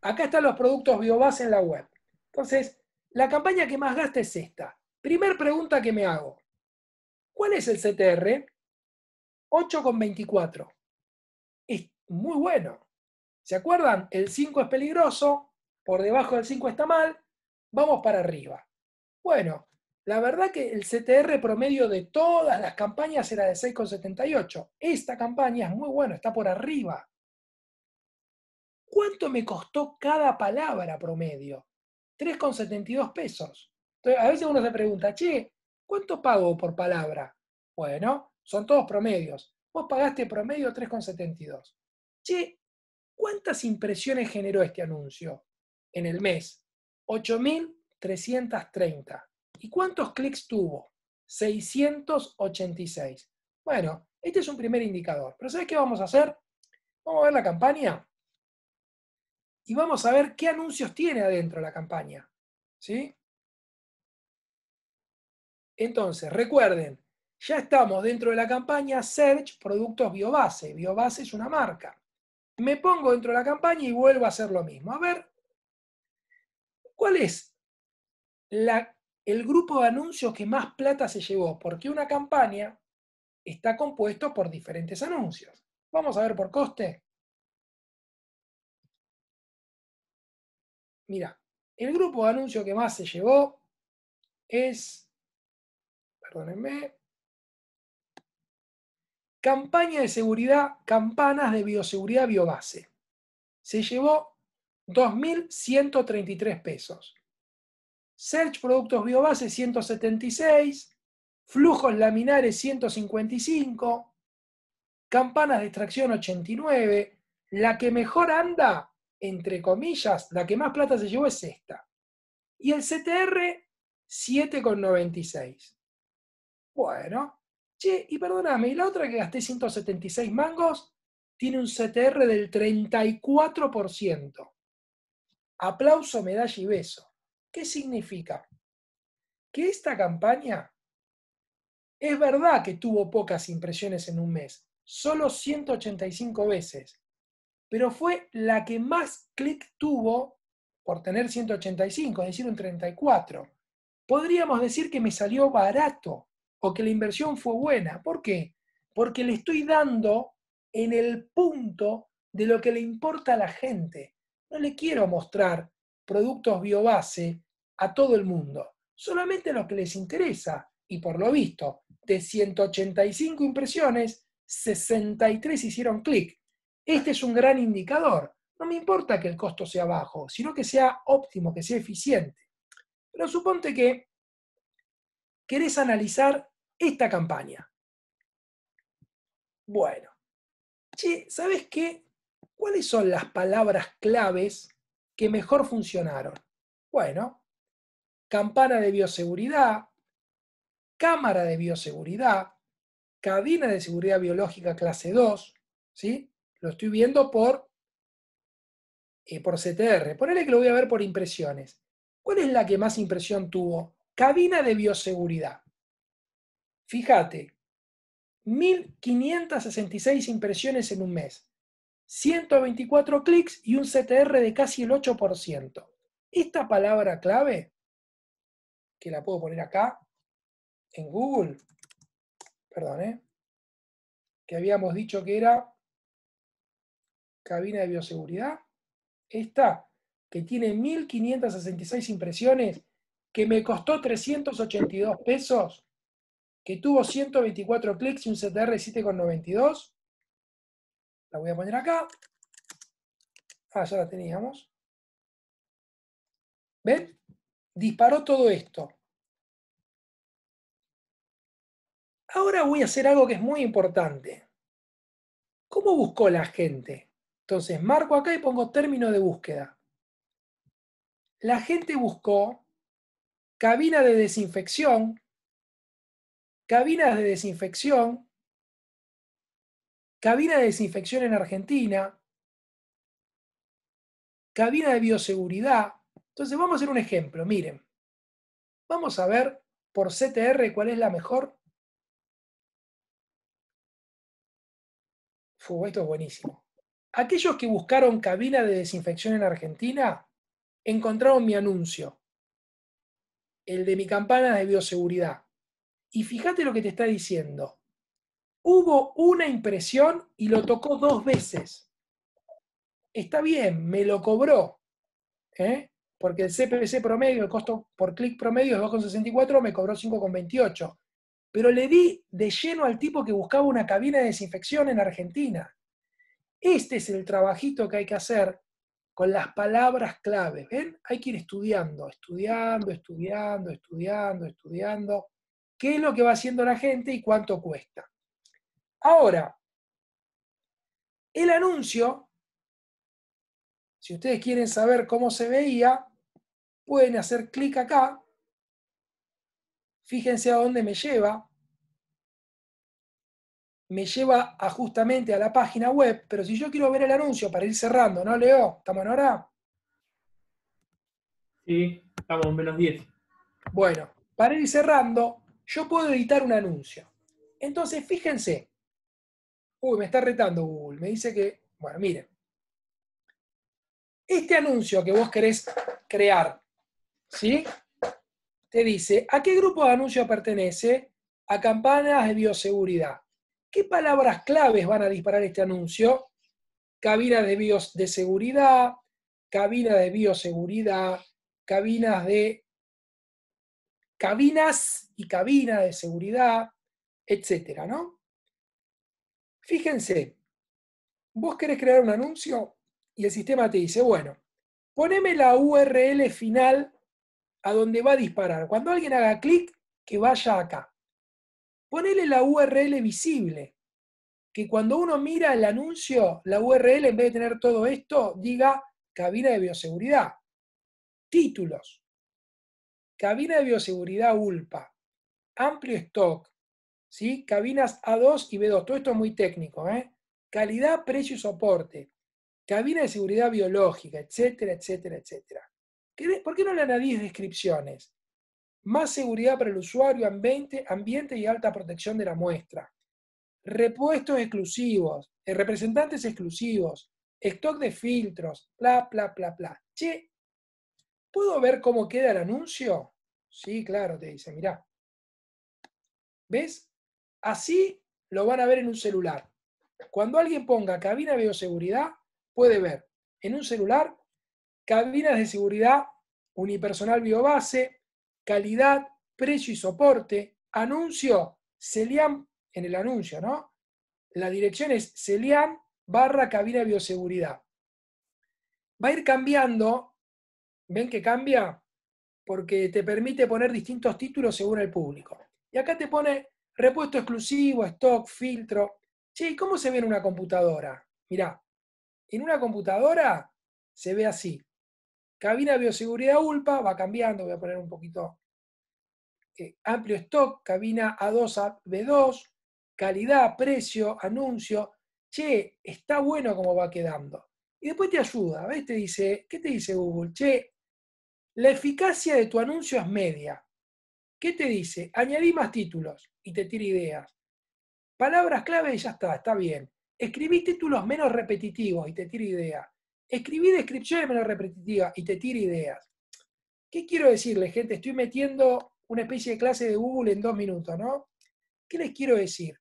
Acá están los productos biobase en la web. Entonces, la campaña que más gasta es esta. Primer pregunta que me hago. ¿Cuál es el CTR? 8,24. Es muy bueno. ¿Se acuerdan? El 5 es peligroso, por debajo del 5 está mal, vamos para arriba. Bueno, la verdad que el CTR promedio de todas las campañas era de 6,78. Esta campaña es muy buena, está por arriba. ¿Cuánto me costó cada palabra promedio? 3,72 pesos. Entonces, a veces uno se pregunta, che, ¿cuánto pago por palabra? Bueno, son todos promedios. Vos pagaste promedio 3,72. Che, ¿cuántas impresiones generó este anuncio en el mes? 8.330. ¿Y cuántos clics tuvo? 686. Bueno, este es un primer indicador. Pero ¿sabes qué vamos a hacer? Vamos a ver la campaña y vamos a ver qué anuncios tiene adentro la campaña. ¿Sí? Entonces, recuerden, ya estamos dentro de la campaña Search Productos Biobase. Biobase es una marca. Me pongo dentro de la campaña y vuelvo a hacer lo mismo. A ver, ¿cuál es la el grupo de anuncios que más plata se llevó, porque una campaña está compuesto por diferentes anuncios. Vamos a ver por coste. Mira, el grupo de anuncios que más se llevó es, perdónenme, campaña de seguridad, campanas de bioseguridad biobase. Se llevó 2.133 pesos. Search Productos Biobase 176, Flujos Laminares 155, Campanas de Extracción 89. La que mejor anda, entre comillas, la que más plata se llevó es esta. Y el CTR 7,96. Bueno, che, y perdóname, y la otra que gasté 176 mangos tiene un CTR del 34%. Aplauso, medalla y beso. ¿Qué significa? Que esta campaña es verdad que tuvo pocas impresiones en un mes, solo 185 veces, pero fue la que más clic tuvo por tener 185, es decir, un 34. Podríamos decir que me salió barato o que la inversión fue buena. ¿Por qué? Porque le estoy dando en el punto de lo que le importa a la gente. No le quiero mostrar productos biobase a todo el mundo, solamente los que les interesa. Y por lo visto, de 185 impresiones, 63 hicieron clic. Este es un gran indicador. No me importa que el costo sea bajo, sino que sea óptimo, que sea eficiente. Pero suponte que querés analizar esta campaña. Bueno, ¿sabes qué? ¿Cuáles son las palabras claves que mejor funcionaron? Bueno, campana de bioseguridad, cámara de bioseguridad, cabina de seguridad biológica clase 2, ¿sí? Lo estoy viendo por, eh, por CTR. Ponele que lo voy a ver por impresiones. ¿Cuál es la que más impresión tuvo? Cabina de bioseguridad. Fíjate, 1.566 impresiones en un mes. 124 clics y un CTR de casi el 8%. Esta palabra clave, que la puedo poner acá, en Google, perdón, ¿eh? que habíamos dicho que era cabina de bioseguridad, esta que tiene 1566 impresiones, que me costó 382 pesos, que tuvo 124 clics y un CTR de 7,92, la voy a poner acá. Ah, ya la teníamos. ¿Ven? Disparó todo esto. Ahora voy a hacer algo que es muy importante. ¿Cómo buscó la gente? Entonces marco acá y pongo término de búsqueda. La gente buscó cabina de desinfección, cabinas de desinfección, cabina de desinfección en Argentina, cabina de bioseguridad. Entonces vamos a hacer un ejemplo, miren. Vamos a ver por CTR cuál es la mejor. Uf, esto es buenísimo. Aquellos que buscaron cabina de desinfección en Argentina encontraron mi anuncio, el de mi campana de bioseguridad. Y fíjate lo que te está diciendo hubo una impresión y lo tocó dos veces. Está bien, me lo cobró. ¿eh? Porque el CPC promedio, el costo por clic promedio es 2,64, me cobró 5,28. Pero le di de lleno al tipo que buscaba una cabina de desinfección en Argentina. Este es el trabajito que hay que hacer con las palabras claves. Hay que ir estudiando, estudiando, estudiando, estudiando, estudiando. ¿Qué es lo que va haciendo la gente y cuánto cuesta? Ahora, el anuncio, si ustedes quieren saber cómo se veía, pueden hacer clic acá. Fíjense a dónde me lleva. Me lleva justamente a la página web, pero si yo quiero ver el anuncio para ir cerrando, ¿no, Leo? ¿Estamos en hora? Sí, estamos en menos 10. Bueno, para ir cerrando, yo puedo editar un anuncio. Entonces, fíjense, Uy, me está retando Google. Me dice que, bueno, miren. Este anuncio que vos querés crear, ¿sí? Te dice, ¿a qué grupo de anuncios pertenece? A campanas de bioseguridad. ¿Qué palabras claves van a disparar este anuncio? Cabinas de, bios de seguridad, cabina de bioseguridad, cabinas de cabinas y cabina de seguridad, etcétera, ¿no? Fíjense, vos querés crear un anuncio y el sistema te dice, bueno, poneme la URL final a donde va a disparar. Cuando alguien haga clic, que vaya acá. Ponele la URL visible, que cuando uno mira el anuncio, la URL, en vez de tener todo esto, diga cabina de bioseguridad. Títulos. Cabina de bioseguridad ULPA. Amplio stock. ¿sí? Cabinas A2 y B2, todo esto es muy técnico, ¿eh? Calidad, precio y soporte. Cabina de seguridad biológica, etcétera, etcétera, etcétera. ¿Por qué no le 10 descripciones? Más seguridad para el usuario, ambiente, ambiente y alta protección de la muestra. Repuestos exclusivos, eh, representantes exclusivos, stock de filtros, bla, bla, bla, bla. Che, ¿puedo ver cómo queda el anuncio? Sí, claro, te dice, mirá. ¿Ves? Así lo van a ver en un celular. Cuando alguien ponga cabina de bioseguridad, puede ver en un celular cabinas de seguridad unipersonal biobase, calidad, precio y soporte, anuncio, CELIAM, en el anuncio, ¿no? La dirección es CELIAM barra cabina de bioseguridad. Va a ir cambiando, ven que cambia, porque te permite poner distintos títulos según el público. Y acá te pone Repuesto exclusivo, stock, filtro. Che, ¿cómo se ve en una computadora? Mirá, en una computadora se ve así. Cabina bioseguridad ULPA, va cambiando, voy a poner un poquito eh, amplio stock, cabina A2 a B2, calidad, precio, anuncio. Che, está bueno como va quedando. Y después te ayuda, ¿ves? Te dice, ¿qué te dice Google? Che, la eficacia de tu anuncio es media. ¿Qué te dice? Añadí más títulos y te tira ideas. Palabras clave y ya está, está bien. Escribí títulos menos repetitivos y te tira ideas. Escribí descripciones menos repetitivas y te tira ideas. ¿Qué quiero decirles, gente? Estoy metiendo una especie de clase de Google en dos minutos, ¿no? ¿Qué les quiero decir?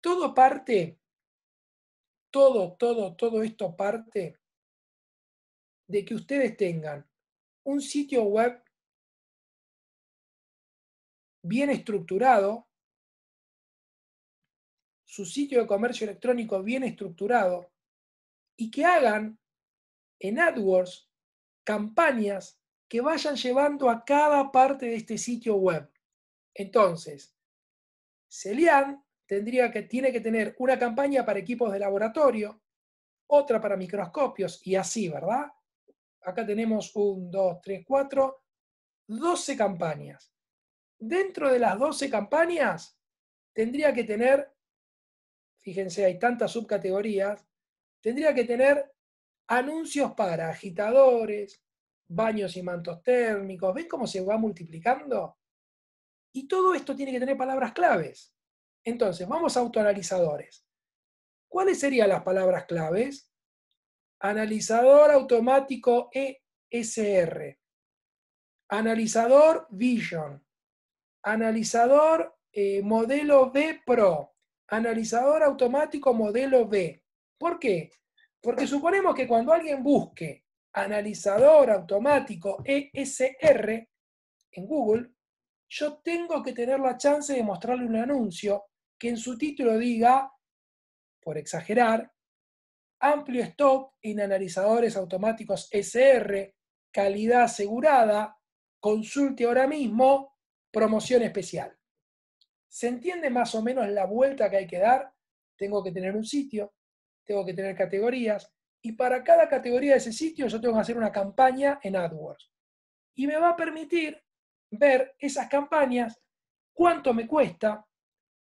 Todo parte, todo, todo, todo esto parte de que ustedes tengan un sitio web bien estructurado, su sitio de comercio electrónico bien estructurado y que hagan en AdWords campañas que vayan llevando a cada parte de este sitio web. Entonces, Celian tendría que, tiene que tener una campaña para equipos de laboratorio, otra para microscopios y así, ¿verdad? Acá tenemos un, dos, tres, cuatro, doce campañas dentro de las 12 campañas tendría que tener, fíjense, hay tantas subcategorías, tendría que tener anuncios para agitadores, baños y mantos térmicos, ¿ven cómo se va multiplicando? Y todo esto tiene que tener palabras claves. Entonces, vamos a autoanalizadores. ¿Cuáles serían las palabras claves? Analizador automático ESR. Analizador Vision analizador eh, modelo B Pro, analizador automático modelo B. ¿Por qué? Porque suponemos que cuando alguien busque analizador automático ESR en Google, yo tengo que tener la chance de mostrarle un anuncio que en su título diga, por exagerar, amplio stock en analizadores automáticos ESR, calidad asegurada, consulte ahora mismo promoción especial. ¿Se entiende más o menos la vuelta que hay que dar? Tengo que tener un sitio, tengo que tener categorías, y para cada categoría de ese sitio yo tengo que hacer una campaña en AdWords. Y me va a permitir ver esas campañas, cuánto me cuesta,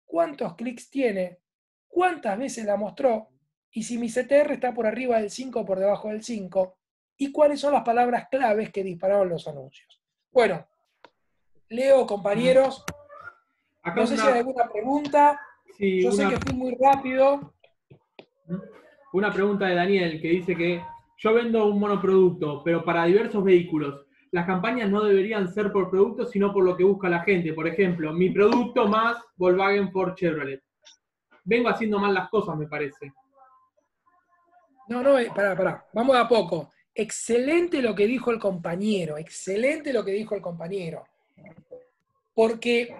cuántos clics tiene, cuántas veces la mostró, y si mi CTR está por arriba del 5 por debajo del 5, y cuáles son las palabras claves que dispararon los anuncios. Bueno, Leo, compañeros, no sé si hay alguna pregunta. Yo sé que fui muy rápido. Una pregunta de Daniel que dice que yo vendo un monoproducto, pero para diversos vehículos. Las campañas no deberían ser por producto, sino por lo que busca la gente. Por ejemplo, mi producto más Volkswagen por Chevrolet. Vengo haciendo mal las cosas, me parece. No, no, eh, pará, pará. Vamos a poco. Excelente lo que dijo el compañero, excelente lo que dijo el compañero. Porque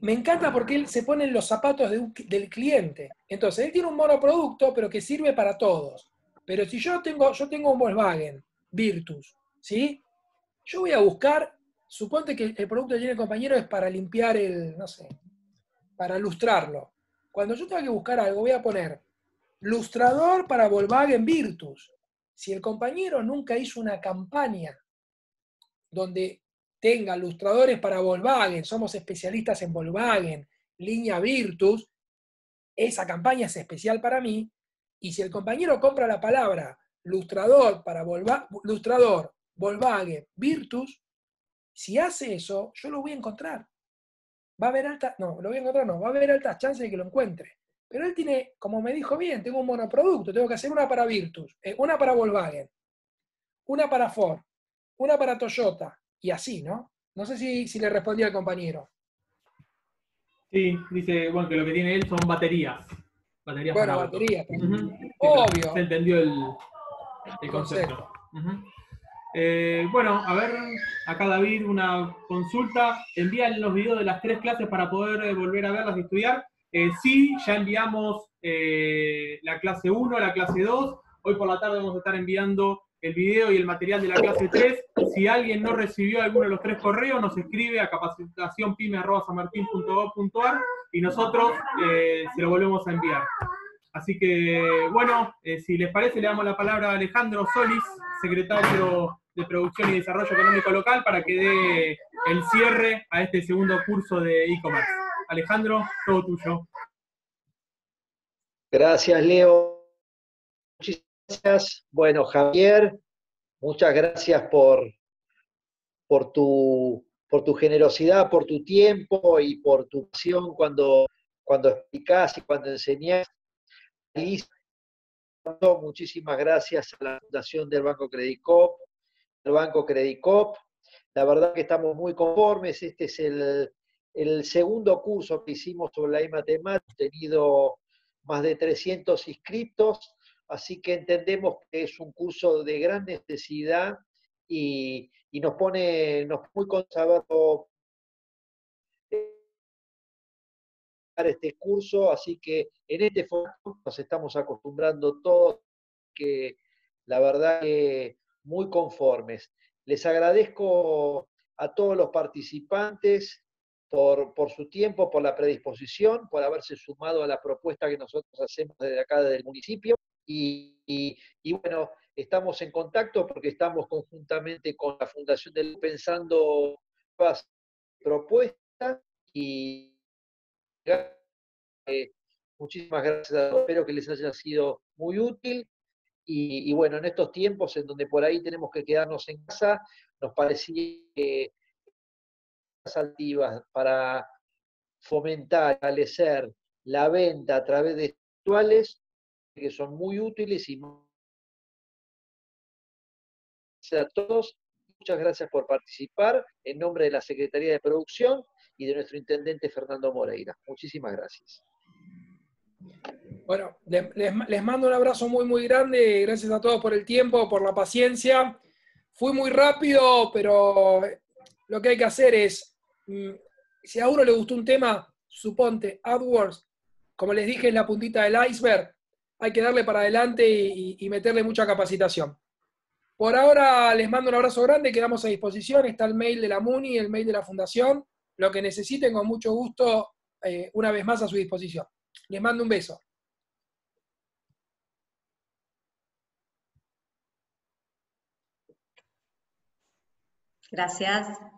me encanta porque él se pone en los zapatos del cliente. Entonces, él tiene un monoproducto, pero que sirve para todos. Pero si yo tengo, yo tengo un Volkswagen Virtus, ¿sí? Yo voy a buscar, suponte que el producto que tiene el compañero es para limpiar el, no sé, para lustrarlo. Cuando yo tenga que buscar algo, voy a poner lustrador para Volkswagen Virtus. Si el compañero nunca hizo una campaña donde tenga lustradores para Volkswagen, somos especialistas en Volkswagen, línea Virtus, esa campaña es especial para mí, y si el compañero compra la palabra lustrador para lustrador, Volkswagen, Virtus, si hace eso, yo lo voy a encontrar. Va a haber alta, no, lo voy a encontrar, no, va a haber altas chances de que lo encuentre. Pero él tiene, como me dijo bien, tengo un monoproducto, tengo que hacer una para Virtus, eh, una para Volkswagen, una para Ford, una para Toyota, y así, ¿no? No sé si, le respondí al compañero. Sí, dice, bueno, que lo que tiene él son baterías. Baterías bueno, baterías. Obvio. Se entendió el, el concepto. Eh, bueno, a ver, acá David, una consulta. Envían los videos de las tres clases para poder eh, volver a verlas y estudiar. Eh, sí, ya enviamos la clase 1, la clase 2. Hoy por la tarde vamos a estar enviando el video y el material de la clase 3. Si alguien no recibió alguno de los tres correos, nos escribe a capacitacionpyme.samartin.gov.ar y nosotros eh, se lo volvemos a enviar. Así que, bueno, eh, si les parece, le damos la palabra a Alejandro Solis, secretario de Producción y Desarrollo Económico Local, para que dé el cierre a este segundo curso de e-commerce. Alejandro, todo tuyo. Gracias, Leo gracias. Bueno, Javier, muchas gracias por, por, tu, por tu generosidad, por tu tiempo y por tu pasión cuando, cuando explicás y cuando enseñás. Muchísimas gracias a la Fundación del Banco Credicop, el Banco La verdad que estamos muy conformes. Este es el, segundo curso que hicimos sobre la IMA e temática. tenido más de 300 inscritos. Así que entendemos que es un curso de gran necesidad y, nos pone nos muy conservado este curso, así que en este foro nos estamos acostumbrando todos, que la verdad que muy conformes. Les agradezco a todos los participantes por, por, su tiempo, por la predisposición, por haberse sumado a la propuesta que nosotros hacemos desde acá, desde el municipio. Y, bueno, estamos en contacto porque estamos conjuntamente con la Fundación del pensando nuevas propuestas y eh, muchísimas gracias. Espero que les haya sido muy útil. Y, bueno, en estos tiempos en donde por ahí tenemos que quedarnos en casa, nos parecía que las activas para fomentar, fortalecer la venta a través de actuales que son muy útiles y a todos. Muchas gracias por participar en nombre de la Secretaría de Producción y de nuestro intendente Fernando Moreira. Muchísimas gracias. Bueno, les, les, mando un abrazo muy, muy grande. Gracias a todos por el tiempo, por la paciencia. Fui muy rápido, pero lo que hay que hacer es, mm, si a uno le gustó un tema, suponte, AdWords, como les dije, es la puntita del iceberg hay que darle para adelante y, meterle mucha capacitación. Por ahora les mando un abrazo grande, quedamos a disposición, está el mail de la MUNI, el mail de la Fundación, lo que necesiten con mucho gusto, eh, una vez más a su disposición. Les mando un beso. Gracias.